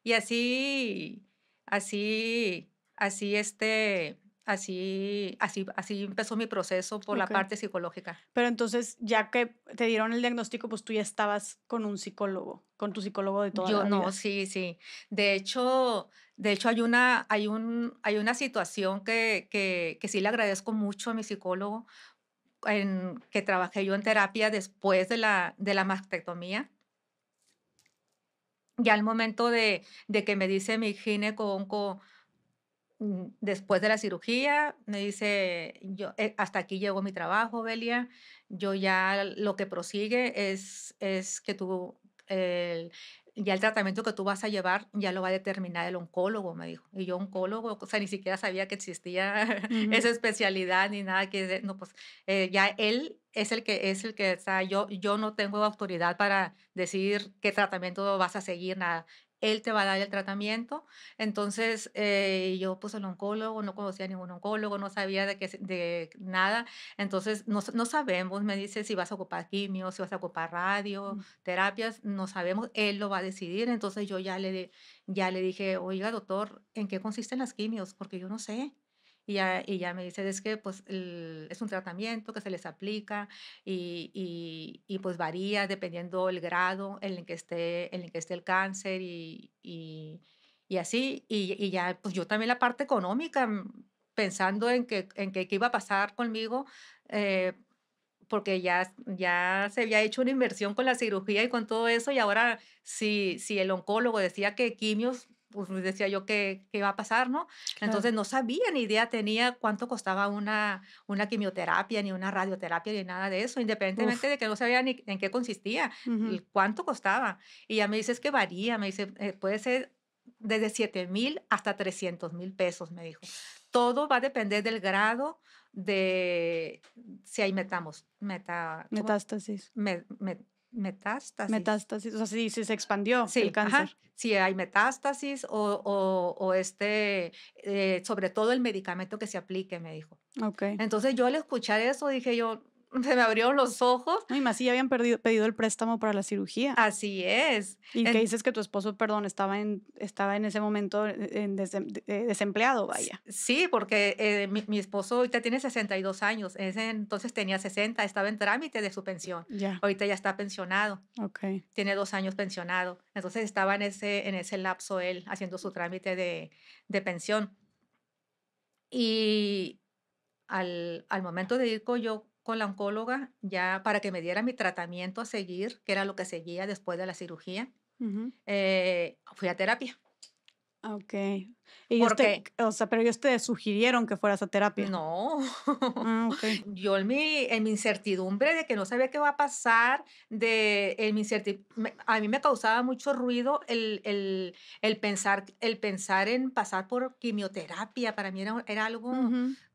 y así, así, así este, así, así, así empezó mi proceso por la parte psicológica. Pero entonces, ya que te dieron el diagnóstico, pues tú ya estabas con un psicólogo, con tu psicólogo de toda Yo, no, sí, sí. De hecho, de hay una, hay un, hay una situación que, que, sí le agradezco mucho a mi psicólogo, en, que trabajé yo en terapia después de la, de la mastectomía. Ya al momento de, de que me dice mi gineco, Después de la cirugía, me dice, yo, eh, hasta aquí llegó mi trabajo, Belia, yo ya lo que prosigue es, es que tú, ya el tratamiento que tú vas a llevar ya lo va a determinar el oncólogo, me dijo. Y yo oncólogo, o sea, ni siquiera sabía que existía esa especialidad ni nada que, no, pues eh, ya él es el que es el que o yo yo no tengo autoridad para decir qué tratamiento vas a seguir nada él te va a dar el tratamiento. Entonces, eh, yo pues el oncólogo, no conocía a ningún oncólogo, no sabía de, qué de nada. Entonces, no, no, sabemos, me dice si vas a ocupar quimio, si vas a ocupar radio, terapias, no sabemos, él lo va a decidir. Entonces, yo ya le, ya le dije, oiga, doctor, ¿en qué consisten las quimios? Porque yo no sé. Y ya, me dice, es que pues es un tratamiento que se les aplica y, y, pues varía dependiendo el grado en el que esté, en el, que esté el cáncer y, así. Y, ya, pues yo también la parte económica, mm, pensando en que, en que qué iba a pasar conmigo. Eh, porque ya, ya se había hecho una inversión con la cirugía y con todo eso, y ahora si, si el oncólogo decía que quimios pues decía yo qué, qué iba a pasar, ¿no? Entonces no sabía ni idea tenía cuánto costaba una, una quimioterapia, ni una radioterapia, ni nada de eso, independientemente de que no sabía ni en qué consistía, cuánto costaba. Y ya me dice, es que varía, me dice, eh, puede ser desde 7 mil hasta 300 mil pesos, me dijo. Todo va a depender del grado de si hay metamos, metástasis. me, metástasis. Metástasis, o sea, sí, se expandió el cáncer. Si hay metástasis o, este, eh, sobre todo el medicamento que se aplique, me dijo. Ok. Entonces yo al escuchar eso dije yo, se me abrieron los ojos. y más si ya habían perdido, pedido el préstamo para la cirugía. Así es. Y qué dices que tu esposo, perdón, estaba en, estaba en ese momento eh, en eh, desempleado, vaya. Sí, porque eh, mi, esposo ahorita tiene 62 años, ese entonces tenía 60, estaba en trámite de su pensión. ya Ahorita ya está pensionado. Ok. Tiene dos años pensionado. Entonces estaba en ese, en ese lapso él haciendo su trámite de, de pensión. Y al, al momento de ir con yo con la oncóloga ya para que me diera mi tratamiento a seguir, que era lo que seguía después de la cirugía. Eh, fui a terapia. Ah, ok. Y o sea, pero ellos te sugirieron que fueras a terapia. No. Ah, Yo en mi, en mi incertidumbre de que no sabía qué va a pasar, de, en mi a mí me causaba mucho ruido el, el, el, pensar, el pensar en pasar por quimioterapia. Para mí era, era algo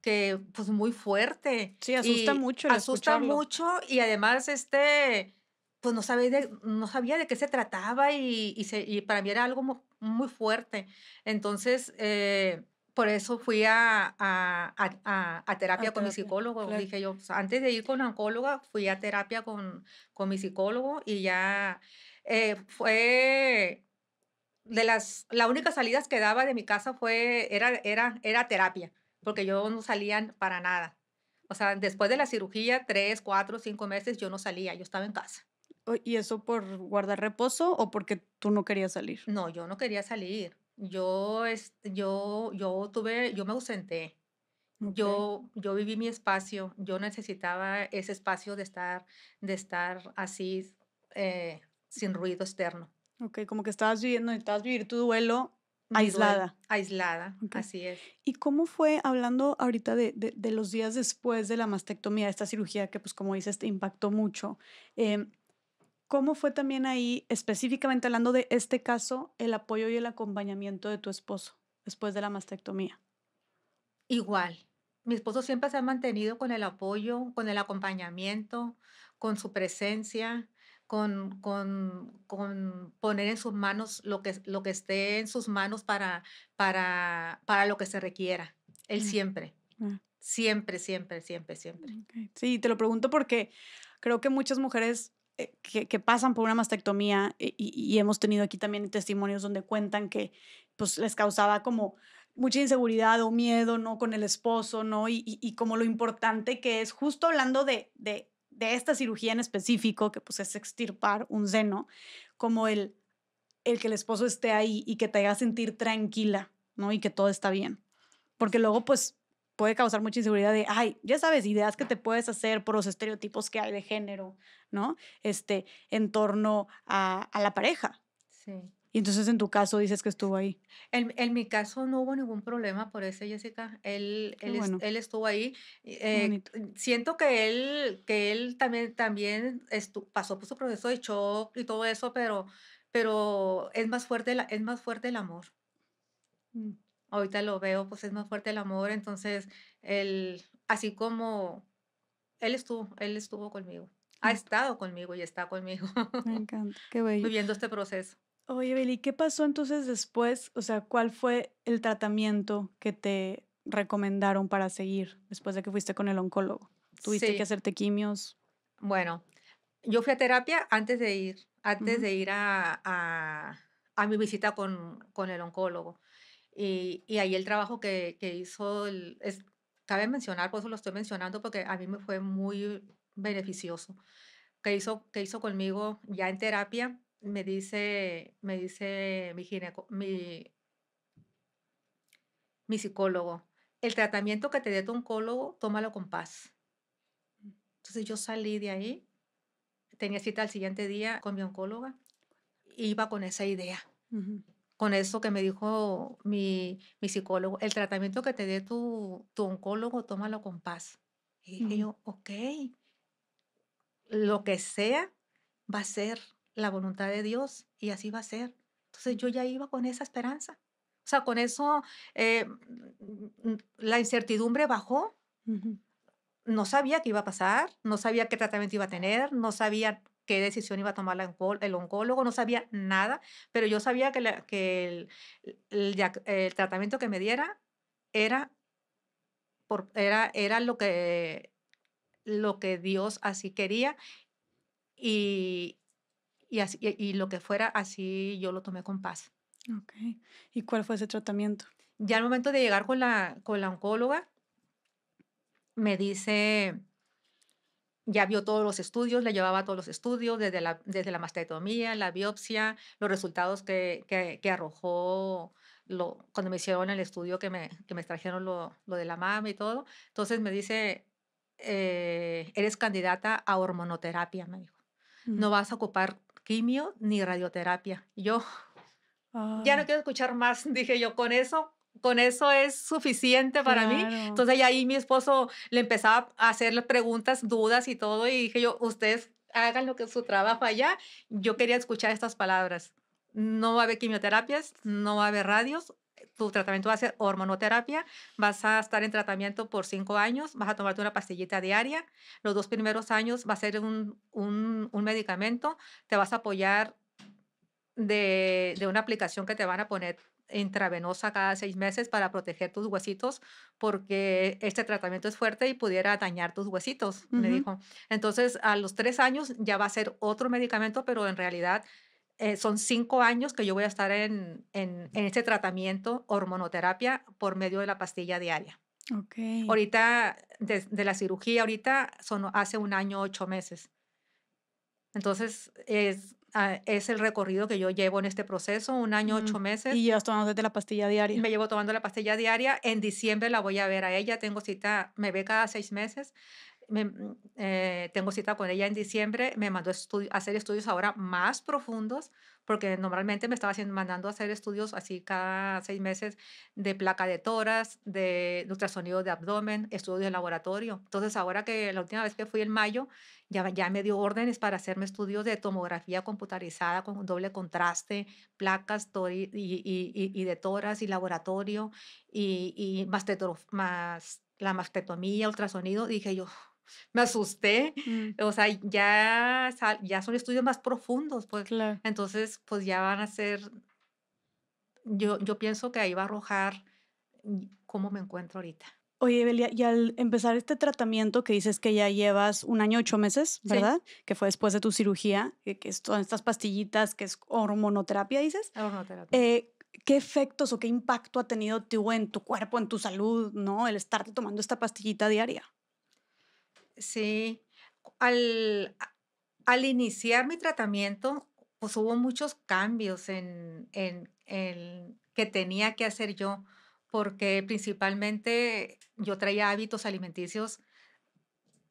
que, pues, muy fuerte. Sí, asusta mucho. asusta mucho y además, este pues no sabía de, no qué se trataba y, para mí era algo muy, fuerte. Entonces, eh, por eso fui a, terapia con mi psicólogo. Dije yo, pues, antes de ir con oncóloga, fui a terapia con, mi psicólogo y ya eh, fue de las, la únicas salidas que daba de mi casa fue, era, era, era terapia, porque yo no salía para nada. O sea, después de la cirugía, tres, cuatro, cinco meses, yo no salía, yo estaba en casa. ¿Y eso por guardar reposo o porque tú no querías salir? No, yo no quería salir. Yo, yo, yo tuve, yo me ausenté. Yo, yo viví mi espacio. Yo necesitaba ese espacio de estar, de estar así, eh, sin ruido externo. Ok, como que estabas viviendo, estabas vivir tu duelo aislada. aislada, así es. ¿Y cómo fue, hablando ahorita de, de, los días después de la mastectomía, esta cirugía que, pues como dices, te impactó mucho? Eh, ¿Cómo fue también ahí, específicamente hablando de este caso, el apoyo y el acompañamiento de tu esposo después de la mastectomía? Igual. Mi esposo siempre se ha mantenido con el apoyo, con el acompañamiento, con su presencia, con, con, con, poner en sus manos lo que, lo que esté en sus manos para, para, para lo que se requiera. Él mm. ah. siempre. Siempre, siempre, siempre, siempre. Sí, te lo pregunto porque creo que muchas mujeres eh, que, pasan por una mastectomía eh, y, hemos tenido aquí también testimonios donde cuentan que pues les causaba como mucha inseguridad o miedo, ¿no? Con el esposo, ¿no? Y, como lo importante que es, justo hablando de, de, de, esta cirugía en específico, que pues es extirpar un seno, como el, el que el esposo esté ahí y que te haga sentir tranquila, ¿no? Y que todo está bien. Porque luego pues puede causar mucha inseguridad de, ay, ya sabes, ideas que te puedes hacer por los estereotipos que hay de género, ¿no? Este, en torno a, la pareja. Sí. Y entonces en tu caso dices que estuvo ahí. En, mi caso no hubo ningún problema por ese, Jessica. Él, él, estuvo ahí. Eh, siento que él, que él también, también pasó por su proceso de shock y todo eso, pero, pero es, más fuerte la, es más fuerte el amor. Mm ahorita lo veo, pues es más fuerte el amor, entonces él, así como él estuvo, él estuvo conmigo, ha mm. estado conmigo y está conmigo. Me encanta, qué bello. Viviendo este proceso. Oye, Beli, ¿qué pasó entonces después? O sea, ¿cuál fue el tratamiento que te recomendaron para seguir después de que fuiste con el oncólogo? ¿Tuviste que hacerte quimios? Bueno, yo fui a terapia antes de ir, antes de ir a, a, a, mi visita con, con el oncólogo. Y, ahí el trabajo que, que hizo, es, cabe mencionar, por eso lo estoy mencionando, porque a mí me fue muy beneficioso, que hizo, que hizo conmigo ya en terapia, me dice, me dice mi, gineco, mi, mi psicólogo, el tratamiento que te dé tu oncólogo, tómalo con paz. Entonces yo salí de ahí, tenía cita al siguiente día con mi oncóloga, e iba con esa idea con eso que me dijo mi, psicólogo, el tratamiento que te dé tu, tu oncólogo, tómalo con paz. Y yo, ok, lo que sea va a ser la voluntad de Dios y así va a ser. Entonces yo ya iba con esa esperanza. O sea, con eso eh, mm, la incertidumbre bajó. No sabía qué iba a pasar, no sabía qué tratamiento iba a tener, no sabía qué decisión iba a tomar el oncólogo, no sabía nada, pero yo sabía que, el, tratamiento que me diera era, era, era lo, que, lo que Dios así quería y, lo que fuera así yo lo tomé con paz. ¿Y cuál fue ese tratamiento? Ya al momento de llegar con la, con la oncóloga, me dice, ya vio todos los estudios, le llevaba todos los estudios, desde la, desde la mastectomía, la biopsia, los resultados que, que, arrojó lo, cuando me hicieron el estudio que me, que me trajeron lo, de la mama y todo. Entonces me dice, eh, eres candidata a hormonoterapia, me dijo. No mm. vas a ocupar quimio ni radioterapia. yo, ya no ah. quiero escuchar más, dije yo, con eso con eso es suficiente para mí. Entonces, y ahí mi esposo le empezaba a hacerle preguntas, dudas y todo, y dije yo, ustedes hagan lo que es su trabajo allá. Yo quería escuchar estas palabras. No va a haber quimioterapias, no va a haber radios, tu tratamiento va a ser hormonoterapia, vas a estar en tratamiento por cinco años, vas a tomarte una pastillita diaria, los dos primeros años va a ser un, medicamento, te vas a apoyar de, de, una aplicación que te van a poner intravenosa cada seis meses para proteger tus huesitos porque este tratamiento es fuerte y pudiera dañar tus huesitos, me dijo. Entonces, a los tres años ya va a ser otro medicamento, pero en realidad eh, son cinco años que yo voy a estar en, este tratamiento hormonoterapia por medio de la pastilla diaria. Okay. Ahorita, de, la cirugía, ahorita son hace un año, ocho meses. Entonces, es, Ah, es el recorrido que yo llevo en este proceso, un año, ocho meses. Y llevas desde la pastilla diaria. Me llevo tomando la pastilla diaria. En diciembre la voy a ver a ella, tengo cita, me ve cada seis meses me, mm, eh, tengo cita con ella en diciembre, me mandó a hacer estudios ahora más profundos, porque normalmente me estaba mandando a hacer estudios así cada seis meses de placa de toras, de ultrasonido de abdomen, estudios de laboratorio. Entonces ahora que la última vez que fui en mayo, ya, ya me dio órdenes para hacerme estudios de tomografía computarizada con doble contraste, placas y, y, de toras y laboratorio y, y más, más la mastectomía, ultrasonido. Dije yo, me asusté. Mm. O sea, ya, ya son estudios más profundos, pues. Entonces, pues ya van a ser, yo, yo pienso que ahí va a arrojar cómo me encuentro ahorita. Oye, Belia, y al empezar este tratamiento que dices que ya llevas un año, ocho meses, ¿verdad? Que fue después de tu cirugía, que, son estas pastillitas, que es hormonoterapia, dices. Hormonoterapia. Eh, ¿Qué efectos o qué impacto ha tenido tú en tu cuerpo, en tu salud, ¿no? El estarte tomando esta pastillita diaria. Sí, al, iniciar mi tratamiento, pues hubo muchos cambios en, en, que tenía que hacer yo, porque principalmente yo traía hábitos alimenticios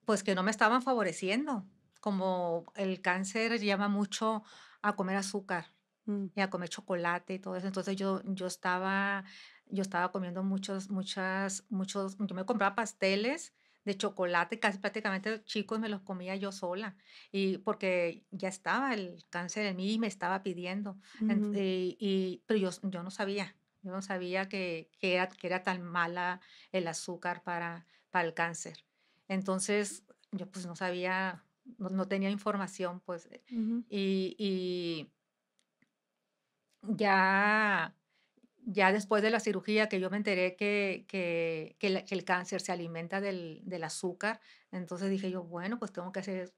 pues que no me estaban favoreciendo, como el cáncer llama mucho a comer azúcar mm. y a comer chocolate y todo eso. Entonces yo, yo estaba yo estaba comiendo muchos, muchas, muchos, yo me compraba pasteles de chocolate, casi prácticamente chicos me los comía yo sola, y porque ya estaba el cáncer en mí y me estaba pidiendo, y, pero yo, no sabía, yo no sabía que, que, era, que era tan mala el azúcar para, para el cáncer. Entonces, yo pues no sabía, no, tenía información, pues, y ya ya después de la cirugía que yo me enteré que, que, el, cáncer se alimenta del, del, azúcar, entonces dije yo, bueno, pues tengo que hacer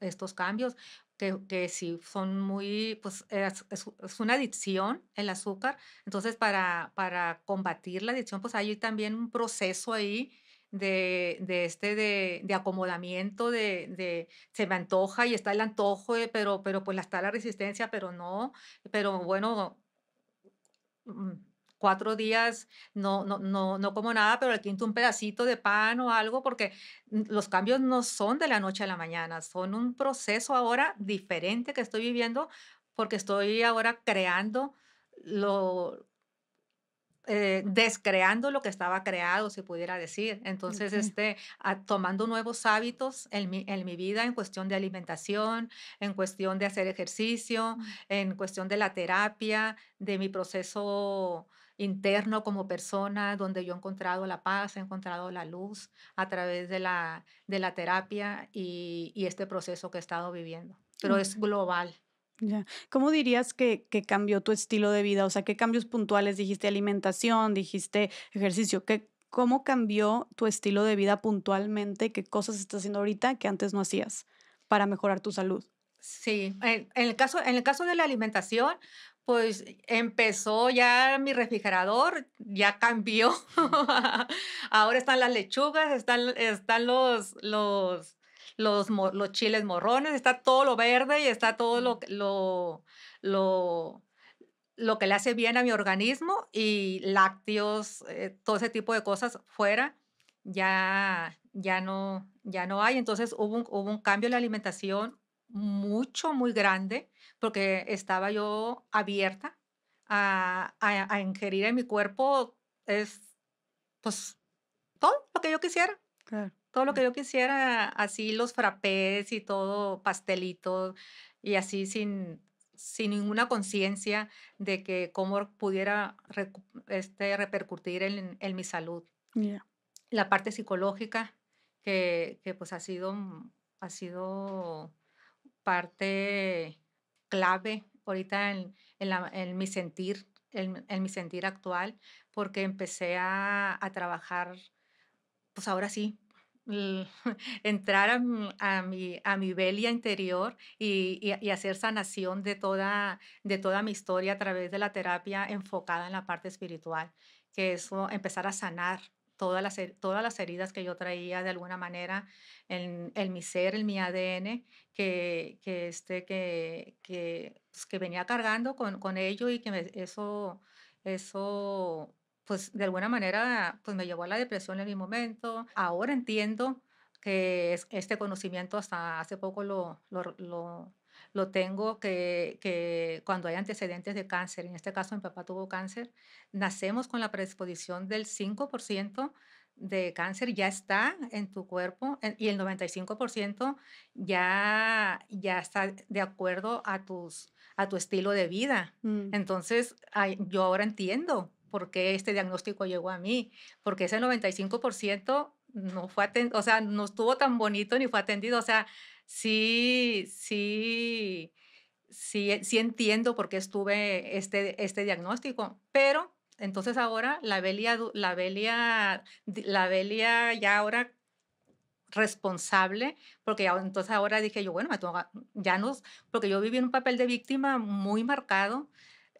estos cambios, que, que si son muy, pues es, es, una adicción el azúcar, entonces para, para combatir la adicción, pues hay también un proceso ahí de, de, este de, de acomodamiento de, de, se me antoja y está el antojo eh, pero pero pues está la resistencia pero no pero bueno Mm, cuatro días no, no, no, no como nada, pero al quinto un pedacito de pan o algo, porque mm, los cambios no son de la noche a la mañana, son un proceso ahora diferente que estoy viviendo porque estoy ahora creando lo, eh, descreando lo que estaba creado, si pudiera decir. Entonces, este, tomando nuevos hábitos en mi, vida en cuestión de alimentación, en cuestión de hacer ejercicio, mm. en cuestión de la terapia, de mi proceso interno como persona, donde yo he encontrado la paz, he encontrado la luz a través de la, terapia y, este proceso que he estado viviendo. Pero es global. ¿Cómo dirías que, cambió tu estilo de vida? O sea, ¿qué cambios puntuales dijiste alimentación, dijiste ejercicio? ¿Qué, ¿Cómo cambió tu estilo de vida puntualmente? ¿Qué cosas estás haciendo ahorita que antes no hacías para mejorar tu salud? Sí, en, el, caso, en el caso de la alimentación, pues empezó ya mi refrigerador, ya cambió. Ahora están las lechugas, están, están los, los, los, chiles morrones, está todo lo verde y está todo lo, lo, lo, lo que le hace bien a mi organismo y lácteos, eh, todo ese tipo de cosas fuera, ya, ya, no, ya no hay. Entonces hubo un, hubo un cambio en la alimentación mucho, muy grande, porque estaba yo abierta a, a, ingerir en mi cuerpo es, pues, todo lo que yo quisiera. Claro. Todo lo que yo quisiera, así los frappés y todo pastelito y así sin, sin ninguna conciencia de que cómo pudiera este, repercutir en, en mi salud. La parte psicológica, que, que, pues ha sido, mm, ha sido parte clave ahorita en, en, la, en mi sentir, en, en, mi sentir actual, porque empecé a, a trabajar, pues ahora sí, entrar a, mi, a mi velia interior y, y, hacer sanación de toda, de toda mi historia a través de la terapia enfocada en la parte espiritual, que eso empezar a sanar todas las, todas las heridas que yo traía de alguna manera en, el mi ser, en mi ADN, que, que, este, que, que, pues, que venía cargando con, con ello y que eso, eso pues de alguna manera pues me llevó a la depresión en mi momento. Ahora entiendo que este conocimiento hasta hace poco lo, lo, tengo, que, cuando hay antecedentes de cáncer, en este caso mi papá tuvo cáncer, nacemos con la predisposición del 5% de cáncer ya está en tu cuerpo y el 95% ya, ya está de acuerdo a, tus, a tu estilo de vida. Mm. Entonces, yo ahora entiendo por qué este diagnóstico llegó a mí, porque ese 95% no fue atendido, o sea, no estuvo tan bonito ni fue atendido, o sea, sí, sí, sí, eh, sí entiendo por qué estuve este, este diagnóstico, pero entonces ahora la velia la Belia, la Belia ya ahora responsable, porque entonces ahora dije yo, bueno, ya no, porque yo viví en un papel de víctima muy marcado,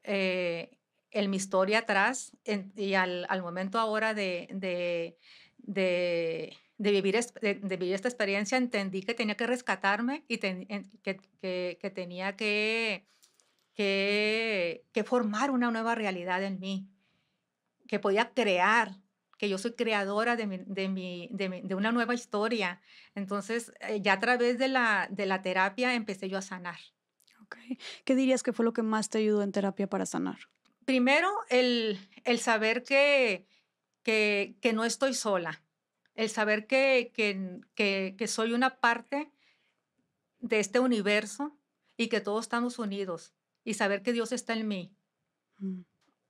eh, en mi historia atrás y al, momento ahora de, vivir, de, vivir esta experiencia, entendí que tenía que rescatarme y que, que, tenía que, que, formar una nueva realidad en mí, que podía crear que yo soy creadora de, de, una nueva historia. Entonces, eh, ya a través de la, de la terapia empecé yo a sanar. ¿Qué dirías que fue lo que más te ayudó en terapia para sanar? primero, el, el saber que, que, no estoy sola, el saber que, que, soy una parte de este universo y que todos estamos unidos y saber que Dios está en mí. Mm.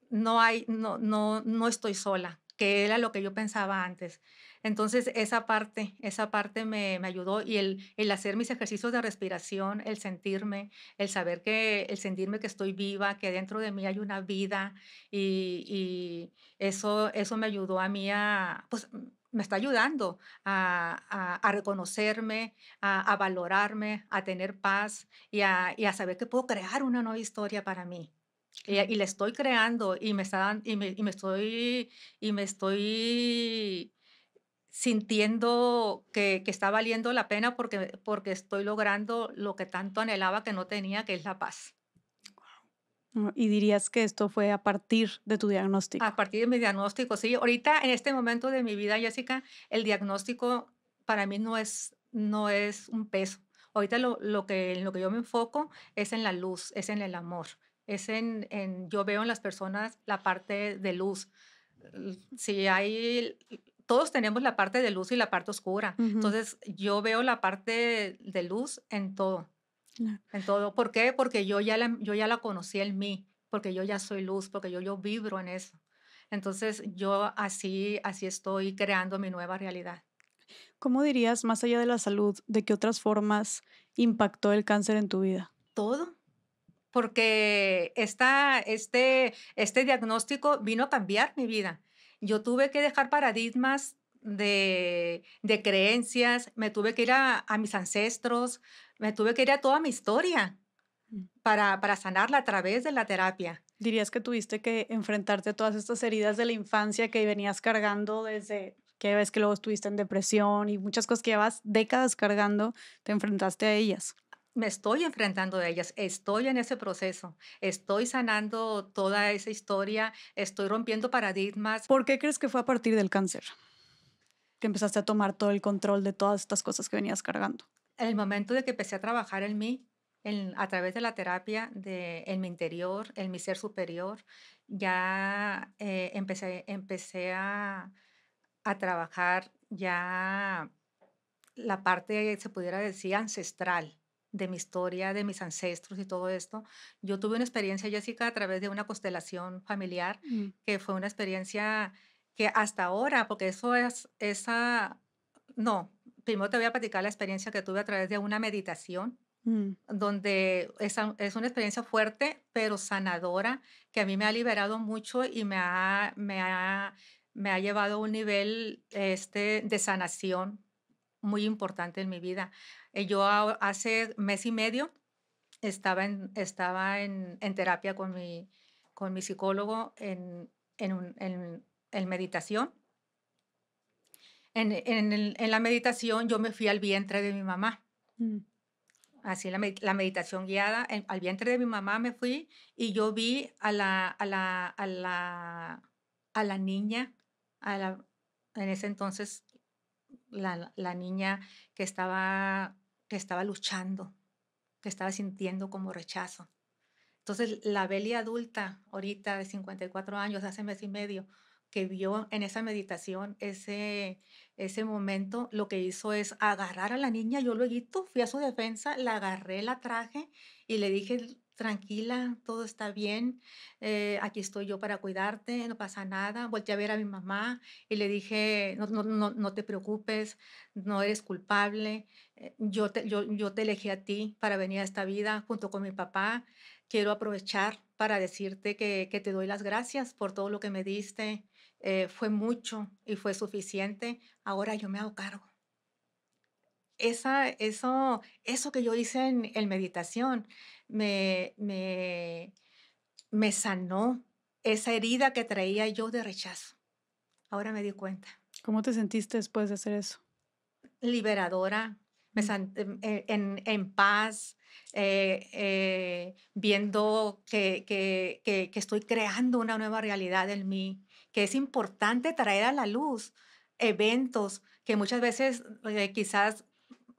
No hay, no, no, no estoy sola, que era lo que yo pensaba antes. Entonces, esa parte, esa parte me, ayudó y el, hacer mis ejercicios de respiración, el sentirme, el saber que, el sentirme que estoy viva, que dentro de mí hay una vida y, eso, eso me ayudó a mí a, pues, me está ayudando a, reconocerme, a, valorarme, a tener paz y, a, saber que puedo crear una nueva historia para mí. Y, y la estoy creando y me, está, y me, y me estoy, y me estoy sintiendo que, está valiendo la pena porque, porque estoy logrando lo que tanto anhelaba que no tenía, que es la paz. Y dirías que esto fue a partir de tu diagnóstico. A partir de mi diagnóstico, sí. Ahorita, en este momento de mi vida, Jessica, el diagnóstico para mí no es, no es un peso. Ahorita lo, lo que, en lo que yo me enfoco es en la luz, es en el amor, es en, en yo veo en las personas la parte de luz. Si hay todos tenemos la parte de luz y la parte oscura. Entonces, yo veo la parte de luz en todo. En todo. ¿Por qué? Porque yo ya, la, yo ya la conocí en mí, porque yo ya soy luz, porque yo, yo vibro en eso. Entonces, yo así, así estoy creando mi nueva realidad. ¿Cómo dirías, más allá de la salud, de qué otras formas impactó el cáncer en tu vida? Todo. Porque está este, este diagnóstico vino a cambiar mi vida yo tuve que dejar paradigmas de, creencias, me tuve que ir a, mis ancestros, me tuve que ir a toda mi historia mm. para, para sanarla a través de la terapia. ¿Dirías que tuviste que enfrentarte a todas estas heridas de la infancia que venías cargando desde que ves que luego estuviste en depresión y muchas cosas que llevas décadas cargando, te enfrentaste a ellas? me estoy enfrentando a ellas, estoy en ese proceso, estoy sanando toda esa historia, estoy rompiendo paradigmas. ¿Por qué crees que fue a partir del cáncer que empezaste a tomar todo el control de todas estas cosas que venías cargando? El momento de que empecé a trabajar en mí, a través de la terapia de, en mi interior, en mi ser superior, ya eh, empecé, empecé a, a trabajar ya la parte, se pudiera decir, ancestral de mi historia, de mis ancestros y todo esto. Yo tuve una experiencia, Jessica, a través de una constelación familiar, mm. que fue una experiencia que hasta ahora, porque eso es esa, no, primero te voy a platicar la experiencia que tuve a través de una meditación, mm. donde es, es, una experiencia fuerte, pero sanadora, que a mí me ha liberado mucho y me ha, me me ha llevado a un nivel este, de sanación muy importante en mi vida. Eh, yo hace mes y medio estaba en, estaba en, terapia con mi, con mi psicólogo en, en, meditación. En, en, la meditación yo me fui al vientre de mi mamá. Mm. Así la, la, meditación guiada, al vientre de mi mamá me fui y yo vi a la, a la, a la, a la niña, a la, en ese entonces la, la niña que estaba que estaba luchando, que estaba sintiendo como rechazo. Entonces, la Beli adulta, ahorita de 54 años, hace mes y medio, que vio en esa meditación ese, ese momento, lo que hizo es agarrar a la niña, yo luego fui a su defensa, la agarré, la traje y le dije tranquila, todo está bien, eh, aquí estoy yo para cuidarte, no pasa nada. Volté a ver a mi mamá y le dije, no, no, no, te preocupes, no eres culpable, eh, yo te, yo, te elegí a ti para venir a esta vida junto con mi papá. Quiero aprovechar para decirte que, te doy las gracias por todo lo que me diste. Eh, fue mucho y fue suficiente. Ahora yo me hago cargo. Esa, eso, eso que yo hice en, en meditación, me, me, me sanó esa herida que traía yo de rechazo. Ahora me di cuenta. ¿Cómo te sentiste después de hacer eso? Liberadora, me mm. em, eh, en, en, paz, eh, eh, viendo que, estoy creando una nueva realidad en mí, que es importante traer a la luz eventos que muchas veces quizás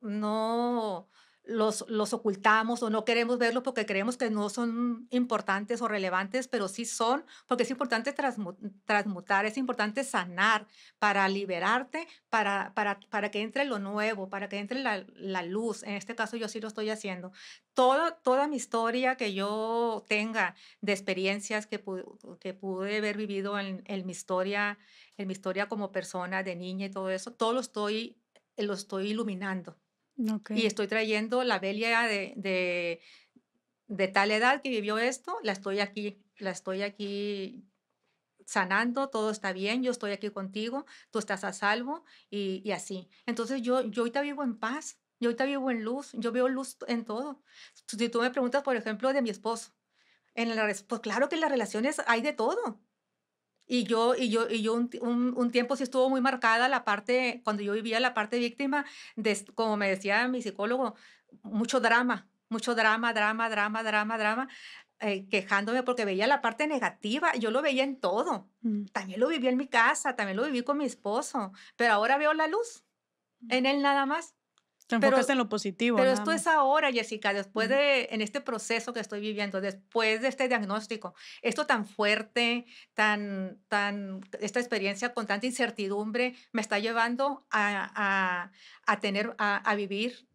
no, los, ocultamos o no queremos verlos porque creemos que no son importantes o relevantes, pero sí son, porque es importante transmutar, es importante sanar para liberarte, para, para, que entre lo nuevo, para que entre la, luz. En este caso yo sí lo estoy haciendo. Toda, toda mi historia que yo tenga de experiencias que, pude, que pude haber vivido en, en, mi historia, en mi historia como persona, de niña y todo eso, todo lo estoy, lo estoy iluminando y estoy trayendo la Belia de, de, tal edad que vivió esto, la estoy aquí, la estoy aquí sanando, todo está bien, yo estoy aquí contigo, tú estás a salvo y, y así. Entonces yo, yo ahorita vivo en paz, yo ahorita vivo en luz, yo veo luz en todo. Si tú me preguntas, por ejemplo, de mi esposo, en la, pues claro que en las relaciones hay de todo. Y yo, y yo, y yo un, un, tiempo sí estuvo muy marcada la parte, cuando yo vivía la parte víctima, de, como me decía mi psicólogo, mucho drama, mucho drama, drama, drama, drama, drama, eh, quejándome porque veía la parte negativa, yo lo veía en todo. Mm. También lo viví en mi casa, también lo viví con mi esposo, pero ahora veo la luz mm. en él nada más. Te enfocas en lo positivo. Pero esto es ahora, Jessica, después de, en este proceso que estoy viviendo, después de este diagnóstico, esto tan fuerte, tan, tan, esta experiencia con tanta incertidumbre, me está llevando a, tener, a, vivir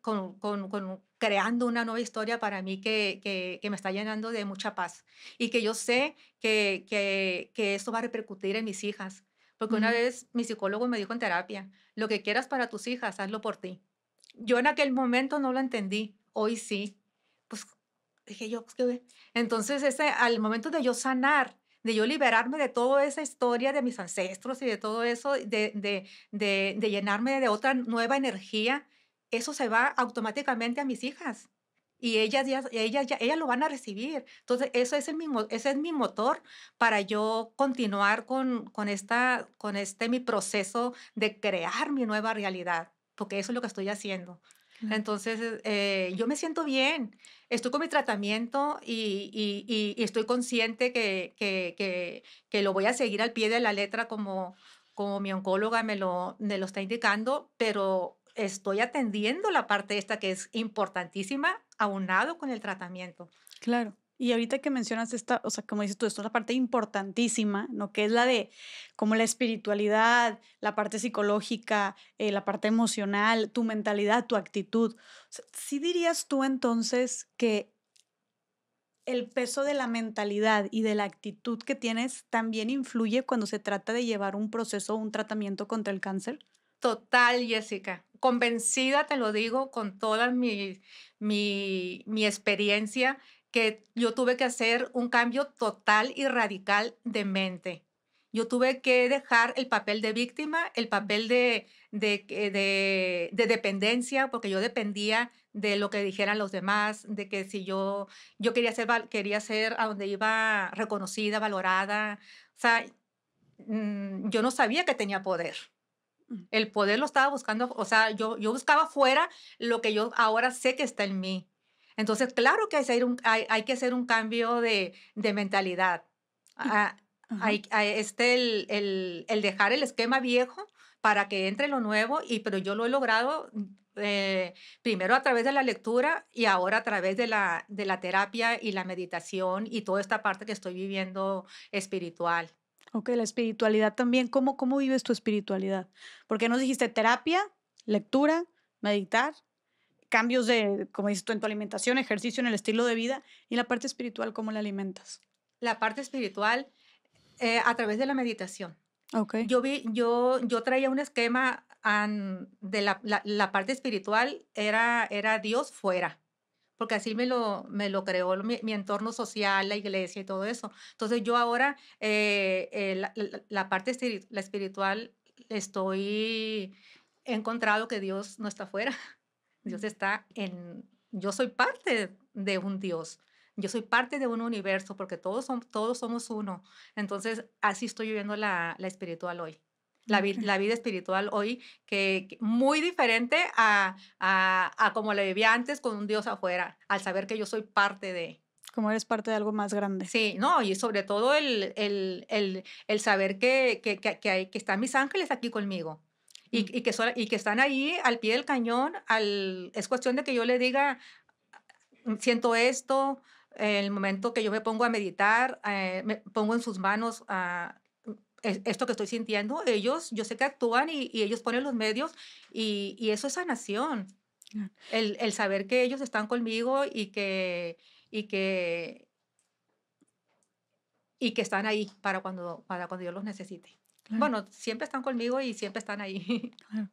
con, con, con, creando una nueva historia para mí que, que, me está llenando de mucha paz y que yo sé que, que, que esto va a repercutir en mis hijas, porque una vez mi psicólogo me dijo en terapia, lo que quieras para tus hijas, hazlo por ti. Yo en aquel momento no lo entendí, hoy sí. Pues dije yo, pues qué... Entonces, ese, al momento de yo sanar, de yo liberarme de toda esa historia de mis ancestros y de todo eso, de, de, de llenarme de otra nueva energía, eso se va automáticamente a mis hijas y ellas ya, ellas ya, ellas lo van a recibir. Entonces, eso es el mismo, ese es mi motor para yo continuar con, con, esta, con este mi proceso de crear mi nueva realidad, porque eso es lo que estoy haciendo. Entonces, eh, eh, yo me siento bien, estoy con mi tratamiento y, y, estoy consciente que, que, que, que lo voy a seguir al pie de la letra como, como mi oncóloga me lo, me lo está indicando, pero estoy atendiendo la parte esta que es importantísima aunado con el tratamiento. Claro. Y ahorita que mencionas esta, o sea, como dices tú, esto es la parte importantísima, ¿no? Que es la de como la espiritualidad, la parte psicológica, eh, la parte emocional, tu mentalidad, tu actitud. si dirías tú entonces que el peso de la mentalidad y de la actitud que tienes también influye cuando se trata de llevar un proceso o un tratamiento contra el cáncer? Total, Jessica convencida, te lo digo, con toda mi, mi, experiencia, que yo tuve que hacer un cambio total y radical de mente. Yo tuve que dejar el papel de víctima, el papel de, de, eh, de, dependencia, porque yo dependía de lo que dijeran los demás, de que si yo, yo quería, ser, quería ser a donde iba reconocida, valorada. O sea, mm, yo no sabía que tenía poder. El poder lo estaba buscando, o sea, yo, buscaba fuera lo que yo ahora sé que está en mí. Entonces, claro que hay, que hacer un, cambio de, mentalidad. Ah, hay, que este, el, dejar el esquema viejo para que entre lo nuevo, y, pero yo lo he logrado eh, primero a través de la lectura y ahora a través de la, de la terapia y la meditación y toda esta parte que estoy viviendo espiritual. Ok, la espiritualidad también. ¿Cómo, cómo vives tu espiritualidad? Porque nos dijiste terapia, lectura, meditar, cambios de, como dices tú, en tu alimentación, ejercicio, en el estilo de vida y la parte espiritual, ¿cómo la alimentas? La parte espiritual eh, a través de la meditación. Okay. Yo, vi, yo, yo traía un esquema de la, la, la, parte espiritual, era, era Dios fuera porque así me lo, me lo creó mi, entorno social, la iglesia y todo eso. Entonces yo ahora eh, eh, la, parte la espiritual estoy, he encontrado que Dios no está fuera, Dios está en, yo soy parte de un Dios. Yo soy parte de un universo porque todos, son, todos somos uno. Entonces, así estoy viviendo la, la espiritual hoy la, vida espiritual hoy, que, muy diferente a, a, como la vivía antes con un Dios afuera, al saber que yo soy parte de, como eres parte de algo más grande. Sí, no, y sobre todo el, el, saber que, hay, que, están mis ángeles aquí conmigo. Y, mm. que y que están ahí al pie del cañón, al, es cuestión de que yo le diga, mm, siento esto, el momento que yo me pongo a meditar, eh, me pongo en sus manos, a ah, esto que estoy sintiendo, ellos, yo sé que actúan y, ellos ponen los medios y, eso es sanación. El, el, saber que ellos están conmigo y que, y que, y que están ahí para cuando, para cuando yo los necesite. Bueno, siempre están conmigo y siempre están ahí.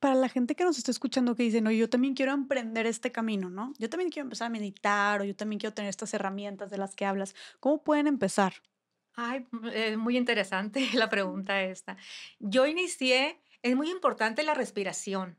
Para la gente que nos está escuchando que dice, no, yo también quiero emprender este camino, ¿no? Yo también quiero empezar a meditar o yo también quiero tener estas herramientas de las que hablas. ¿Cómo pueden empezar? Ay, mm, es eh, muy interesante la pregunta esta. Yo inicié, es muy importante la respiración.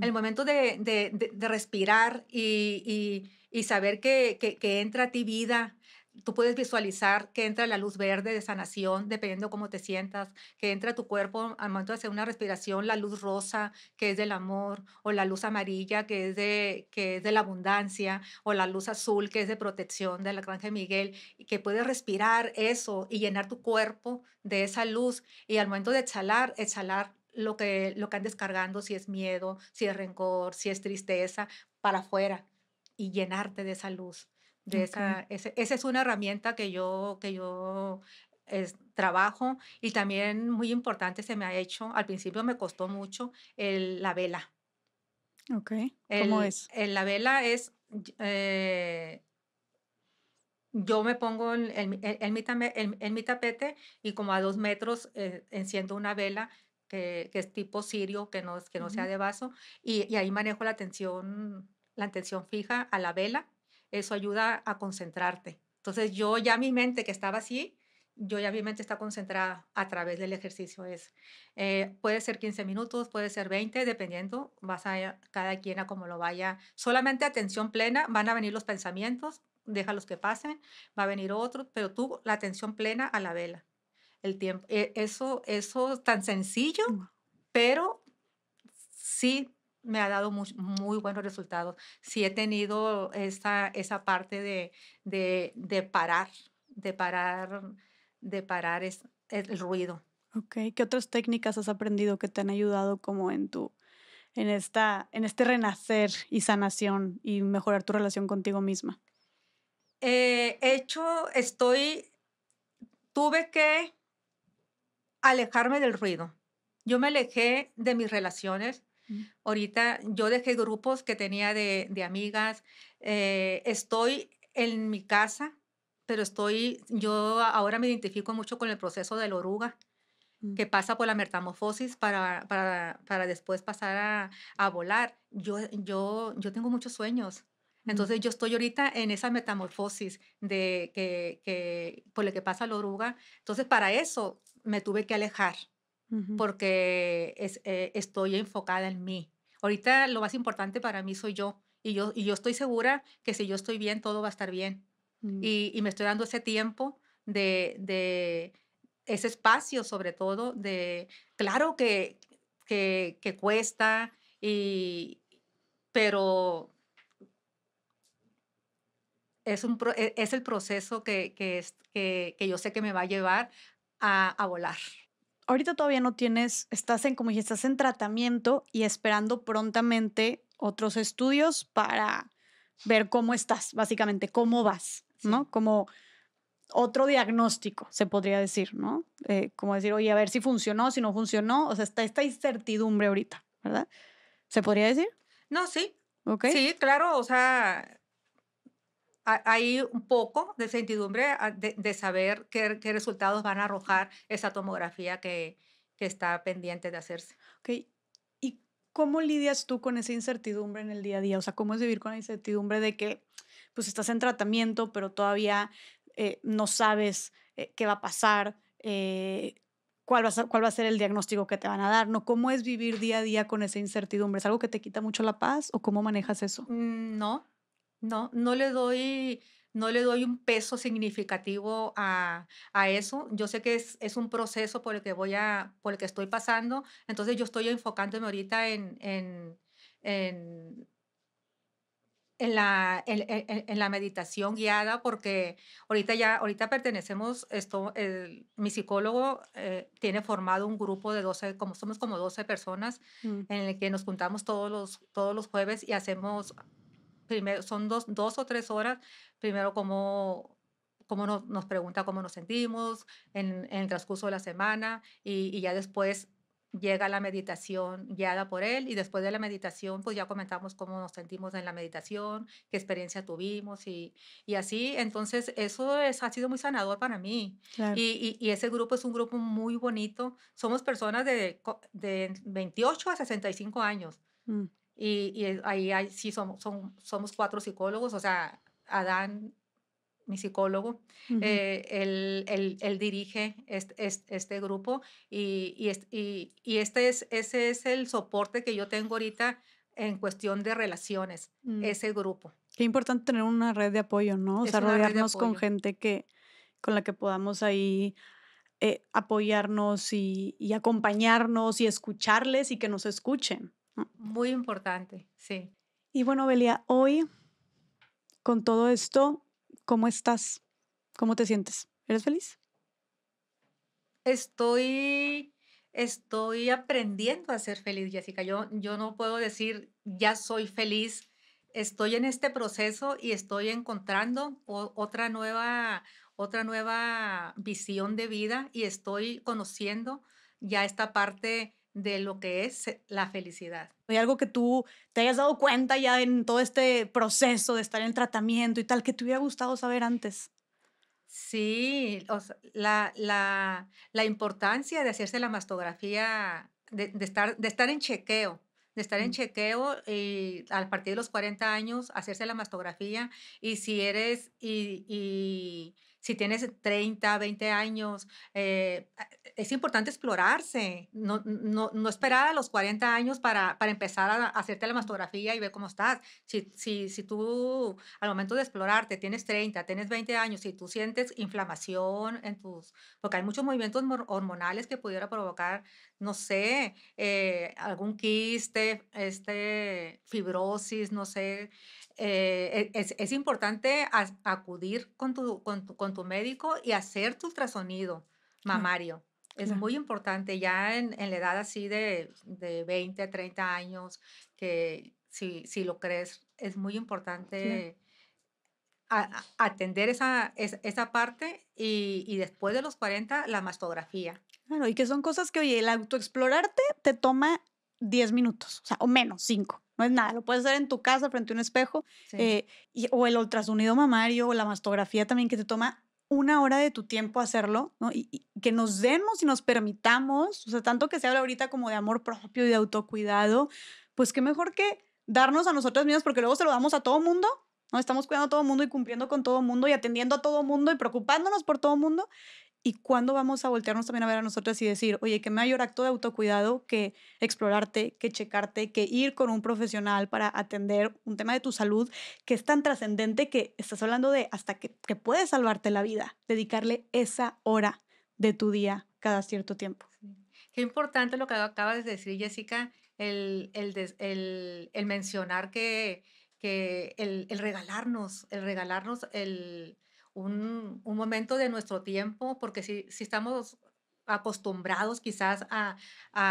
El mm. momento de, respirar y, y, saber que, que, que, entra a ti vida, tú puedes visualizar que entra la luz verde de sanación, dependiendo cómo te sientas, que entra tu cuerpo al momento de hacer una respiración, la luz rosa, que es del amor, o la luz amarilla, que es de, que es de la abundancia, o la luz azul, que es de protección de la Granja de Miguel, y que puedes respirar eso y llenar tu cuerpo de esa luz, y al momento de exhalar, exhalar lo que, lo que descargando, si es miedo, si es rencor, si es tristeza, para afuera y llenarte de esa luz esa, esa es una herramienta que yo, que yo trabajo y también muy importante se me ha hecho, al principio me costó mucho, la vela. Ok, ¿cómo es? la vela es, eh, yo me pongo en, mi, mi, tapete y como a dos metros eh, enciendo una vela que, es tipo sirio, que no, que no sea de vaso, y, ahí manejo la atención la tensión fija a la vela eso ayuda a concentrarte. Entonces yo ya mi mente que estaba así, yo ya mi mente está concentrada a través del ejercicio. Es, eh, puede ser 15 minutos, puede ser 20, dependiendo, vas a eh, cada quien a como lo vaya. Solamente atención plena, van a venir los pensamientos, déjalos que pasen, va a venir otro, pero tú la atención plena a la vela. El tiempo, e-, eso, eso es tan sencillo, mm. pero sí me ha dado muy, buenos resultados. Sí he tenido esa, esa parte de, de, parar, de parar, de parar es, el ruido. Ok, ¿qué otras técnicas has aprendido que te han ayudado como en tu, en esta, en este renacer y sanación y mejorar tu relación contigo misma? Eh, he hecho, estoy, tuve que alejarme del ruido. Yo me alejé de mis relaciones, Ahorita yo dejé grupos que tenía de, amigas. Eh, estoy en mi casa, pero estoy, yo ahora me identifico mucho con el proceso de la oruga mm. que pasa por la metamorfosis para, después pasar a, volar. Yo, yo, tengo muchos sueños. Mm. Entonces yo estoy ahorita en esa metamorfosis de que, por la que pasa la oruga. Entonces para eso me tuve que alejar porque es, eh, estoy enfocada en mí. Ahorita lo más importante para mí soy yo y yo, y yo estoy segura que si yo estoy bien, todo va a estar bien. Mm. y, me estoy dando ese tiempo de, de ese espacio sobre todo de, claro que, que, cuesta, y, pero es, un, e, es el proceso que, es, que, que, yo sé que me va a llevar a, a volar ahorita todavía no tienes, estás en, como estás en tratamiento y esperando prontamente otros estudios para ver cómo estás, básicamente, cómo vas, ¿no? Como otro diagnóstico, se podría decir, ¿no? Eh, como decir, oye, a ver si funcionó, si no funcionó, o sea, está esta incertidumbre ahorita, ¿verdad? ¿Se podría decir? No, sí. Ok. Sí, claro, o sea, hay un poco de certidumbre ah, de, saber qué, resultados van a arrojar esa tomografía que, está pendiente de hacerse. ¿Y cómo lidias tú con esa incertidumbre en el día a día? O sea, ¿cómo es vivir con la incertidumbre de que pues estás en tratamiento, pero todavía eh, no sabes eh, qué va a pasar? Eh, cuál va, a ser, cuál va a ser el diagnóstico que te van a dar, ¿no? ¿Cómo es vivir día a día con esa incertidumbre? ¿Es algo que te quita mucho la paz o cómo manejas eso? Mm, no, no, no le doy, no le doy un peso significativo a, eso. Yo sé que es, es, un proceso por el que voy a, por el que estoy pasando. Entonces yo estoy enfocándome ahorita en, en, en, la, en, la meditación guiada, porque ahorita ya, ahorita pertenecemos, esto, mi psicólogo eh, tiene formado un grupo de 12, como somos como 12 personas, mm. en el que nos juntamos todos los, todos los jueves y hacemos primero, son dos, dos o tres horas, primero como cómo nos, pregunta cómo nos sentimos en, el transcurso de la semana y, ya después llega la meditación guiada por él y después de la meditación pues ya comentamos cómo nos sentimos en la meditación, qué experiencia tuvimos y, y así. Entonces eso ha sido muy sanador para mí y, ese grupo es un grupo muy bonito. Somos personas de, 28 a 65 años. Mm. Y, ahí hay, sí somos, son, somos cuatro psicólogos, o sea, Adán, mi psicólogo, eh, él, dirige este, grupo y, y, este es, ese es el soporte que yo tengo ahorita en cuestión de relaciones, mm. ese grupo. Qué importante tener una red de apoyo, ¿no? O sea, rodearnos con gente que, con la que podamos ahí eh, apoyarnos y, y acompañarnos y escucharles y que nos escuchen. Muy importante, sí. Y bueno, Belia, hoy con todo esto, ¿cómo estás? ¿Cómo te sientes? ¿Eres feliz? Estoy, estoy aprendiendo a ser feliz, Jessica. Yo, yo no puedo decir ya soy feliz. Estoy en este proceso y estoy encontrando otra nueva, otra nueva visión de vida y estoy conociendo ya esta parte de lo que es eh, la felicidad. ¿Hay algo que tú te hayas dado cuenta ya en todo este proceso de estar en tratamiento y tal que te hubiera gustado saber antes? Sí, la, la, importancia de hacerse la mastografía, de, estar, de estar en chequeo, de estar en chequeo y a partir de los 40 años hacerse la mastografía y si eres y si tienes 30, 20 años, eh, e, es importante explorarse, no, no, no, esperar a los 40 años para, para, empezar a hacerte la mastografía y ver cómo estás. Si, si, si tú al momento de explorarte tienes 30, tienes 20 años, si tú sientes inflamación en tus, porque hay muchos movimientos hormonales que pudiera provocar no sé, eh, algún quiste, este, fibrosis, no sé. Eh, es, importante acudir con tu, médico y hacer tu ultrasonido mamario. es muy importante ya en, la edad así de, 20 a 30 años, que si, si lo crees, es muy importante. atender esa, parte y, y, después de los 40 la mastografía. Claro, y que son cosas que, oye, el autoexplorarte te toma 10 minutos, o sea, o menos, 5. No es nada, lo puedes hacer en tu casa frente a un espejo, eh, o el ultrasonido mamario, o la mastografía también, que te toma una hora de tu tiempo hacerlo, ¿no? Y, que nos demos y nos permitamos, o sea, tanto que se habla ahorita como de amor propio y de autocuidado, pues qué mejor que darnos a nosotros mismas, porque luego se lo damos a todo mundo, ¿no? Estamos cuidando a todo mundo y cumpliendo con todo mundo y atendiendo a todo mundo y preocupándonos por todo mundo y cuándo vamos a voltearnos también a ver a nosotras y decir, oye, qué mayor acto de autocuidado que explorarte, que checarte, que ir con un profesional para atender un tema de tu salud que es tan trascendente que estás hablando de hasta que, que puedes salvarte la vida, dedicarle esa hora de tu día cada cierto tiempo. Qué importante lo que acabas de decir, Jessica, el, mencionar que, que el, regalarnos, el regalarnos el un, momento de nuestro tiempo, porque si, estamos acostumbrados quizás a, a,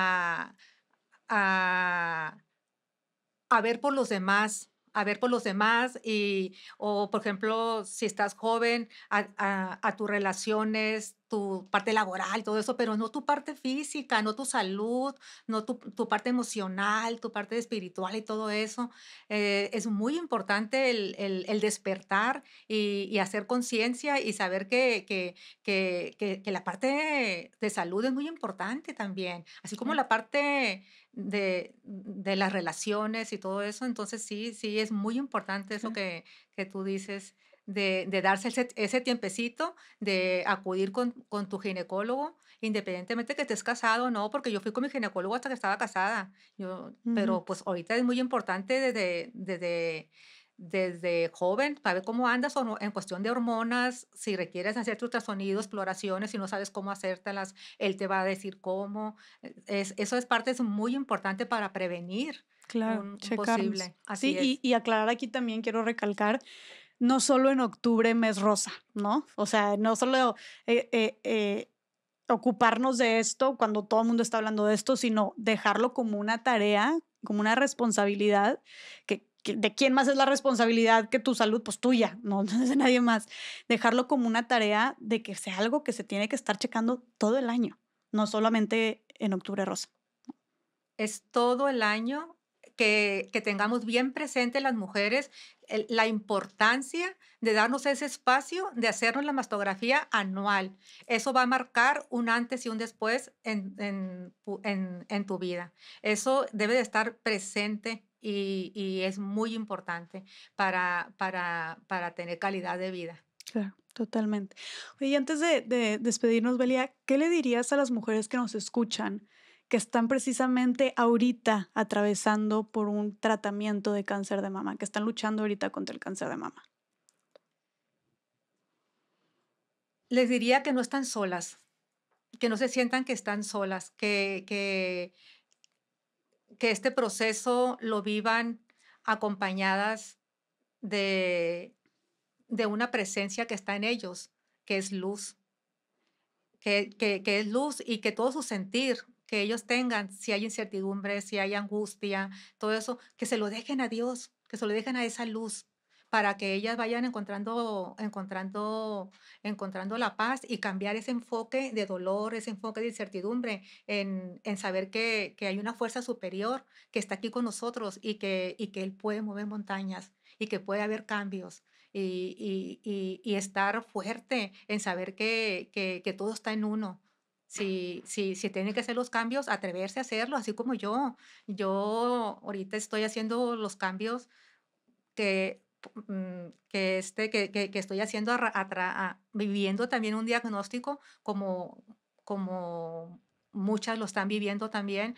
ver por los demás, a ver por los demás y, o por ejemplo, si estás joven, a, a tus relaciones tu parte laboral, y todo eso, pero no tu parte física, no tu salud, no tu, tu parte emocional, tu parte espiritual y todo eso. Eh, es muy importante el, el, despertar y, y hacer conciencia y saber que, que, que, que, la parte de salud es muy importante también, así como la parte de, de las relaciones y todo eso. Entonces sí, sí, es muy importante eso que, que tú dices de, darse ese, tiempecito, de acudir con, con, tu ginecólogo, independientemente que estés casado o no, porque yo fui con mi ginecólogo hasta que estaba casada. Yo, Pero pues ahorita es muy importante desde, desde, desde joven para ver cómo andas o en cuestión de hormonas, si requieres hacer tu ultrasonidos, exploraciones, si no sabes cómo hacértelas, él te va a decir cómo. E, es, eso es parte es muy importante para prevenir. Claro, un, posible. Así Y, y aclarar aquí también, quiero recalcar no solo en octubre mes rosa, ¿no? O sea, no solo eh, eh, eh, ocuparnos de esto cuando todo el mundo está hablando de esto, sino dejarlo como una tarea, como una responsabilidad, que, de quién más es la responsabilidad que tu salud, pues tuya, no, es de nadie más. Dejarlo como una tarea de que sea algo que se tiene que estar checando todo el año, no solamente en octubre rosa. Es todo el año que, tengamos bien presente las mujeres la importancia de darnos ese espacio de hacernos la mastografía anual. Eso va a marcar un antes y un después en, tu vida. Eso debe de estar presente y, es muy importante para, para, tener calidad de vida. Claro. Totalmente. Y antes de, de, despedirnos, Belia, ¿qué le dirías a las mujeres que nos escuchan que están precisamente ahorita atravesando por un tratamiento de cáncer de mama, que están luchando ahorita contra el cáncer de mama? Les diría que no están solas, que no se sientan que están solas, que, que, que este proceso lo vivan acompañadas de, de una presencia que está en ellos, que es luz, que, que, que, es luz y que todo su sentir que ellos tengan, si hay incertidumbre, si hay angustia, todo eso, que se lo dejen a Dios, que se lo dejen a esa luz para que ellas vayan encontrando, encontrando, encontrando la paz y cambiar ese enfoque de dolor, ese enfoque de incertidumbre, en, saber que, hay una fuerza superior que está aquí con nosotros y que, y que Él puede mover montañas y que puede haber cambios y, estar fuerte en saber que todo está en uno si, si, si que hacer los cambios, atreverse a hacerlo, así como yo. Yo ahorita estoy haciendo los cambios que, mm, que, este, que, estoy haciendo, viviendo también un diagnóstico como, como muchas lo están viviendo también,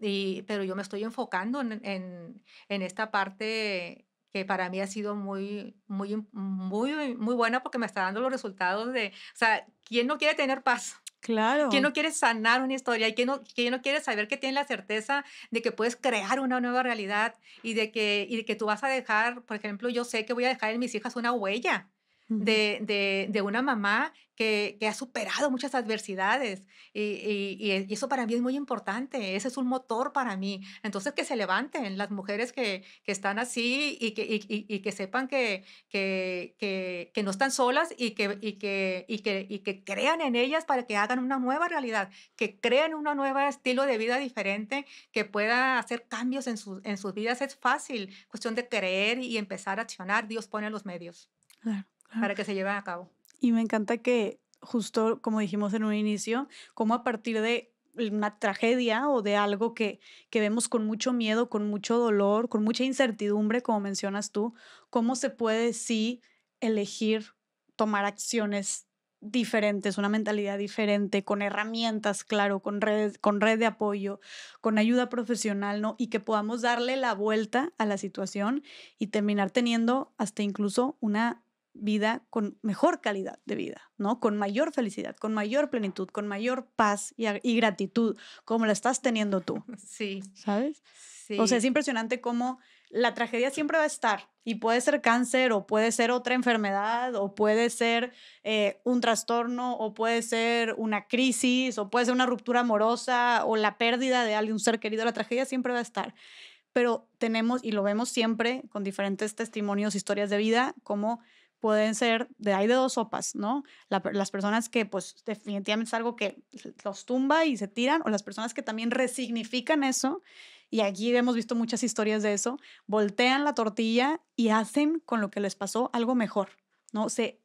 y, pero yo me estoy enfocando en, esta parte que para mí ha sido muy, muy, muy, muy buena porque me está dando los resultados de, o sea, ¿quién no quiere tener paz? Claro. ¿Quién no quiere sanar una historia? ¿Y quién no, no quiere saber que tiene la certeza de que puedes crear una nueva realidad y de, que, y de que tú vas a dejar, por ejemplo, yo sé que voy a dejar en mis hijas una huella? de, una mamá que, ha superado muchas adversidades e, y, eso para mí es muy importante, ese es un motor para mí. Entonces que se levanten las mujeres que, están así y que, que sepan que, que, no están solas y que, que, que, que crean en ellas para que hagan una nueva realidad, que crean un nuevo estilo de vida diferente, que pueda hacer cambios en, sus, en sus vidas. Es fácil, cuestión de creer y empezar a accionar, Dios pone los medios. Claro para que se lleve a cabo. Y me encanta que justo como dijimos en un inicio, como a partir de una tragedia o de algo que, que vemos con mucho miedo, con mucho dolor, con mucha incertidumbre, como mencionas tú, cómo se puede sí elegir tomar acciones diferentes, una mentalidad diferente, con herramientas, claro, con red, con red de apoyo, con ayuda profesional, ¿no? Y que podamos darle la vuelta a la situación y terminar teniendo hasta incluso una vida con mejor calidad de vida, ¿no? Con mayor felicidad, con mayor plenitud, con mayor paz y, gratitud, como la estás teniendo tú. Sí. ¿Sabes? Sí. O sea, es impresionante cómo la tragedia siempre va a estar y puede ser cáncer o puede ser otra enfermedad o puede ser eh, un trastorno o puede ser una crisis o puede ser una ruptura amorosa o la pérdida de alguien, un ser querido, la tragedia siempre va a estar. Pero tenemos, y lo vemos siempre con diferentes testimonios, historias de vida, como pueden ser de ahí de dos sopas, ¿no? las personas que pues definitivamente es algo que los tumba y se tiran, o las personas que también resignifican eso, y aquí hemos visto muchas historias de eso, voltean la tortilla y hacen con lo que les pasó algo mejor, ¿no? Se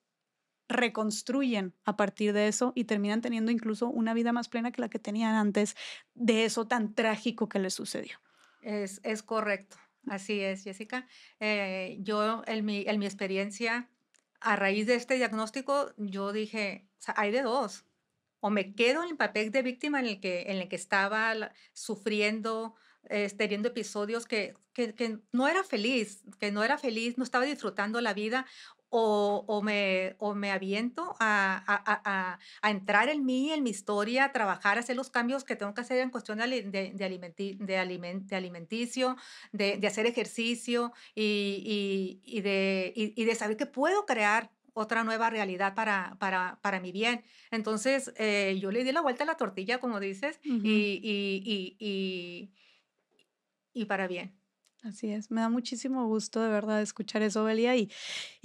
reconstruyen a partir de eso y terminan teniendo incluso una vida más plena que la que tenían antes de eso tan trágico que les sucedió. Es, es correcto, así es, Jessica. Eh, yo en mi, en mi experiencia a raíz de este diagnóstico, yo dije, o sea, hay de dos. O me quedo en el papel de víctima en el que, en el que estaba sufriendo, eh, teniendo episodios que, que, no era feliz, que no era feliz, no estaba disfrutando la vida, o, me, aviento a, entrar en mí, en mi historia, trabajar, hacer los cambios que tengo que hacer en cuestión de, de, de, alimenticio, de, hacer ejercicio y, de, saber que puedo crear otra nueva realidad para, para, mi bien. Entonces, eh, yo le di la vuelta a la tortilla, como dices, y, y, para bien. Así es, me da muchísimo gusto de verdad escuchar eso, Belia, y,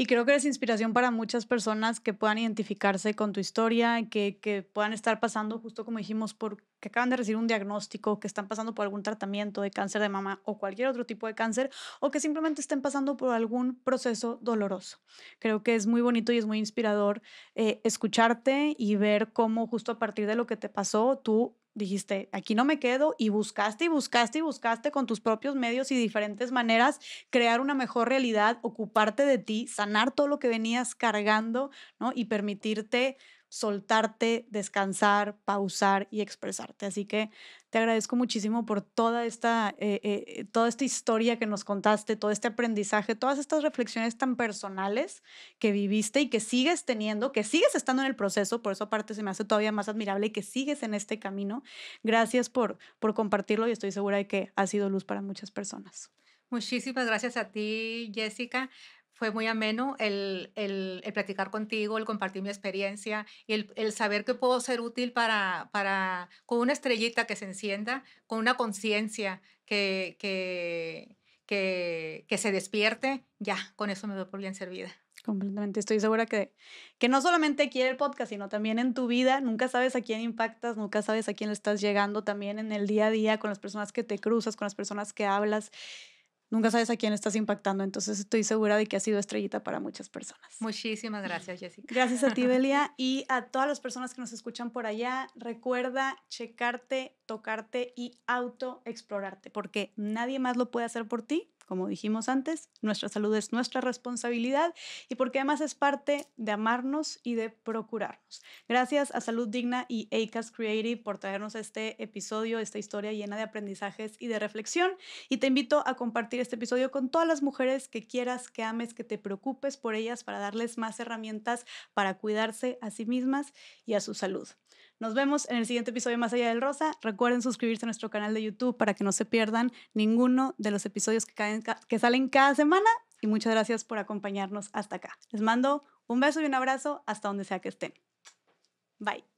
creo que es inspiración para muchas personas que puedan identificarse con tu historia, que, puedan estar pasando, justo como dijimos, por que acaban de recibir un diagnóstico, que están pasando por algún tratamiento de cáncer de mama o cualquier otro tipo de cáncer, o que simplemente estén pasando por algún proceso doloroso. Creo que es muy bonito y es muy inspirador eh, escucharte y ver cómo justo a partir de lo que te pasó, tú dijiste, aquí no me quedo y buscaste y buscaste y buscaste con tus propios medios y diferentes maneras crear una mejor realidad, ocuparte de ti, sanar todo lo que venías cargando, ¿no? Y permitirte soltarte, descansar, pausar y expresarte. Así que te agradezco muchísimo por toda esta, eh, eh, toda esta historia que nos contaste, todo este aprendizaje, todas estas reflexiones tan personales que viviste y que sigues teniendo, que sigues estando en el proceso, por eso aparte se me hace todavía más admirable y que sigues en este camino. Gracias por, por compartirlo y estoy segura de que ha sido luz para muchas personas. Muchísimas gracias a ti, Jessica fue muy ameno el, el, platicar contigo, el compartir mi experiencia y el, el saber que puedo ser útil para, para, con una estrellita que se encienda, con una conciencia que, que, que, se despierte, ya, con eso me doy por bien servida. Completamente, estoy segura que, que no solamente quiere el podcast, sino también en tu vida, nunca sabes a quién impactas, nunca sabes a quién le estás llegando, también en el día a día, con las personas que te cruzas, con las personas que hablas nunca sabes a quién estás impactando. Entonces estoy segura de que ha sido estrellita para muchas personas. Muchísimas gracias, Jessica. Gracias a ti, Belia, y a todas las personas que nos escuchan por allá. Recuerda checarte, tocarte y autoexplorarte, porque nadie más lo puede hacer por ti como dijimos antes, nuestra salud es nuestra responsabilidad y porque además es parte de amarnos y de procurarnos. Gracias a Salud Digna y ACAS Creative por traernos este episodio, esta historia llena de aprendizajes y de reflexión. Y te invito a compartir este episodio con todas las mujeres que quieras, que ames, que te preocupes por ellas para darles más herramientas para cuidarse a sí mismas y a su salud. Nos vemos en el siguiente episodio Más Allá del Rosa. Recuerden suscribirse a nuestro canal de YouTube para que no se pierdan ninguno de los episodios que, que salen cada semana. Y muchas gracias por acompañarnos hasta acá. Les mando un beso y un abrazo hasta donde sea que estén. Bye.